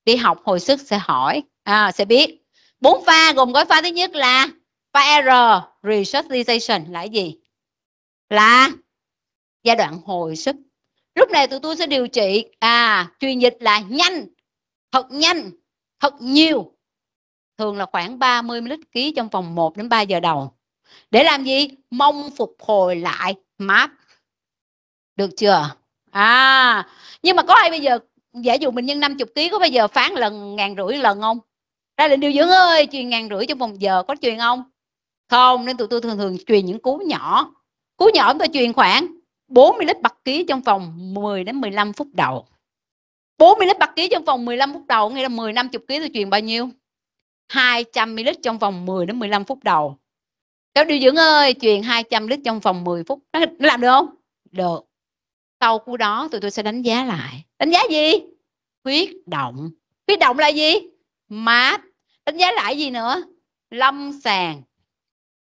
đi học hồi sức sẽ hỏi à, sẽ biết bốn pha gồm gói pha thứ nhất là pha R resuscitation là gì là giai đoạn hồi sức lúc này tụi tôi sẽ điều trị à truyền dịch là nhanh thật nhanh thật nhiều thường là khoảng 30 ml ký trong vòng 1 đến 3 giờ đầu để làm gì mong phục hồi lại map được chưa à nhưng mà có ai bây giờ giả dụ mình nhân 50 ký có bây giờ phán lần ngàn rưỡi lần không ra lệnh điều dưỡng ơi truyền ngàn rưỡi trong vòng giờ có truyền không không nên tụi tôi thường thường truyền những cú nhỏ cú nhỏ chúng tôi truyền khoảng 40 lít bạc ký trong vòng 10 đến 15 phút đầu 40 lít bạc ký trong vòng 15 phút đầu nghĩa là 10 50 ký tôi truyền bao nhiêu 200 ml trong vòng 10 đến 15 phút đầu các điều dưỡng ơi truyền 200 lít trong vòng 10 phút nó làm được không được sau cú đó tụi tôi sẽ đánh giá lại đánh giá gì huyết động huyết động là gì mát đánh giá lại gì nữa lâm sàng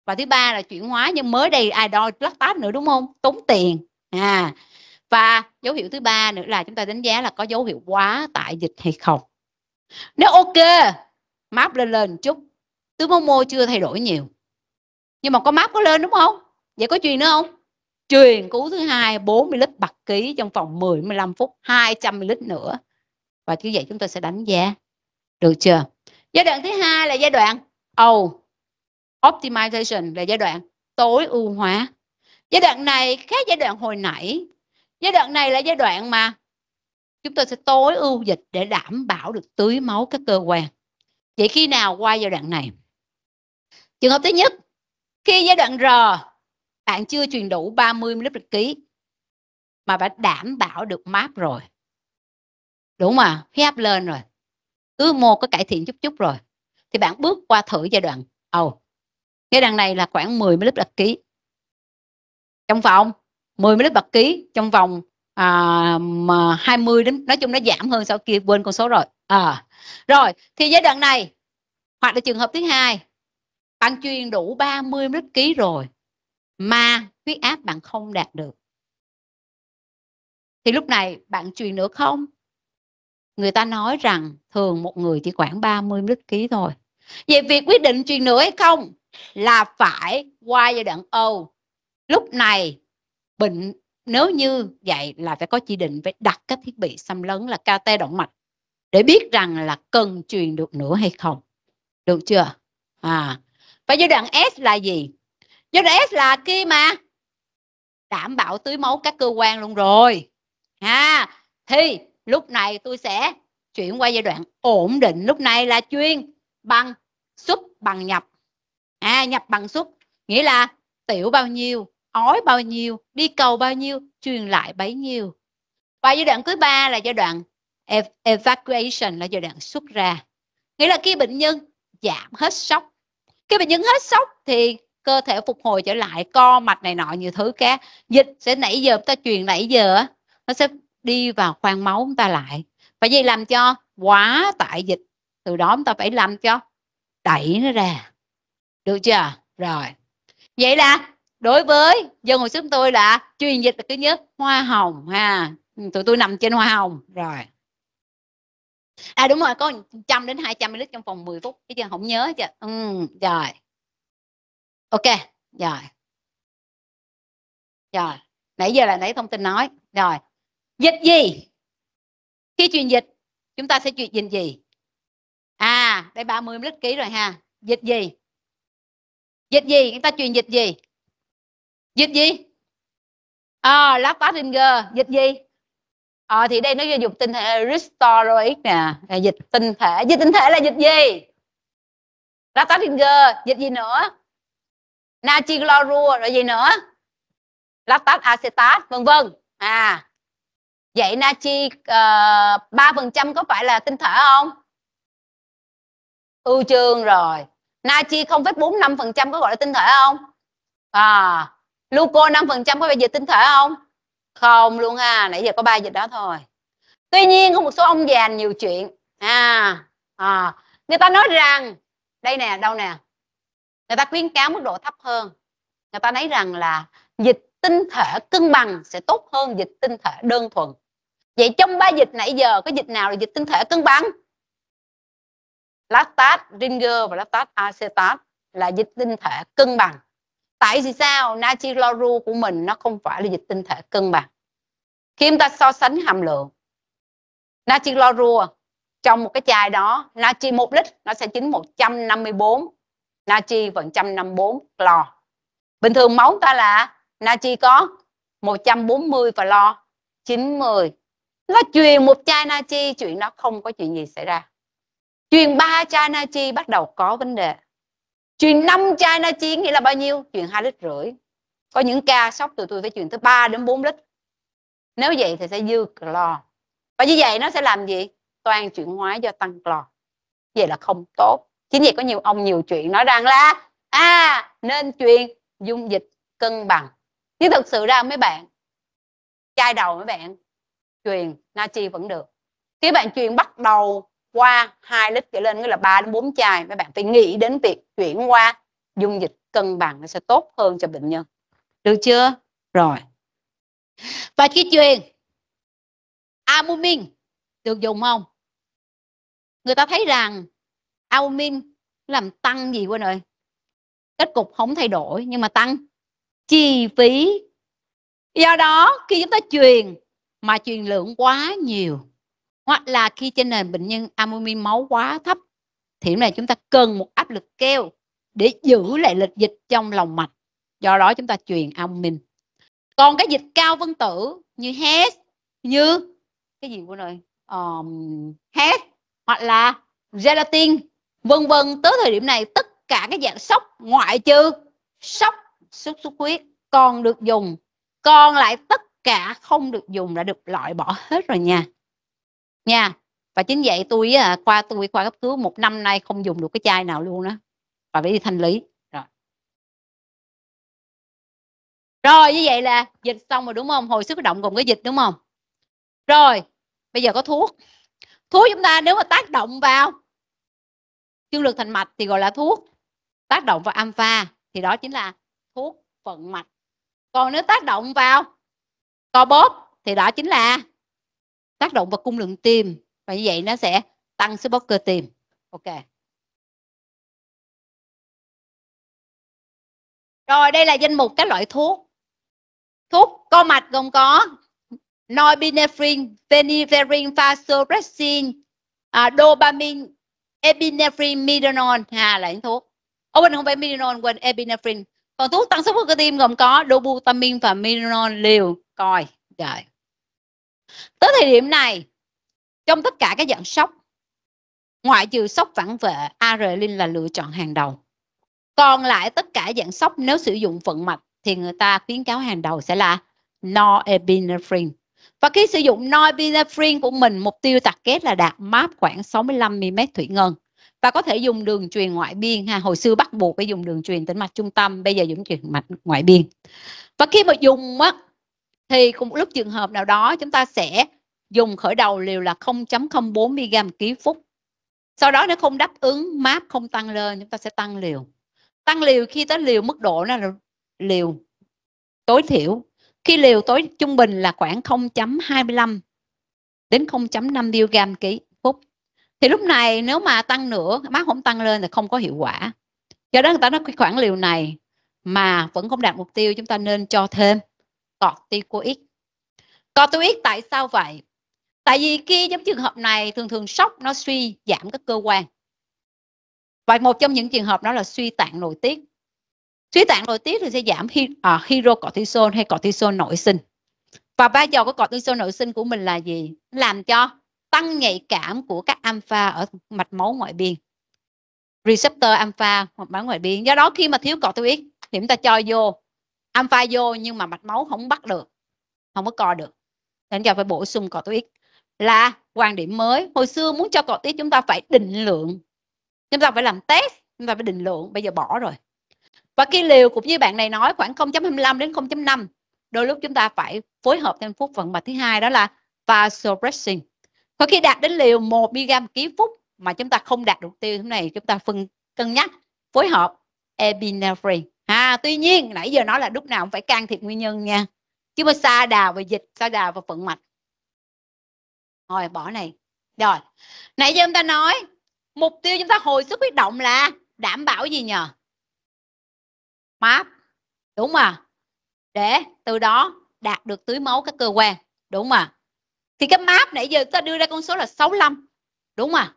và thứ ba là chuyển hóa nhưng mới đây ai đo lắp nữa đúng không tốn tiền à và dấu hiệu thứ ba nữa là chúng ta đánh giá là có dấu hiệu quá tại dịch hay không nếu ok map lên lên chút tứ mô mô chưa thay đổi nhiều nhưng mà có map có lên đúng không vậy có truyền nữa không truyền cú thứ hai 40 lít bạc ký trong vòng 10 15 phút 200 lít nữa và như vậy chúng ta sẽ đánh giá được chưa giai đoạn thứ hai là giai đoạn O optimization là giai đoạn tối ưu hóa giai đoạn này khác giai đoạn hồi nãy giai đoạn này là giai đoạn mà chúng tôi sẽ tối ưu dịch để đảm bảo được tưới máu các cơ quan vậy khi nào qua giai đoạn này trường hợp thứ nhất khi giai đoạn R bạn chưa truyền đủ 30 ml ký mà bạn đảm bảo được map rồi đúng mà phép lên rồi cứ mô có cải thiện chút chút rồi thì bạn bước qua thử giai đoạn ầu giai đoạn này là khoảng 10 ml bạc ký trong vòng 10 ml bạc ký trong vòng à, mà 20 đến nói chung nó giảm hơn sau kia quên con số rồi à, rồi thì giai đoạn này hoặc là trường hợp thứ hai bạn truyền đủ 30 ml ký rồi mà huyết áp bạn không đạt được thì lúc này bạn truyền nữa không người ta nói rằng thường một người chỉ khoảng 30 lít ký thôi vậy việc quyết định truyền nữa hay không là phải qua giai đoạn Âu lúc này bệnh nếu như vậy là phải có chỉ định phải đặt các thiết bị xâm lấn là KT động mạch để biết rằng là cần truyền được nữa hay không được chưa à và giai đoạn S là gì giai đoạn S là khi mà đảm bảo tưới máu các cơ quan luôn rồi ha à, thì lúc này tôi sẽ chuyển qua giai đoạn ổn định lúc này là chuyên bằng xuất bằng nhập à nhập bằng xuất nghĩa là tiểu bao nhiêu ói bao nhiêu đi cầu bao nhiêu truyền lại bấy nhiêu và giai đoạn thứ ba là giai đoạn evacuation là giai đoạn xuất ra nghĩa là khi bệnh nhân giảm hết sốc khi bệnh nhân hết sốc thì cơ thể phục hồi trở lại co mạch này nọ nhiều thứ khác dịch sẽ nãy giờ ta truyền nãy giờ nó sẽ đi vào khoang máu chúng ta lại phải gì làm cho quá tại dịch từ đó chúng ta phải làm cho đẩy nó ra được chưa rồi vậy là đối với dân hồi chúng tôi là truyền dịch là cứ nhớ hoa hồng ha ừ, tụi tôi nằm trên hoa hồng rồi à đúng rồi có 100 đến 200 ml trong vòng 10 phút cái chứ không nhớ chưa ừ, rồi ok rồi rồi nãy giờ là nãy thông tin nói rồi dịch gì khi truyền dịch chúng ta sẽ truyền dịch gì à đây 30 lít ký rồi ha dịch gì dịch gì chúng ta truyền dịch gì dịch gì à, lát Passenger dịch gì à, thì đây nó dùng tinh thể Ristoroid nè là dịch tinh thể dịch tinh thể là dịch gì lát Passenger dịch gì nữa natri chlorua rồi gì nữa lactat acetat vân vân à vậy Nachi ờ, ba phần trăm có phải là tinh thể không ưu trương rồi Nachi không phép bốn năm phần trăm có gọi là tinh thể không à Luco năm phần trăm có phải giờ tinh thể không không luôn ha nãy giờ có ba dịch đó thôi tuy nhiên có một số ông già nhiều chuyện à, à người ta nói rằng đây nè đâu nè người ta khuyến cáo mức độ thấp hơn người ta nói rằng là dịch tinh thể cân bằng sẽ tốt hơn dịch tinh thể đơn thuần vậy trong ba dịch nãy giờ có dịch nào là dịch tinh thể cân bằng lactate ringer và lactate acetate là dịch tinh thể cân bằng tại vì sao natri cloru của mình nó không phải là dịch tinh thể cân bằng khi chúng ta so sánh hàm lượng natri cloru trong một cái chai đó natri 1 lít nó sẽ chính 154 natri phần 154 clo bình thường máu ta là natri có 140 và lo 90 nó truyền một chai na chi chuyện nó không có chuyện gì xảy ra truyền ba chai na chi bắt đầu có vấn đề truyền năm chai na chi nghĩa là bao nhiêu truyền hai lít rưỡi có những ca sốc tụi tôi phải truyền tới 3 đến 4 lít nếu vậy thì sẽ dư clo và như vậy nó sẽ làm gì toàn chuyển hóa do tăng clo vậy là không tốt chính vì có nhiều ông nhiều chuyện nói rằng là à nên truyền dung dịch cân bằng nhưng thực sự ra mấy bạn chai đầu mấy bạn truyền natri vẫn được khi bạn truyền bắt đầu qua 2 lít trở lên nghĩa là 3 đến 4 chai các bạn phải nghĩ đến việc chuyển qua dung dịch cân bằng nó sẽ tốt hơn cho bệnh nhân được chưa rồi và khi truyền albumin được dùng không người ta thấy rằng albumin làm tăng gì quên rồi kết cục không thay đổi nhưng mà tăng chi phí do đó khi chúng ta truyền mà truyền lượng quá nhiều hoặc là khi trên nền bệnh nhân amomi máu quá thấp thì lúc này chúng ta cần một áp lực keo để giữ lại lịch dịch trong lòng mạch do đó chúng ta truyền amomin còn cái dịch cao phân tử như HES như cái gì của rồi um, HES hoặc là gelatin vân vân tới thời điểm này tất cả các dạng sốc ngoại trừ sốc sốt xuất huyết còn được dùng còn lại tất cả không được dùng đã được loại bỏ hết rồi nha nha và chính vậy tôi à qua tôi qua cấp cứu một năm nay không dùng được cái chai nào luôn đó và phải đi thanh lý rồi rồi như vậy là dịch xong rồi đúng không hồi sức động cùng cái dịch đúng không rồi bây giờ có thuốc thuốc chúng ta nếu mà tác động vào chương lực thành mạch thì gọi là thuốc tác động vào alpha thì đó chính là thuốc vận mạch còn nếu tác động vào co bóp thì đó chính là tác động vào cung lượng tim và như vậy nó sẽ tăng sức bóp cơ tim ok rồi đây là danh mục các loại thuốc thuốc co mạch gồm có norepinephrine veniverin vasopressin à, dopamine epinephrine midinol à là những thuốc ô quên không phải midinol quên epinephrine còn thuốc tăng sức cơ tim gồm có dobutamin và mineral liều coi trời tới thời điểm này trong tất cả các dạng sốc ngoại trừ sốc phản vệ adrenaline là lựa chọn hàng đầu còn lại tất cả dạng sốc nếu sử dụng vận mạch thì người ta khuyến cáo hàng đầu sẽ là norepinephrine và khi sử dụng norepinephrine của mình mục tiêu target là đạt map khoảng 65 mm thủy ngân và có thể dùng đường truyền ngoại biên ha hồi xưa bắt buộc phải dùng đường truyền tĩnh mạch trung tâm bây giờ dùng truyền mạch ngoại biên và khi mà dùng á thì cũng lúc trường hợp nào đó chúng ta sẽ dùng khởi đầu liều là 0.04 mg ký phút sau đó nếu không đáp ứng map không tăng lên chúng ta sẽ tăng liều tăng liều khi tới liều mức độ là liều tối thiểu khi liều tối trung bình là khoảng 0.25 đến 0.5 mg ký thì lúc này nếu mà tăng nữa mát không tăng lên thì không có hiệu quả do đó người ta nói khoảng liều này mà vẫn không đạt mục tiêu chúng ta nên cho thêm corticoid corticoid tại sao vậy tại vì khi giống trường hợp này thường thường sốc nó suy giảm các cơ quan và một trong những trường hợp đó là suy tạng nội tiết suy tạng nội tiết thì sẽ giảm hy, à, hydrocortisol hay cortisol nội sinh và vai trò của cortisol nội sinh của mình là gì làm cho tăng nhạy cảm của các alpha ở mạch máu ngoại biên receptor alpha mạch máu ngoại biên do đó khi mà thiếu corticoid thì chúng ta cho vô alpha vô nhưng mà mạch máu không bắt được không có co được nên cho phải bổ sung corticoid là quan điểm mới hồi xưa muốn cho corticoid chúng ta phải định lượng chúng ta phải làm test chúng ta phải định lượng bây giờ bỏ rồi và cái liều cũng như bạn này nói khoảng 0.25 đến 0.5 đôi lúc chúng ta phải phối hợp thêm phút phần mạch thứ hai đó là vasopressin có khi đạt đến liều 1 mg ký phút mà chúng ta không đạt được tiêu thế này chúng ta phân cân nhắc phối hợp epinephrine à, tuy nhiên nãy giờ nói là lúc nào cũng phải can thiệp nguyên nhân nha chứ mà xa đà về dịch xa đà vào phận mạch rồi bỏ này rồi nãy giờ chúng ta nói mục tiêu chúng ta hồi sức huyết động là đảm bảo gì nhờ Máp đúng mà để từ đó đạt được tưới máu các cơ quan đúng mà thì cái map nãy giờ ta đưa ra con số là 65 đúng không ạ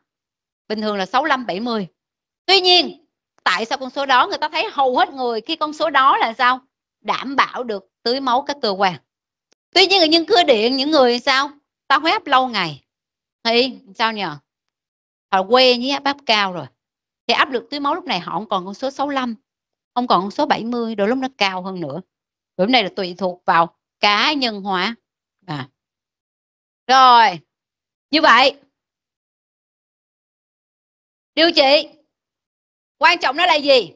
bình thường là 65 70 tuy nhiên tại sao con số đó người ta thấy hầu hết người khi con số đó là sao đảm bảo được tưới máu các cơ quan tuy nhiên ở những cơ điện những người sao ta huyết lâu ngày thì sao nhờ họ quen với áp áp cao rồi thì áp lực tưới máu lúc này họ không còn con số 65 không còn con số 70 đôi lúc nó cao hơn nữa hôm nay là tùy thuộc vào cá nhân hóa à rồi như vậy điều trị quan trọng đó là gì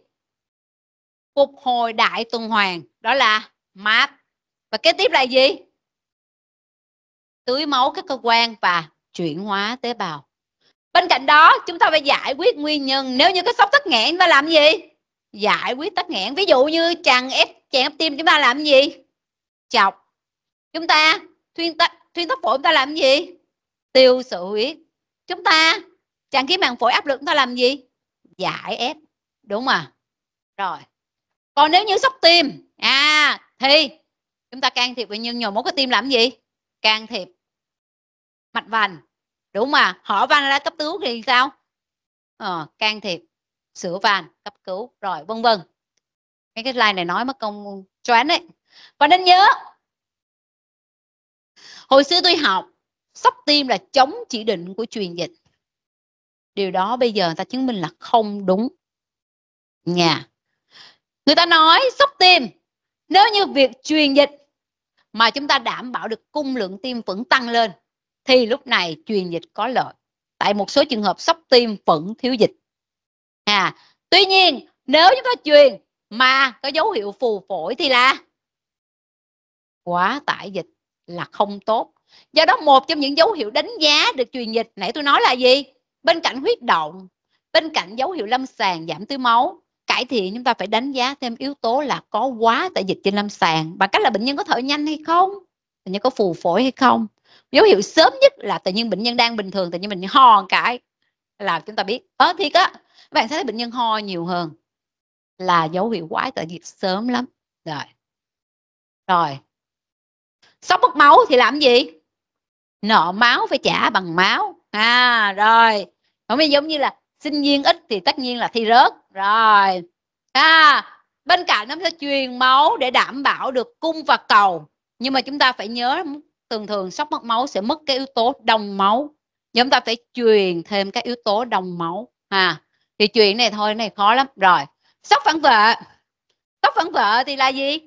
phục hồi đại tuần hoàn đó là mát và kế tiếp là gì tưới máu các cơ quan và chuyển hóa tế bào bên cạnh đó chúng ta phải giải quyết nguyên nhân nếu như cái sốc tắc nghẽn ta làm gì giải quyết tắc nghẽn ví dụ như chàng ép chàng ép tim chúng ta làm gì chọc chúng ta thuyên tắc thuyên tóc phổi chúng ta làm gì tiêu sự huyết chúng ta tràn khí màng phổi áp lực chúng ta làm gì giải ép đúng mà rồi còn nếu như sốc tim à thì chúng ta can thiệp bệnh nhân nhồi máu cơ tim làm gì can thiệp mạch vành đúng mà họ van ra cấp cứu thì sao ờ, can thiệp sửa van cấp cứu rồi vân vân cái cái slide này nói mất công choán đấy và nên nhớ hồi xưa tôi học sóc tim là chống chỉ định của truyền dịch điều đó bây giờ người ta chứng minh là không đúng nhà người ta nói sốc tim nếu như việc truyền dịch mà chúng ta đảm bảo được cung lượng tim vẫn tăng lên thì lúc này truyền dịch có lợi tại một số trường hợp sốc tim vẫn thiếu dịch à tuy nhiên nếu chúng ta truyền mà có dấu hiệu phù phổi thì là quá tải dịch là không tốt do đó một trong những dấu hiệu đánh giá được truyền dịch nãy tôi nói là gì bên cạnh huyết động bên cạnh dấu hiệu lâm sàng giảm tư máu cải thiện chúng ta phải đánh giá thêm yếu tố là có quá tại dịch trên lâm sàng bằng cách là bệnh nhân có thở nhanh hay không bệnh nhân có phù phổi hay không dấu hiệu sớm nhất là tự nhiên bệnh nhân đang bình thường tự nhiên mình ho cái là chúng ta biết ớ thiệt á bạn sẽ thấy bệnh nhân ho nhiều hơn là dấu hiệu quái tại dịch sớm lắm rồi rồi sốc mất máu thì làm gì nợ máu phải trả bằng máu à rồi không giống như là sinh viên ít thì tất nhiên là thi rớt rồi à bên cạnh nó sẽ truyền máu để đảm bảo được cung và cầu nhưng mà chúng ta phải nhớ thường thường sốc mất máu sẽ mất cái yếu tố đồng máu chúng ta phải truyền thêm cái yếu tố đồng máu à thì chuyện này thôi này khó lắm rồi sốc phản vệ sốc phản vệ thì là gì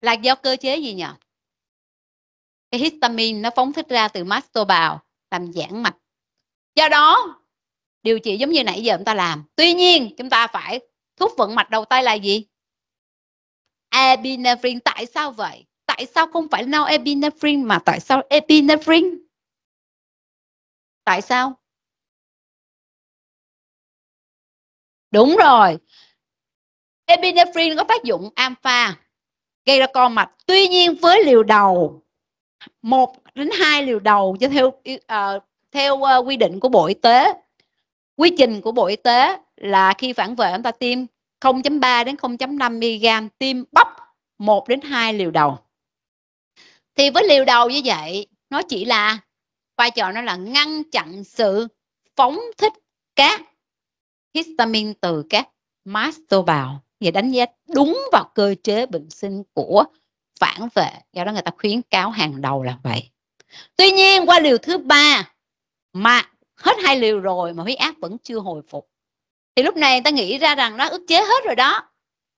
là do cơ chế gì nhỉ cái histamine nó phóng thích ra từ masto bào làm giãn mạch do đó điều trị giống như nãy giờ chúng ta làm tuy nhiên chúng ta phải thuốc vận mạch đầu tay là gì epinephrine tại sao vậy tại sao không phải nao epinephrine mà tại sao epinephrine tại sao đúng rồi epinephrine có tác dụng alpha gây ra co mạch tuy nhiên với liều đầu một đến hai liều đầu cho theo uh, theo uh, quy định của bộ y tế quy trình của bộ y tế là khi phản vệ chúng ta tiêm 0.3 đến 0.5 mg tiêm bắp 1 đến 2 liều đầu thì với liều đầu như vậy nó chỉ là vai trò nó là ngăn chặn sự phóng thích các histamine từ các mast tế bào và đánh giá đúng vào cơ chế bệnh sinh của phản vệ do đó người ta khuyến cáo hàng đầu là vậy tuy nhiên qua liều thứ ba mà hết hai liều rồi mà huyết áp vẫn chưa hồi phục thì lúc này người ta nghĩ ra rằng nó ức chế hết rồi đó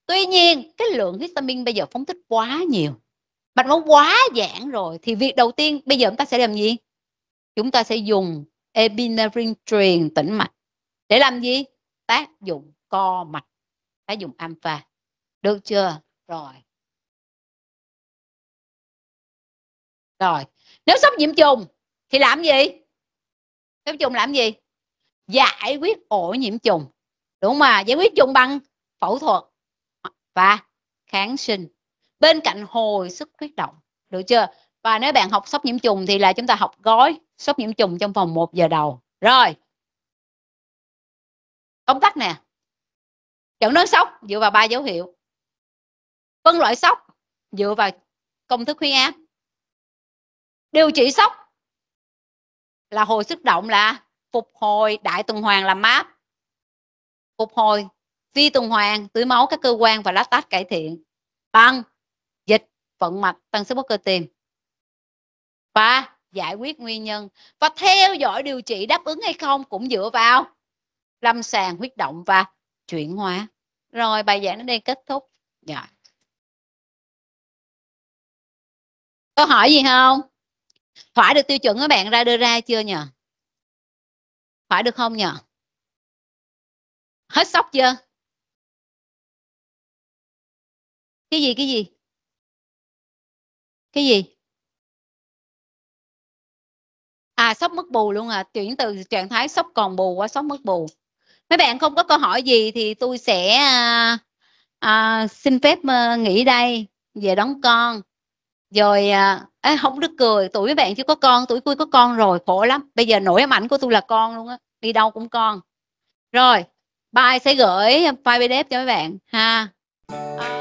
tuy nhiên cái lượng histamine bây giờ phóng thích quá nhiều mạch máu quá giãn rồi thì việc đầu tiên bây giờ chúng ta sẽ làm gì chúng ta sẽ dùng epinephrine truyền tĩnh mạch để làm gì tác dụng co mạch phải dùng alpha được chưa rồi rồi nếu sốc nhiễm trùng thì làm gì sốc trùng làm gì giải quyết ổ nhiễm trùng đúng mà giải quyết trùng bằng phẫu thuật và kháng sinh bên cạnh hồi sức huyết động được chưa và nếu bạn học sốc nhiễm trùng thì là chúng ta học gói sốc nhiễm trùng trong vòng 1 giờ đầu rồi công tắc nè chẩn đoán sốc dựa vào ba dấu hiệu phân loại sốc dựa vào công thức huyết áp điều trị sốc là hồi sức động là phục hồi đại tuần hoàn làm mát phục hồi vi tuần hoàn tưới máu các cơ quan và tách cải thiện tăng dịch vận mạch tăng sức bốc cơ tim và giải quyết nguyên nhân và theo dõi điều trị đáp ứng hay không cũng dựa vào lâm sàng huyết động và chuyển hóa rồi bài giảng đến đây kết thúc dạ câu hỏi gì không thỏa được tiêu chuẩn các bạn ra đưa ra chưa nhờ thỏa được không nhờ hết sốc chưa cái gì cái gì cái gì à sốc mất bù luôn à chuyển từ trạng thái sốc còn bù qua sốc mất bù mấy bạn không có câu hỏi gì thì tôi sẽ à, à, xin phép à, nghỉ đây về đón con rồi à, ấy, không được cười tuổi mấy bạn chưa có con tuổi tôi có con rồi khổ lắm bây giờ nổi ám ảnh của tôi là con luôn á đi đâu cũng con rồi bye sẽ gửi file pdf cho mấy bạn ha à,